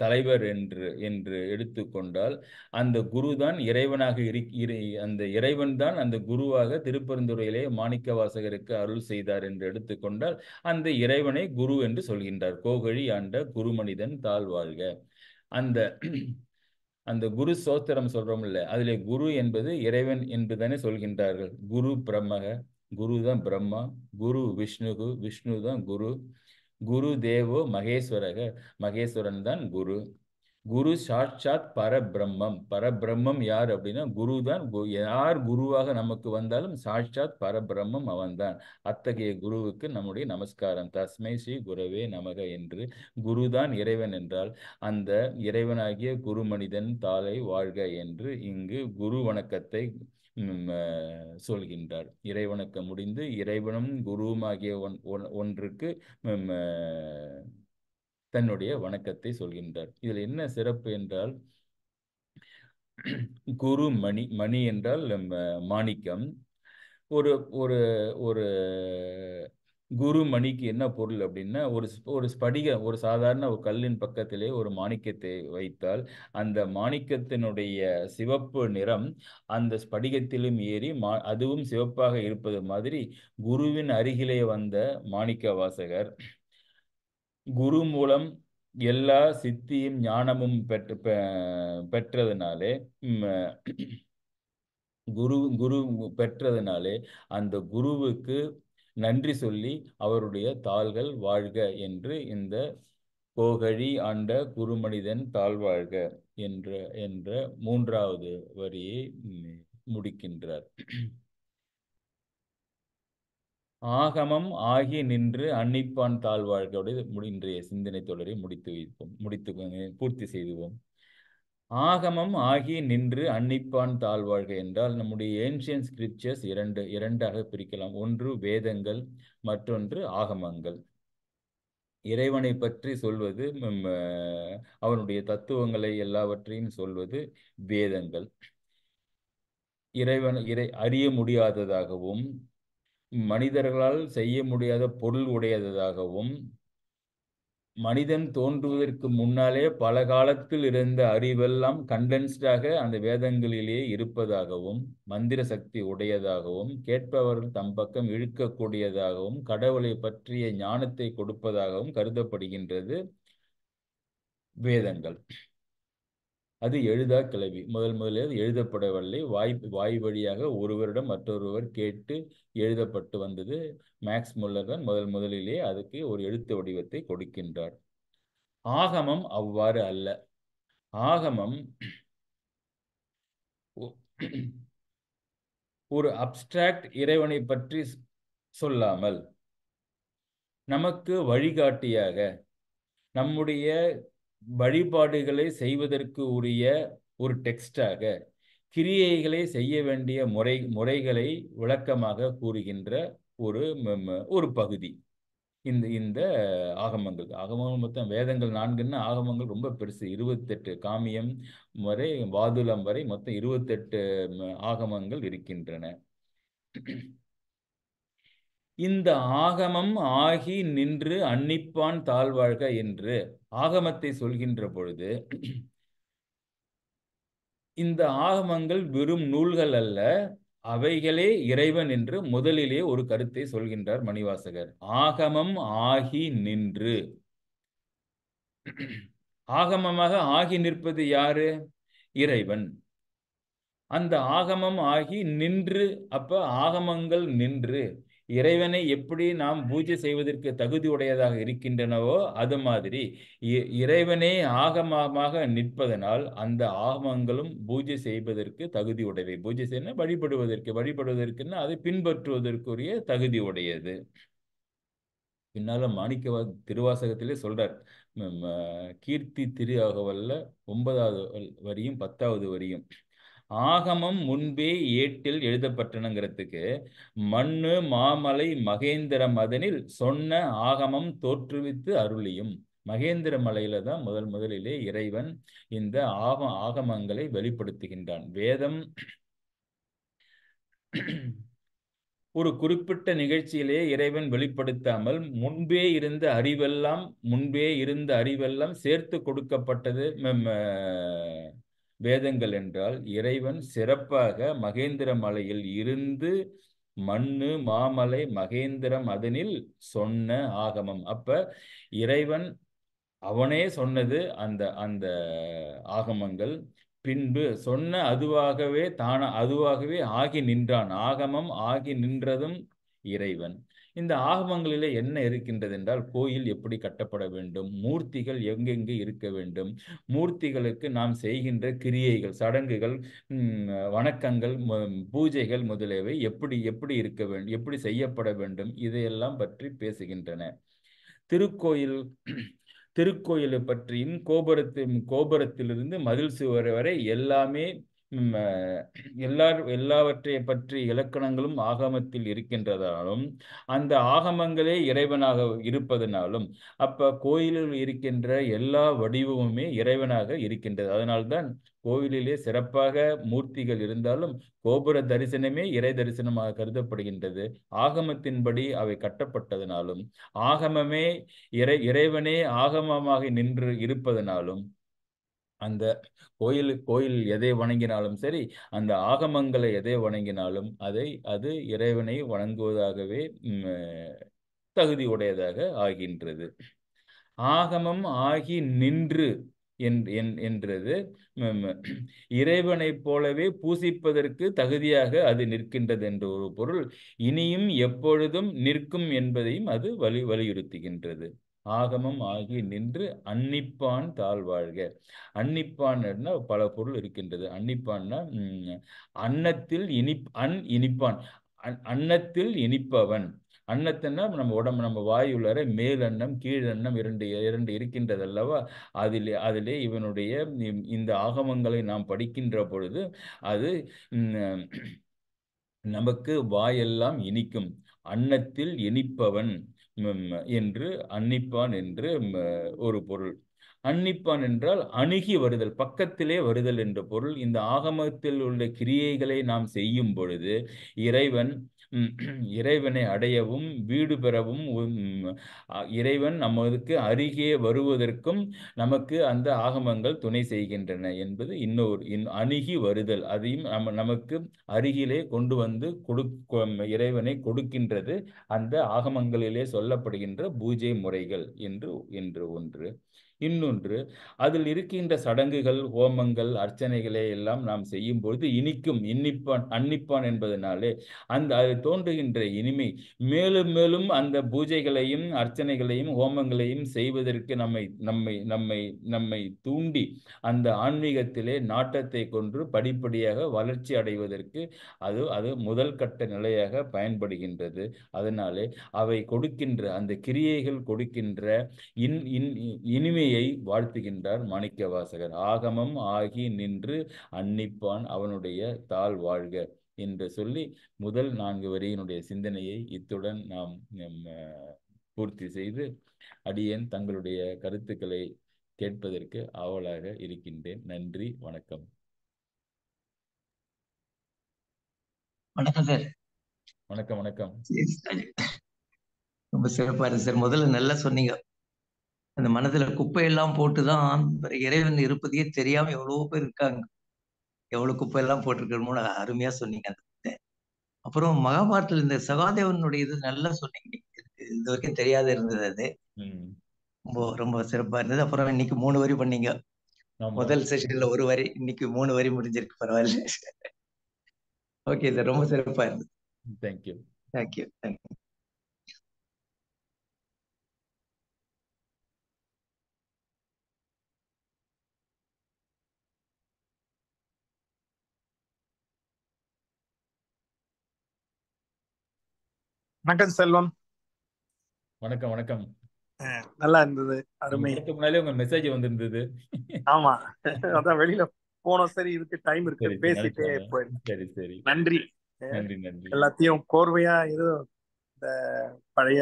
தலைவர் என்று என்று எடுத்துக்கொண்டால் அந்த குரு தான் இறைவனாக இரு அந்த இறைவன் தான் அந்த குருவாக திருப்பரந்துரையிலே மாணிக்க வாசகருக்கு அருள் செய்தார் என்று எடுத்துக்கொண்டால் அந்த இறைவனை குரு என்று சொல்கின்றார் கோகழி ஆண்ட குரு மனிதன் தாழ்வாழ்க அந்த அந்த குரு சோத்திரம் சொல்றோம் இல்லை அதிலே குரு என்பது இறைவன் என்று தானே சொல்கின்றார்கள் குரு பிரம்மக குரு தான் பிரம்மா குரு விஷ்ணுகு விஷ்ணு தான் குரு குரு தேவோ மகேஸ்வரக மகேஸ்வரன் தான் குரு குரு சாட்சாத் பரபிரம்மம் பரபிரம்மம் யார் அப்படின்னா குரு தான் யார் குருவாக நமக்கு வந்தாலும் சாட்சாத் பரபிரம்மம் அவன்தான் அத்தகைய குருவுக்கு நம்முடைய நமஸ்காரம் தஸ்மை ஸ்ரீ குருவே நமக என்று குருதான் இறைவன் என்றால் அந்த இறைவனாகிய குரு மனிதன் தாளை வாழ்க என்று இங்கு குரு வணக்கத்தை சொல்கின்றார் இறைவனுக்கு முடிந்து இறைவனும் குருவும் ஆகிய ஒன் ஒன்றுக்கு தன்னுடைய வணக்கத்தை சொல்கின்றார் இதில் என்ன சிறப்பு என்றால் குரு மணி மணி என்றால் மாணிக்கம் ஒரு ஒரு ஒரு குரு மணிக்கு என்ன பொருள் அப்படின்னா ஒரு ஒரு ஸ்படிக ஒரு சாதாரண ஒரு கல்லின் பக்கத்திலே ஒரு மாணிக்கத்தை வைத்தால் அந்த மாணிக்கத்தினுடைய சிவப்பு நிறம் அந்த ஸ்படிகத்திலும் ஏறி மா அதுவும் சிவப்பாக இருப்பது மாதிரி குருவின் அருகிலே வந்த மாணிக்க வாசகர் குரு மூலம் எல்லா சித்தியும் ஞானமும் பெற்று பெற்றதுனாலே குரு குரு பெற்றதுனாலே அந்த குருவுக்கு நன்றி சொல்லி அவருடைய தாள்கள் வாழ்க என்று இந்த கோகழி ஆண்ட குருமனிதன் தாழ்வாழ்க என்ற என்ற மூன்றாவது வரியை முடிக்கின்றார் ஆகமம் ஆகி நின்று அன்னிப்பான் தாழ்வாழ்கையுடைய இன்றைய சிந்தனை தொடரை முடித்து வைப்போம் முடித்து பூர்த்தி செய்துவோம் ஆகமம் ஆகி நின்று அன்னிப்பான் தாழ்வாழ்க என்றால் நம்முடைய ஏன்ஷியன் ஸ்கிரிப்சர்ஸ் இரண்டு இரண்டாக பிரிக்கலாம் ஒன்று வேதங்கள் மற்றொன்று ஆகமங்கள் இறைவனை பற்றி சொல்வது அவனுடைய தத்துவங்களை எல்லாவற்றையும் சொல்வது வேதங்கள் இறைவன் இறை அறிய முடியாததாகவும் மனிதர்களால் செய்ய முடியாத பொருள் உடையதாகவும் மனிதன் தோன்றுவதற்கு முன்னாலே பல காலத்தில் இருந்த அறிவெல்லாம் கண்டென்ஸ்டாக அந்த வேதங்களிலேயே இருப்பதாகவும் மந்திர சக்தி உடையதாகவும் கேட்பவர்கள் தம் பக்கம் இழுக்கக்கூடியதாகவும் கடவுளை பற்றிய ஞானத்தை கொடுப்பதாகவும் கருதப்படுகின்றது வேதங்கள் அது எழுதா கிளவி முதல் முதலில் எழுதப்படவில்லை வாய் வாய் வழியாக ஒருவரிடம் மற்றொருவர் கேட்டு எழுதப்பட்டு வந்தது மேக்ஸ் முல்லர் தான் முதல் முதலிலே அதுக்கு ஒரு எழுத்து வடிவத்தை கொடுக்கின்றார் ஆகமம் அவ்வாறு அல்ல ஆகமம் ஒரு அப்டிராக்ட் இறைவனை பற்றி சொல்லாமல் நமக்கு வழிகாட்டியாக நம்முடைய வழிபாடுகளை செய்வதற்கு உரிய ஒரு டெக்ஸ்டாக கிரியைகளை செய்ய வேண்டிய முறை முறைகளை விளக்கமாக கூறுகின்ற ஒரு ஒரு பகுதி இந்த இந்த ஆகமங்கள் ஆகமங்கள் மொத்தம் வேதங்கள் நான்குன்னு ஆகமங்கள் ரொம்ப பெருசு இருபத்தெட்டு காமியம் வரை வாதுளம் வரை மொத்தம் இருபத்தெட்டு ஆகமங்கள் இருக்கின்றன இந்த ஆகமம் ஆகி நின்று அன்னிப்பான் தாழ்வாழ்க என்று ஆகமத்தை சொல்கின்ற பொழுது இந்த ஆகமங்கள் வெறும் நூல்கள் அல்ல அவைகளே இறைவன் என்று முதலிலே ஒரு கருத்தை சொல்கின்றார் மணிவாசகர் ஆகமம் ஆகி நின்று ஆகமமாக ஆகி நிற்பது யாரு இறைவன் அந்த ஆகமம் ஆகி நின்று அப்ப ஆகமங்கள் நின்று இறைவனை எப்படி நாம் பூஜை செய்வதற்கு தகுதி உடையதாக இருக்கின்றனவோ அது மாதிரி இறைவனே ஆகமாக நிற்பதனால் அந்த ஆகமங்களும் பூஜை செய்வதற்கு தகுதி உடையவை பூஜை செய்ய வழிபடுவதற்கு வழிபடுவதற்குன்னா அதை பின்பற்றுவதற்குரிய தகுதி உடையது பின்னால மாணிக்கவா திருவாசகத்திலே சொல்றார் கீர்த்தி திரு அகவல்ல ஒன்பதாவது வரியும் பத்தாவது வரியும் ஆகமம் முன்பே ஏட்டில் எழுதப்பட்டனங்கிறதுக்கு மண்ணு மாமலை மகேந்திர மதனில் சொன்ன ஆகமம் தோற்றுவித்து அருளியும் மகேந்திர மலையில தான் முதல் முதலிலே இறைவன் இந்த ஆக ஆகமங்களை வெளிப்படுத்துகின்றான் வேதம் ஒரு குறிப்பிட்ட நிகழ்ச்சியிலே இறைவன் வெளிப்படுத்தாமல் முன்பே இருந்த அறிவெல்லாம் முன்பே இருந்த அறிவெல்லாம் சேர்த்து கொடுக்கப்பட்டது வேதங்கள் என்றால் இறைவன் சிறப்பாக மகேந்திர மலையில் இருந்து மண்ணு மாமலை மகேந்திரம் அதனில் சொன்ன ஆகமம் அப்ப இறைவன் அவனே சொன்னது அந்த அந்த ஆகமங்கள் பின்பு சொன்ன அதுவாகவே தான அதுவாகவே ஆகி நின்றான் ஆகமம் ஆகி நின்றதும் இறைவன் இந்த ஆகமங்களிலே என்ன இருக்கின்றது என்றால் கோயில் எப்படி கட்டப்பட வேண்டும் மூர்த்திகள் எங்கெங்கு இருக்க வேண்டும் மூர்த்திகளுக்கு நாம் செய்கின்ற கிரியைகள் சடங்குகள் வணக்கங்கள் பூஜைகள் முதலியவை எப்படி எப்படி இருக்க வேண்டும் எப்படி செய்யப்பட வேண்டும் இதையெல்லாம் பற்றி பேசுகின்றன திருக்கோயில் திருக்கோயிலை பற்றியும் கோபுரத்து கோபுரத்திலிருந்து மதில் சுவர் வரை எல்லாமே எல்லார் எல்லாவற்றை பற்றி இலக்கணங்களும் ஆகமத்தில் இருக்கின்றதாலும் அந்த ஆகமங்களே இறைவனாக இருப்பதனாலும் அப்ப கோயிலில் இருக்கின்ற எல்லா வடிவமுமே இறைவனாக இருக்கின்றது அதனால்தான் கோவிலிலே சிறப்பாக மூர்த்திகள் இருந்தாலும் கோபுர தரிசனமே இறை தரிசனமாக கருதப்படுகின்றது ஆகமத்தின்படி அவை கட்டப்பட்டதனாலும் ஆகமமே இறை இறைவனே ஆகமமாக நின்று இருப்பதனாலும் அந்த கோயில் கோயில் எதை வணங்கினாலும் சரி அந்த ஆகமங்களை எதை வணங்கினாலும் அதை அது இறைவனை வணங்குவதாகவே தகுதி உடையதாக ஆகின்றது ஆகமம் ஆகி நின்று என்றது இறைவனைப் போலவே பூசிப்பதற்கு தகுதியாக அது நிற்கின்றது என்ற ஒரு பொருள் இனியும் எப்பொழுதும் நிற்கும் என்பதையும் அது வலி வலியுறுத்துகின்றது ஆகமம் ஆகி நின்று அன்னிப்பான் தாழ்வாழ்க அன்னிப்பான் பல பொருள் இருக்கின்றது அன்னிப்பான்னா அன்னத்தில் இனி அன் இனிப்பான் அன்னத்தில் இனிப்பவன் அன்னத்தன்னா நம்ம உடம்பு நம்ம வாயுலர மேலன்னம் கீழன்னம் இரண்டு இரண்டு இருக்கின்றது அல்லவா அதில் அதிலே இவனுடைய இந்த ஆகமங்களை நாம் படிக்கின்ற பொழுது அது நமக்கு வாயெல்லாம் இனிக்கும் அன்னத்தில் இனிப்பவன் என்று அன்னிப்பான் என்று ஒரு பொருள் அன்னிப்பான் என்றால் அணுகி வருதல் பக்கத்திலே வருதல் என்ற பொருள் இந்த ஆகமத்தில் உள்ள கிரியைகளை நாம் செய்யும் பொழுது இறைவன் இறைவனை அடையவும் வீடு பெறவும் இறைவன் நமக்கு அருகே வருவதற்கும் நமக்கு அந்த ஆகமங்கள் துணை செய்கின்றன என்பது இன்னொரு இன் அணுகி வருதல் அதையும் நம்ம நமக்கு அருகிலே கொண்டு வந்து கொடு இறைவனை கொடுக்கின்றது அந்த ஆகமங்களிலே சொல்லப்படுகின்ற பூஜை முறைகள் என்று என்று ஒன்று இன்னொன்று அதில் இருக்கின்ற சடங்குகள் ஹோமங்கள் அர்ச்சனைகளே எல்லாம் நாம் செய்யும் பொழுது இனிக்கும் இன்னிப்பான் அன்னிப்பான் என்பதனாலே அந்த அது தோன்றுகின்ற இனிமை மேலும் மேலும் அந்த பூஜைகளையும் அர்ச்சனைகளையும் ஹோமங்களையும் செய்வதற்கு நம்மை நம்மை நம்மை நம்மை தூண்டி அந்த ஆன்மீகத்திலே நாட்டத்தை கொன்று படிப்படியாக வளர்ச்சி அடைவதற்கு அது அது முதல் கட்ட நிலையாக பயன்படுகின்றது அதனாலே அவை கொடுக்கின்ற அந்த கிரியைகள் கொடுக்கின்ற இன் இன் இனிமை கல்வியை வாழ்த்துகின்றார் மாணிக்க வாசகர் ஆகமம் ஆகி நின்று அன்னிப்பான் அவனுடைய தாழ் வாழ்க என்று சொல்லி முதல் நான்கு வரியினுடைய சிந்தனையை இத்துடன் நாம் பூர்த்தி செய்து அடியேன் தங்களுடைய கருத்துக்களை கேட்பதற்கு ஆவலாக இருக்கின்றேன் நன்றி வணக்கம் வணக்கம் சார் வணக்கம் வணக்கம் ரொம்ப சிறப்பா இருக்கு சார் முதல்ல நல்லா சொன்னீங்க அந்த மனதுல குப்பையெல்லாம் போட்டுதான் இறைவன் இருப்பதையே தெரியாம எவ்வளவோ பேர் இருக்காங்க எவ்வளவு குப்பையெல்லாம் போட்டிருக்கிறோமோ அருமையா சொன்னீங்க அது அப்புறம் மகாபாரத்துல இந்த சகாதேவனுடைய இது நல்லா சொன்னீங்க இது வரைக்கும் தெரியாத இருந்தது அது ரொம்ப ரொம்ப சிறப்பா இருந்தது அப்புறம் இன்னைக்கு மூணு வரி பண்ணீங்க முதல் செஷன்ல ஒரு வரி இன்னைக்கு மூணு வரி முடிஞ்சிருக்கு பரவாயில்ல ஓகே சார் ரொம்ப சிறப்பா இருந்தது தேங்க்யூ தேங்க்யூ தேங்க்யூ வணக்கம் செல்வம் வணக்கம் வணக்கம் நல்லா இருந்தது அருமை முன்னாலே உங்க மெசேஜ் வந்திருந்தது ஆமா அதான் வெளியில போனோம் சரி இதுக்கு டைம் இருக்கு பேசிட்டே போயிருந்தேன் சரி சரி நன்றி நன்றி நன்றி எல்லாத்தையும் கோர்வையா ஏதோ இந்த பழைய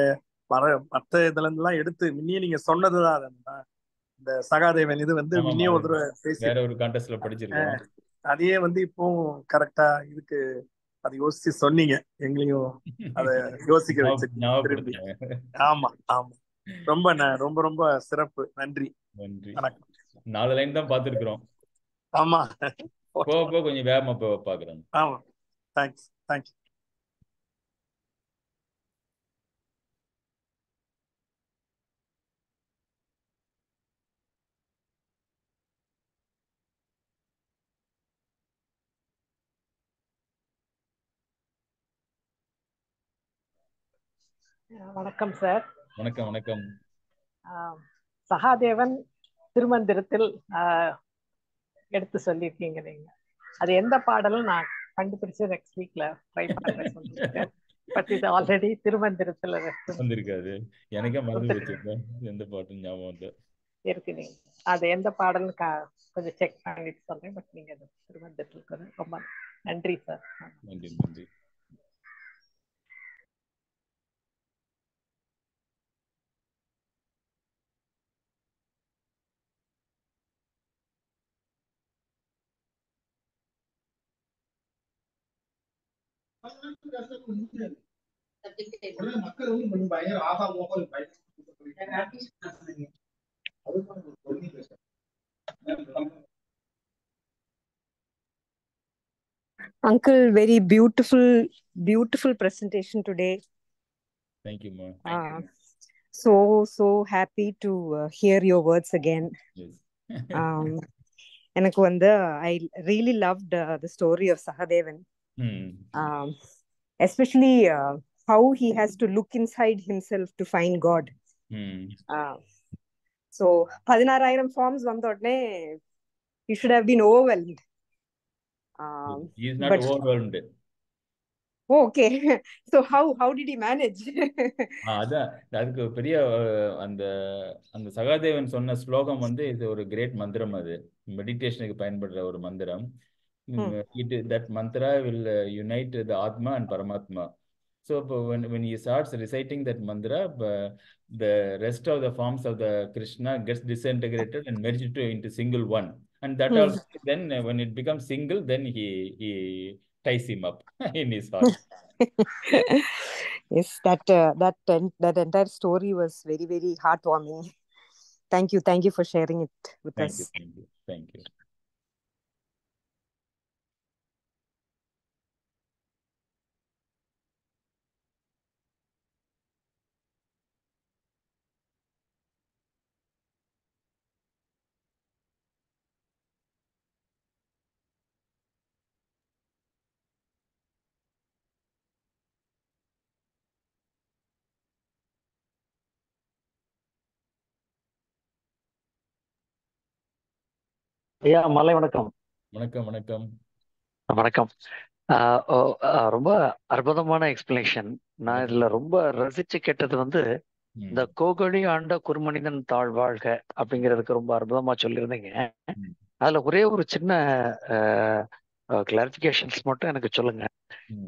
மர மத்த இதுல இருந்தெல்லாம் எடுத்து முன்னே நீங்க சொன்னதுதான் அதான் இந்த சகாதேவன் இது வந்து முன்னே ஒரு தடவை பேசி வேற ஒரு கான்டெஸ்ட்ல படிச்சிருக்கேன் அதையே வந்து இப்போ கரெக்டா இதுக்கு அதை யோசிச்சு சொன்னீங்க எங்களையும் அத யோசிக்க வச்சு ஆமா ஆமா ரொம்ப ரொம்ப ரொம்ப சிறப்பு நன்றி நன்றி வணக்கம் நாலு லைன் தான் பாத்துருக்கிறோம் ஆமா போக போக கொஞ்சம் வேகமா போக பாக்குறேன் ஆமா தேங்க்ஸ் தேங்க்யூ வணக்கம் சார் வணக்கம் வணக்கம் சகாதேவன் திருமந்திரத்தில் எடுத்து சொல்லியிருக்கீங்க நீங்க அது எந்த பாடலும் நான் கண்டுபிடிச்சு நெக்ஸ்ட் வீக்ல ட்ரை பண்றேன் பட் இது ஆல்ரெடி திருமந்திரத்துல வந்திருக்காது எனக்கே மறந்து எந்த பாட்டும் ஞாபகம் இல்ல இருக்கு நீங்க அது எந்த பாடல்னு கொஞ்சம் செக் பண்ணிட்டு சொல்றேன் பட் நீங்க திருமந்திரத்துக்கு ரொம்ப நன்றி சார் நன்றி நன்றி Uncle, very beautiful, beautiful presentation today. Thank you, ma. Ah, so, so happy to uh, hear your words again. Yes. um, I I really loved uh, the story of Sahadevan. Mm. Um, especially uh, how he has to look inside himself to find God. Mm. Uh, so பதினாறாயிரம் ஃபார்ம்ஸ் வந்த உடனே he should have been overwhelmed. Um, he is not but... overwhelmed. Oh, okay. So how how did he manage? அதான் அதுக்கு பெரிய அந்த அந்த சகாதேவன் சொன்ன ஸ்லோகம் வந்து இது ஒரு கிரேட் மந்திரம் அது மெடிடேஷனுக்கு பயன்படுற ஒரு மந்திரம் Mm. It, that mantra will uh, unite the Atma and Paramatma. So when, when he starts reciting that mantra, the rest of the forms of the Krishna gets disintegrated and merged into single one. And that mm. also, then uh, when it becomes single, then he he ties him up in his heart. yes, that uh, that that entire story was very very heartwarming. Thank you, thank you for sharing it with thank us. You, thank you, thank you. ஐயா மலை வணக்கம் வணக்கம் வணக்கம் வணக்கம் ரொம்ப அற்புதமான எக்ஸ்பிளனேஷன் நான் இதுல ரொம்ப ரசிச்சு கேட்டது வந்து இந்த கோகழி ஆண்ட குறுமனிதன் தாழ்வாழ்க அப்படிங்கிறதுக்கு ரொம்ப அற்புதமா சொல்லியிருந்தீங்க அதுல ஒரே ஒரு சின்ன கிளாரிபிகேஷன்ஸ் மட்டும் எனக்கு சொல்லுங்க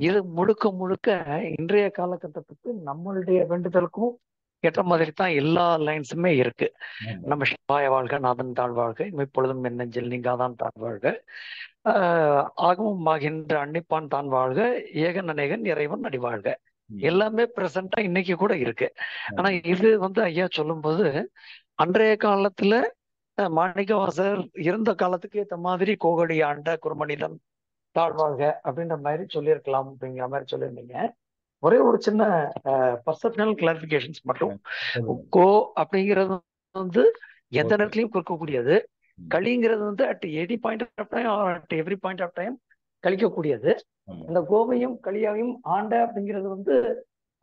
இது முழுக்க முழுக்க இன்றைய காலகட்டத்துக்கு நம்மளுடைய வேண்டுதலுக்கும் கேட்ட மாதிரி தான் எல்லா லைன்ஸுமே இருக்கு நம்ம சிவாய வாழ்க நாதன் தாழ் வாழ்க இப்பொழுதும் என்னெஞ்சில் நீங்காதான் தான் வாழ்க ஆகமும் ஆகின்ற அன்னிப்பான் தான் வாழ்க ஏகன் அநேகன் இறைவன் அடி வாழ்க எல்லாமே பிரசண்டா இன்னைக்கு கூட இருக்கு ஆனா இது வந்து ஐயா சொல்லும்போது அன்றைய காலத்துல மாணிக்கவாசர் இருந்த காலத்துக்கு ஏற்ற மாதிரி கோகடி ஆண்ட குருமணிதம் தாழ்வாழ்க அப்படின்ற மாதிரி சொல்லியிருக்கலாம் அப்படிங்கிற மாதிரி சொல்லியிருந்தீங்க ஒரே ஒரு சின்ன பர்சனல் கிளாரிபிகேஷன்ஸ் மட்டும் கோ அப்படிங்கிறது வந்து எந்த நேரத்துலயும் கொடுக்க கூடியது களிங்கிறது வந்து at any point of time at every point of time கழிக்கக்கூடியது இந்த கோவையும் களியாவையும் ஆண்ட அப்படிங்கிறது வந்து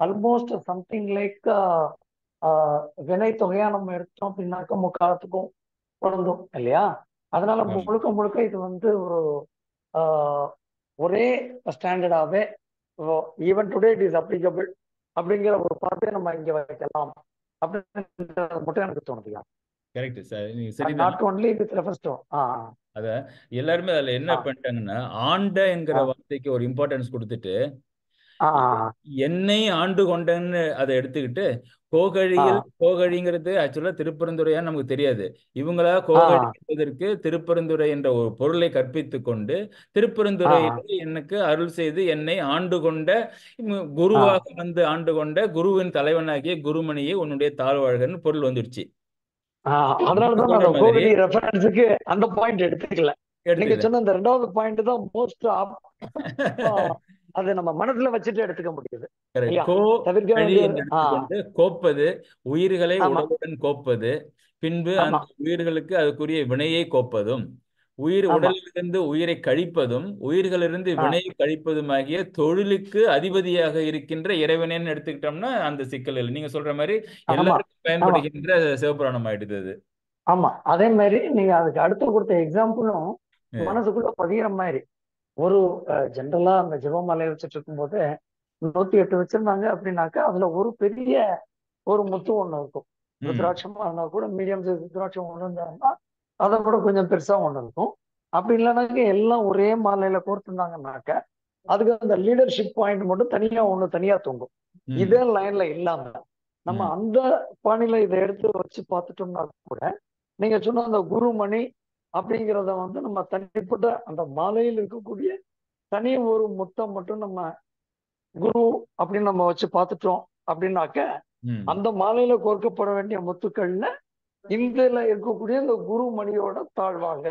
ஆல்மோஸ்ட் சம்திங் லைக் வினை தொகையா நம்ம எடுத்தோம் அப்படின்னாக்கா முக்காலத்துக்கும் பொருந்தும் இல்லையா அதனால முழுக்க முழுக்க இது வந்து ஒரு ஒரே ஸ்டாண்டர்டாவே even today it is applicable அப்படிங்கிற ஒரு பார்ட்டை நம்ம இங்க வைக்கலாம் அப்படின்றது மட்டும் எனக்கு தோணுதுயா கரெக்ட் சார் சரி நாட் ஒன்லி இது சிலபஸ்டும் அத எல்லாருமே அதுல என்ன பண்ணிட்டாங்கன்னா ஆண்ட என்கிற வார்த்தைக்கு ஒரு இம்பார்ட்டன்ஸ் கொடுத்துட்டு என்னை ஆண்டு கொண்டேன்னு அதை எடுத்துக்கிட்டு கோகழியில் கோகழிங்கிறது ஆக்சுவலா திருப்பரந்துரையா நமக்கு தெரியாது இவங்களா கோகழி திருப்பரந்துரை என்ற ஒரு பொருளை கற்பித்து கொண்டு திருப்பரந்துரை எனக்கு அருள் செய்து என்னை ஆண்டு கொண்ட குருவாக வந்து ஆண்டு கொண்ட குருவின் தலைவனாகிய குருமணியை உன்னுடைய தாழ்வாழ்கன்னு பொருள் வந்துருச்சு அந்த பாயிண்ட் எடுத்துக்கல எடுத்து சொன்ன அந்த ரெண்டாவது பாயிண்ட் தான் மோஸ்ட் அதை நம்ம மனசுல வச்சுட்டு எடுத்துக்க முடியுது கோப்பது உயிர்களை உடலுடன் கோப்பது பின்பு அந்த உயிர்களுக்கு அதுக்குரிய வினையை கோப்பதும் உயிர் உடலிலிருந்து உயிரை கழிப்பதும் உயிர்களிலிருந்து வினையை கழிப்பதும் ஆகிய தொழிலுக்கு அதிபதியாக இருக்கின்ற இறைவனேன்னு எடுத்துக்கிட்டோம்னா அந்த சிக்கல் இல்லை நீங்க சொல்ற மாதிரி எல்லாருக்கும் பயன்படுகின்ற சிவபுராணம் ஆயிடுது ஆமா அதே மாதிரி நீங்க அதுக்கு அடுத்து கொடுத்த எக்ஸாம்பிளும் மனசுக்குள்ள பதிகிற மாதிரி ஒரு ஜென்ரலா அந்த ஜெபம் வச்சுட்டு இருக்கும் போது நூத்தி எட்டு வச்சிருந்தாங்க அப்படின்னாக்கா அதுல ஒரு பெரிய ஒரு முத்து ஒண்ணு இருக்கும் ருத்ராட்சமா இருந்தா கூட மீடியம் சைஸ் ருத்ராட்சம் ஒண்ணு இருந்தாங்கன்னா அதை கூட கொஞ்சம் பெருசா ஒண்ணு இருக்கும் அப்படி இல்லைனாக்க எல்லாம் ஒரே மாலையில கோர்த்துருந்தாங்கனாக்க அதுக்கு அந்த லீடர்ஷிப் பாயிண்ட் மட்டும் தனியா ஒண்ணு தனியா தூங்கும் இதே லைன்ல இல்லாம நம்ம அந்த பாணியில இதை எடுத்து வச்சு பார்த்துட்டோம்னா கூட நீங்க சொன்ன அந்த குருமணி அப்படிங்கிறத வந்து நம்ம தனிப்பட்ட அந்த மாலையில் இருக்கக்கூடிய தனி ஒரு முத்தம் மட்டும் நம்ம குரு அப்படின்னு நம்ம வச்சு பார்த்துட்டோம் அப்படின்னாக்க அந்த மாலையில கோர்க்கப்பட வேண்டிய முத்துக்கள்ல இந்தியில இருக்கக்கூடிய இந்த குரு மணியோட தாழ்வாங்க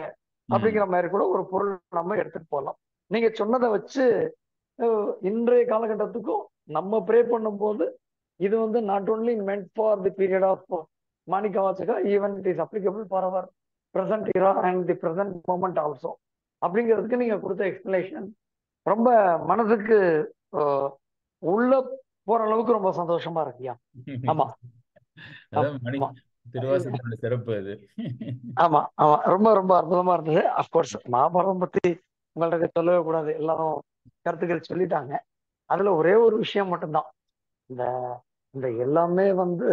அப்படிங்கிற மாதிரி கூட ஒரு பொருள் நம்ம எடுத்துட்டு போகலாம் நீங்க சொன்னதை வச்சு இன்றைய காலகட்டத்துக்கும் நம்ம ப்ரே பண்ணும்போது இது வந்து not only meant for the period of Manikkavasaga even it is applicable for our present era and the present moment also அப்படிங்கிறதுக்கு நீங்கள் கொடுத்த எக்ஸ்பிளேஷன் ரொம்ப மனதுக்கு உள்ள போற அளவுக்கு ரொம்ப சந்தோஷமா இருக்கியா ஆமா சிறப்பு அது ஆமா ஆமா ரொம்ப ரொம்ப அற்புதமா இருந்தது அப்கோர்ஸ் மகாபாரதம் பத்தி உங்கள்ட்ட சொல்லவே கூடாது எல்லாரும் கருத்துக்கள் சொல்லிட்டாங்க அதுல ஒரே ஒரு விஷயம் மட்டும்தான் இந்த இந்த எல்லாமே வந்து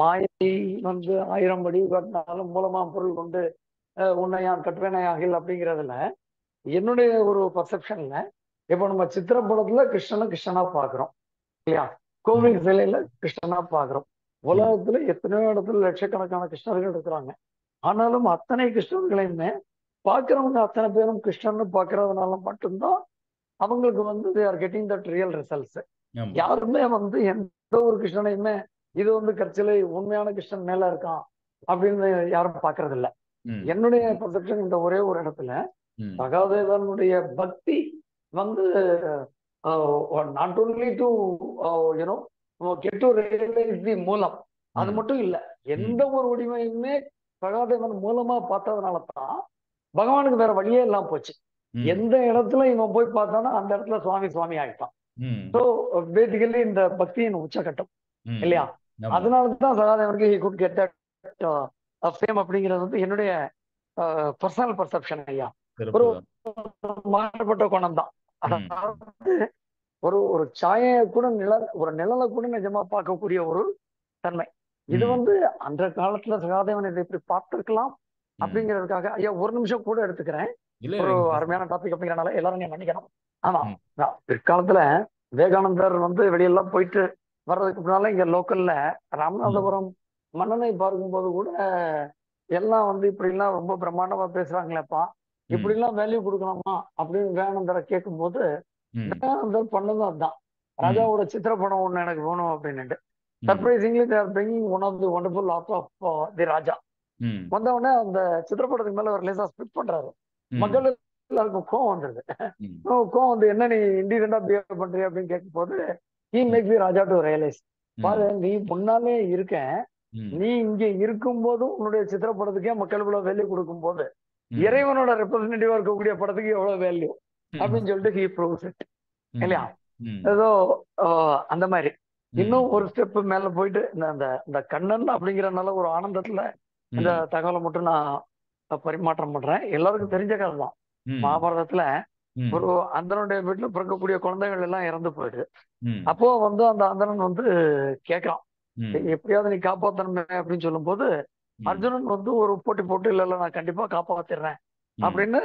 மாயை வந்து ஆயிரம் படி காட்டினாலும் மூலமா பொருள் கொண்டு உன்னை யான் ஆகில் அப்படிங்கிறதுல என்னுடைய ஒரு பர்செப்ஷன்ல இப்போ நம்ம சித்திர படத்துல கிருஷ்ணனை கிருஷ்ணனா பாக்குறோம் இல்லையா கோவில் சிலையில கிருஷ்ணனா பாக்குறோம் உலகத்துல எத்தனையோ இடத்துல லட்சக்கணக்கான கிருஷ்ணர்கள் இருக்கிறாங்க ஆனாலும் அத்தனை கிருஷ்ணர்களையுமே பாக்குறவங்க அத்தனை பேரும் கிருஷ்ணன் பாக்குறதுனால மட்டும்தான் அவங்களுக்கு வந்து they are getting that real results யாருமே வந்து எந்த ஒரு கிருஷ்ணனையுமே இது வந்து கட்சியில உண்மையான கிருஷ்ணன் மேல இருக்கான் அப்படின்னு யாரும் பாக்குறது இல்ல என்னுடைய பர்செப்ஷன் இந்த ஒரே ஒரு இடத்துல சகாதேவனுடைய பக்தி வந்து not only to you know get realise the மூலம் அது மட்டும் இல்ல எந்த ஒரு உரிமையுமே சகாதேவன் மூலமா பார்த்ததுனால தான் பகவானுக்கு வேற வழியே எல்லாம் போச்சு எந்த இடத்துல இவன் போய் பார்த்தானோ அந்த இடத்துல சுவாமி சுவாமி ஆகிட்டான் ஸோ பேசிக்கலி இந்த பக்தியின் உச்சகட்டம் இல்லையா அதனாலதான் சகாதேவனுக்கு குட் கெட் ஃபேம் அப்படிங்கிறது வந்து என்னுடைய பர்சனல் பர்செப்ஷன் ஐயா ஒரு மாறுபட்ட கோணம் தான் ஒரு ஒரு சாய கூட நில ஒரு நிழலை கூட நிஜமா பார்க்கக்கூடிய ஒரு தன்மை இது வந்து அந்த காலத்துல சகாதேவன் இதை இப்படி பார்த்திருக்கலாம் அப்படிங்கிறதுக்காக ஐயா ஒரு நிமிஷம் கூட எடுத்துக்கிறேன் ஒரு அருமையான டாபிக் அப்படிங்கிறனால எல்லாரும் நீங்க மன்னிக்கணும் ஆமா பிற்காலத்துல விவேகானந்தர் வந்து வெளியெல்லாம் போயிட்டு வர்றதுக்கு முன்னால இங்க லோக்கல்ல ராமநாதபுரம் மன்னனை பார்க்கும்போது கூட எல்லாம் வந்து இப்படி எல்லாம் ரொம்ப பிரம்மாண்டமா பேசுறாங்களேப்பா இப்படி எல்லாம் வேல்யூ கொடுக்கலாமா அப்படின்னு வேணந்தரை கேட்கும் போது வேணந்தர் பண்ணதும் அதுதான் ராஜாவோட சித்திரப்படம் ஒண்ணு எனக்கு வேணும் அப்படின்னுட்டு surprisingly they're bringing one of the wonderful art of the raja வந்த உடனே அந்த சித்திரப்படத்துக்கு மேல ஒரு லேசா ஸ்பிட் பண்றாரு மக்கள் எல்லாருக்கும் கோவம் வந்துருது கோவம் வந்து என்ன நீ இண்டிபெண்டா பிஹேவ் பண்றீ அப்படின்னு கேட்கும் போது he make you raja to realise பாரு நீ முன்னாலே இருக்கேன் hmm. நீ இங்க இருக்கும் போதும் உன்னுடைய சித்திரப்படத்துக்கே மக்கள் இவ்வளவு வேல்யூ கொடுக்கும் போது hmm. இறைவனோட ரெப்ரஸன்டேட்டிவா இருக்கக்கூடிய படத்துக்கு எவ்வளவு வேல்யூ hmm. அப்படின்னு சொல்லிட்டு ஹீ ப்ரூவ்ஸ் இட் இல்லையா ஏதோ அந்த மாதிரி இன்னும் ஒரு ஸ்டெப் மேல போயிட்டு இந்த இந்த கண்ணன் அப்படிங்கறனால ஒரு ஆனந்தத்துல இந்த தகவலை மட்டும் நான் பரிமாற்றம் பண்றேன் எல்லாருக்கும் தெரிஞ்ச கதை தான் மகாபாரதத்துல ஒரு அந்தனுடைய வீட்டுல பிறக்கக்கூடிய குழந்தைகள் எல்லாம் இறந்து போயிடு அப்போ வந்து அந்த அந்தனன் வந்து கேட்கறான் எப்படியாவது நீ காப்பாத்தணுமே அப்படின்னு சொல்லும் போது அர்ஜுனன் வந்து ஒரு போட்டி போட்டு இல்ல இல்ல நான் கண்டிப்பா காப்பாத்திடுறேன் அப்படின்னு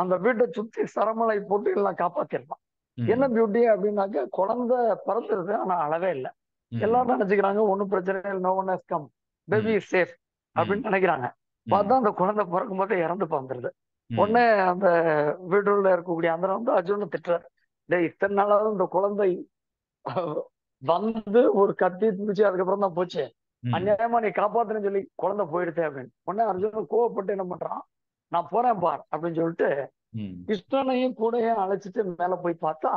அந்த வீட்டை சுத்தி சரமலை போட்டு எல்லாம் காப்பாத்திருப்பான் என்ன பியூட்டி அப்படின்னாக்க குழந்தை பிறந்துருது ஆனா அளவே இல்லை எல்லாரும் நினைச்சுக்கிறாங்க ஒன்னும் பிரச்சனை இல்லை no one come baby safe அப்படின்னு நினைக்கிறாங்க பார்த்தா அந்த குழந்தை பிறக்கும் போது இறந்து பிறந்துருது உடனே அந்த வீடுல இருக்கக்கூடிய அந்த வந்து அர்ஜுன திட்டுறாரு டேய் இத்தனை நாளாவது இந்த குழந்தை வந்து ஒரு கத்தி திருச்சு அதுக்கப்புறம் தான் போச்சு அநியாயமா நீ காப்பாத்துறேன்னு சொல்லி குழந்தை போயிடுதே அப்படின்னு உடனே அர்ஜுன கோவப்பட்டு என்ன பண்றான் நான் போறேன் பார் அப்படின்னு சொல்லிட்டு கிருஷ்ணனையும் கூடையும் அழைச்சிட்டு மேல போய் பார்த்தா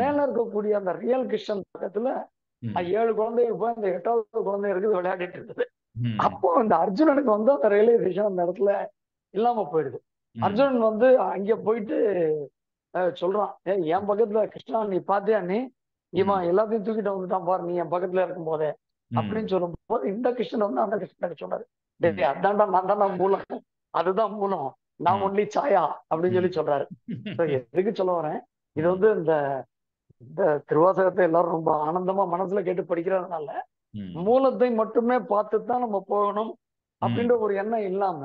மேல இருக்கக்கூடிய அந்த ரியல் கிருஷ்ணன் பக்கத்துல ஏழு குழந்தைங்க போய் அந்த எட்டாவது குழந்தை இருக்குது விளையாடிட்டு இருக்குது அப்போ அந்த அர்ஜுனனுக்கு வந்து அந்த ரியலைசேஷன் அந்த இடத்துல இல்லாம போயிடுது அர்ஜுனன் வந்து அங்க போயிட்டு சொல்றான் என் பக்கத்துல கிருஷ்ணா நீ பாத்தியா நீ இவன் எல்லாத்தையும் தூக்கிட்டு வந்துட்டான் பாரு நீ என் பக்கத்துல இருக்கும் போதே அப்படின்னு சொல்லும் போது இந்த கிருஷ்ணன் வந்து அந்த கிருஷ்ணன் சொன்னாரு அதான்டா நான் தான் மூலம் அதுதான் மூலம் நான் ஒன்லி சாயா அப்படின்னு சொல்லி சொல்றாரு எதுக்கு சொல்ல வரேன் இது வந்து இந்த இந்த திருவாசகத்தை எல்லாரும் ரொம்ப ஆனந்தமா மனசுல கேட்டு படிக்கிறதுனால மூலத்தை மட்டுமே பார்த்துதான் நம்ம போகணும் அப்படின்ற ஒரு எண்ணம் இல்லாம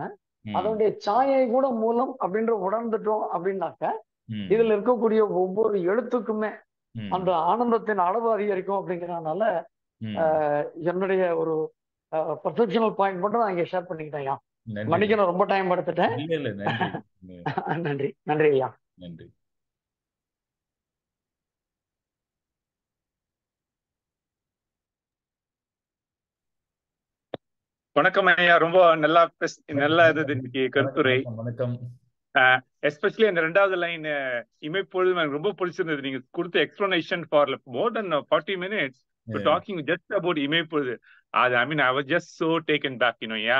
அதனுடைய சாயை கூட மூலம் அப்படின்ற உணர்ந்துட்டோம் அப்படின்னாக்க இதுல இருக்கக்கூடிய ஒவ்வொரு எழுத்துக்குமே அந்த ஆனந்தத்தின் அளவு அதிகரிக்கும் அப்படிங்கிறதுனால என்னுடைய ஒரு பர்செப்ஷனல் பாயிண்ட் மட்டும் நான் இங்க ஷேர் பண்ணிக்கிட்டேன் ஐயா மன்னிக்கணும் ரொம்ப டைம் எடுத்துட்டேன் நன்றி நன்றி ஐயா நன்றி வணக்கம் ஐயா ரொம்ப நல்லா நல்லா இது இன்னைக்கு கருத்துரை வணக்கம் எஸ்பெஷலி அந்த ரெண்டாவது லைன் இமைப்பொழுது எனக்கு ரொம்ப பிடிச்சிருந்தது நீங்க கொடுத்த explanation for more then forty minutes talking just about இமைப்பொழுது அது I mean I was just so and back இன்னும் ஐயா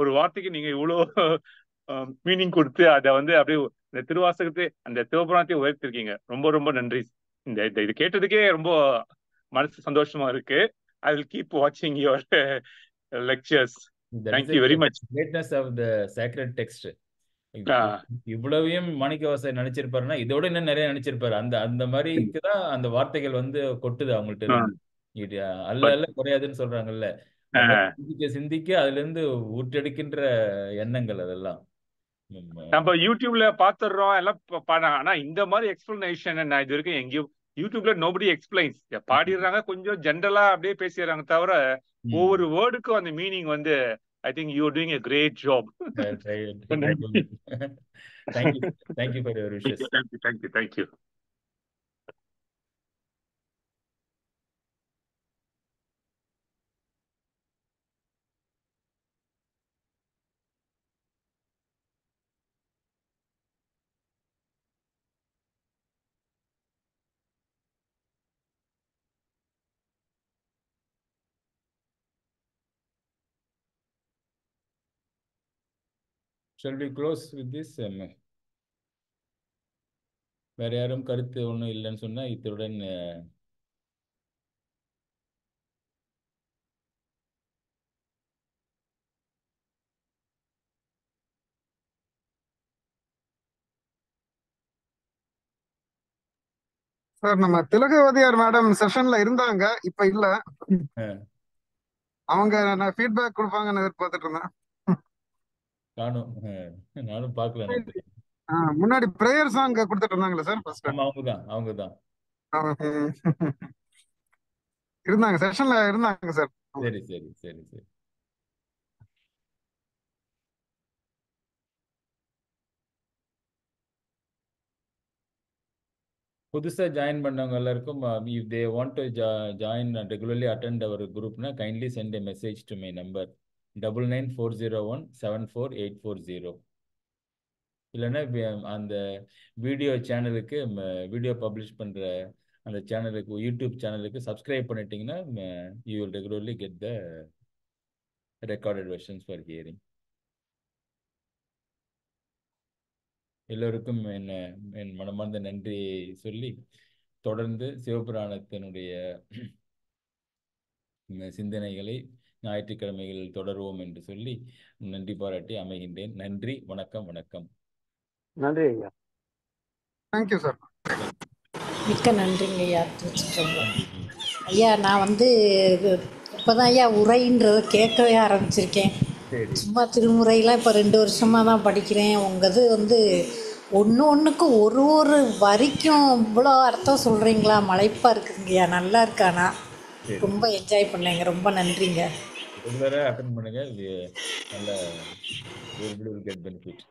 ஒரு வார்த்தைக்கு நீங்க இவ்வளோ மீனிங் கொடுத்து அதை வந்து அப்படியே இந்த திருவாசகத்தை அந்த சிவபுராணத்தை உயர்த்திருக்கீங்க ரொம்ப ரொம்ப நன்றி இந்த இது கேட்டதுக்கே ரொம்ப மனசு சந்தோஷமா இருக்கு ஐ வில் கீப் வாட்சிங் your lectures thank you very much greatness of the sacred text இவ்வளவையும் மாணிக்கவாசை நினைச்சிருப்பாருன்னா இதோட இன்னும் நிறைய நினைச்சிருப்பாரு அந்த அந்த மாதிரிக்கு தான் அந்த வார்த்தைகள் வந்து கொட்டுது அவங்கள்ட்ட அல்ல அல்ல குறையாதுன்னு சொல்றாங்கல்ல சிந்திக்க சிந்திக்க அதுல இருந்து ஊட்டெடுக்கின்ற எண்ணங்கள் அதெல்லாம் நம்ம யூடியூப்ல பாத்துடுறோம் எல்லாம் ஆனா இந்த மாதிரி எக்ஸ்பிளனேஷன் நான் இது வரைக்கும் எங்கேயும் யூடியூப்ல நோபடி எக்ஸ்பிளைன்ஸ் பாடிடுறாங்க கொஞ்சம் ஜென்ரலா அப்படியே பேசிடுறாங்க தவிர ஒவ்வொரு வேர்டுக்கும் அந்த மீனிங் வந்து I think you doing a great job thank you thank you thank you thank you thank you shall we close with this MA வேறு யாரும் கருத்து ஒன்றும் இல்லைன்னு சொன்னால் இத்துடன் சார் நம்ம திலகவதியார் மேடம் செஷன்ல இருந்தாங்க இப்ப இல்ல அவங்க நான் ஃபீட்பேக் கொடுப்பாங்கன்னு எதிர்பார்த்துட்டு இருந்தேன் நானும் நானும் பார்க்கல முன்னாடி பிரேயர் சாங் கொடுத்துட்டு இருந்தாங்களே சார் ஃபர்ஸ்ட் அவங்க தான் அவங்க தான் இருந்தாங்க செஷன்ல இருந்தாங்க சார் சரி சரி சரி சரி புதுசாக ஜாயின் பண்ணவங்க எல்லாருக்கும் if they want to join regularly attend our குரூப்னா kindly send a message to my number double nine four zero one seven four eight four zero இல்லைன்னா அந்த வீடியோ சேனலுக்கு வீடியோ பப்ளிஷ் பண்ணுற அந்த சேனலுக்கு யூடியூப் சேனலுக்கு சப்ஸ்கிரைப் பண்ணிட்டீங்கன்னா you will regularly get the recorded versions for hearing எல்லோருக்கும் என்ன என் மனமார்ந்த நன்றியை சொல்லி தொடர்ந்து சிவபுராணத்தினுடைய சிந்தனைகளை ஞாயிற்றுக்கிழமையில் தொடருவோம் என்று சொல்லி நன்றி பாராட்டி அமைகின்றேன் நன்றி வணக்கம் வணக்கம் நன்றி ஐயா தேங்க்யூ சார் மிக்க நன்றிங்க ஐயா ஐயா நான் வந்து இப்போதான் ஐயா உரைன்றதை கேட்கவே ஆரம்பிச்சிருக்கேன் சும்மா திருமுறையெல்லாம் இப்போ ரெண்டு வருஷமாக தான் படிக்கிறேன் உங்கள் இது வந்து ஒன்று ஒன்றுக்கும் ஒரு ஒரு வரிக்கும் இவ்வளோ அர்த்தம் சொல்கிறீங்களா மலைப்பாக இருக்குங்கய்யா நல்லா இருக்கானா ரொம்ப என்ஜாய் பண்ணலைங்க ரொம்ப நன்றிங்க ரெகுலரா அட்டன் பண்ணுங்க இது நல்ல கெட் பெனிஃபிட்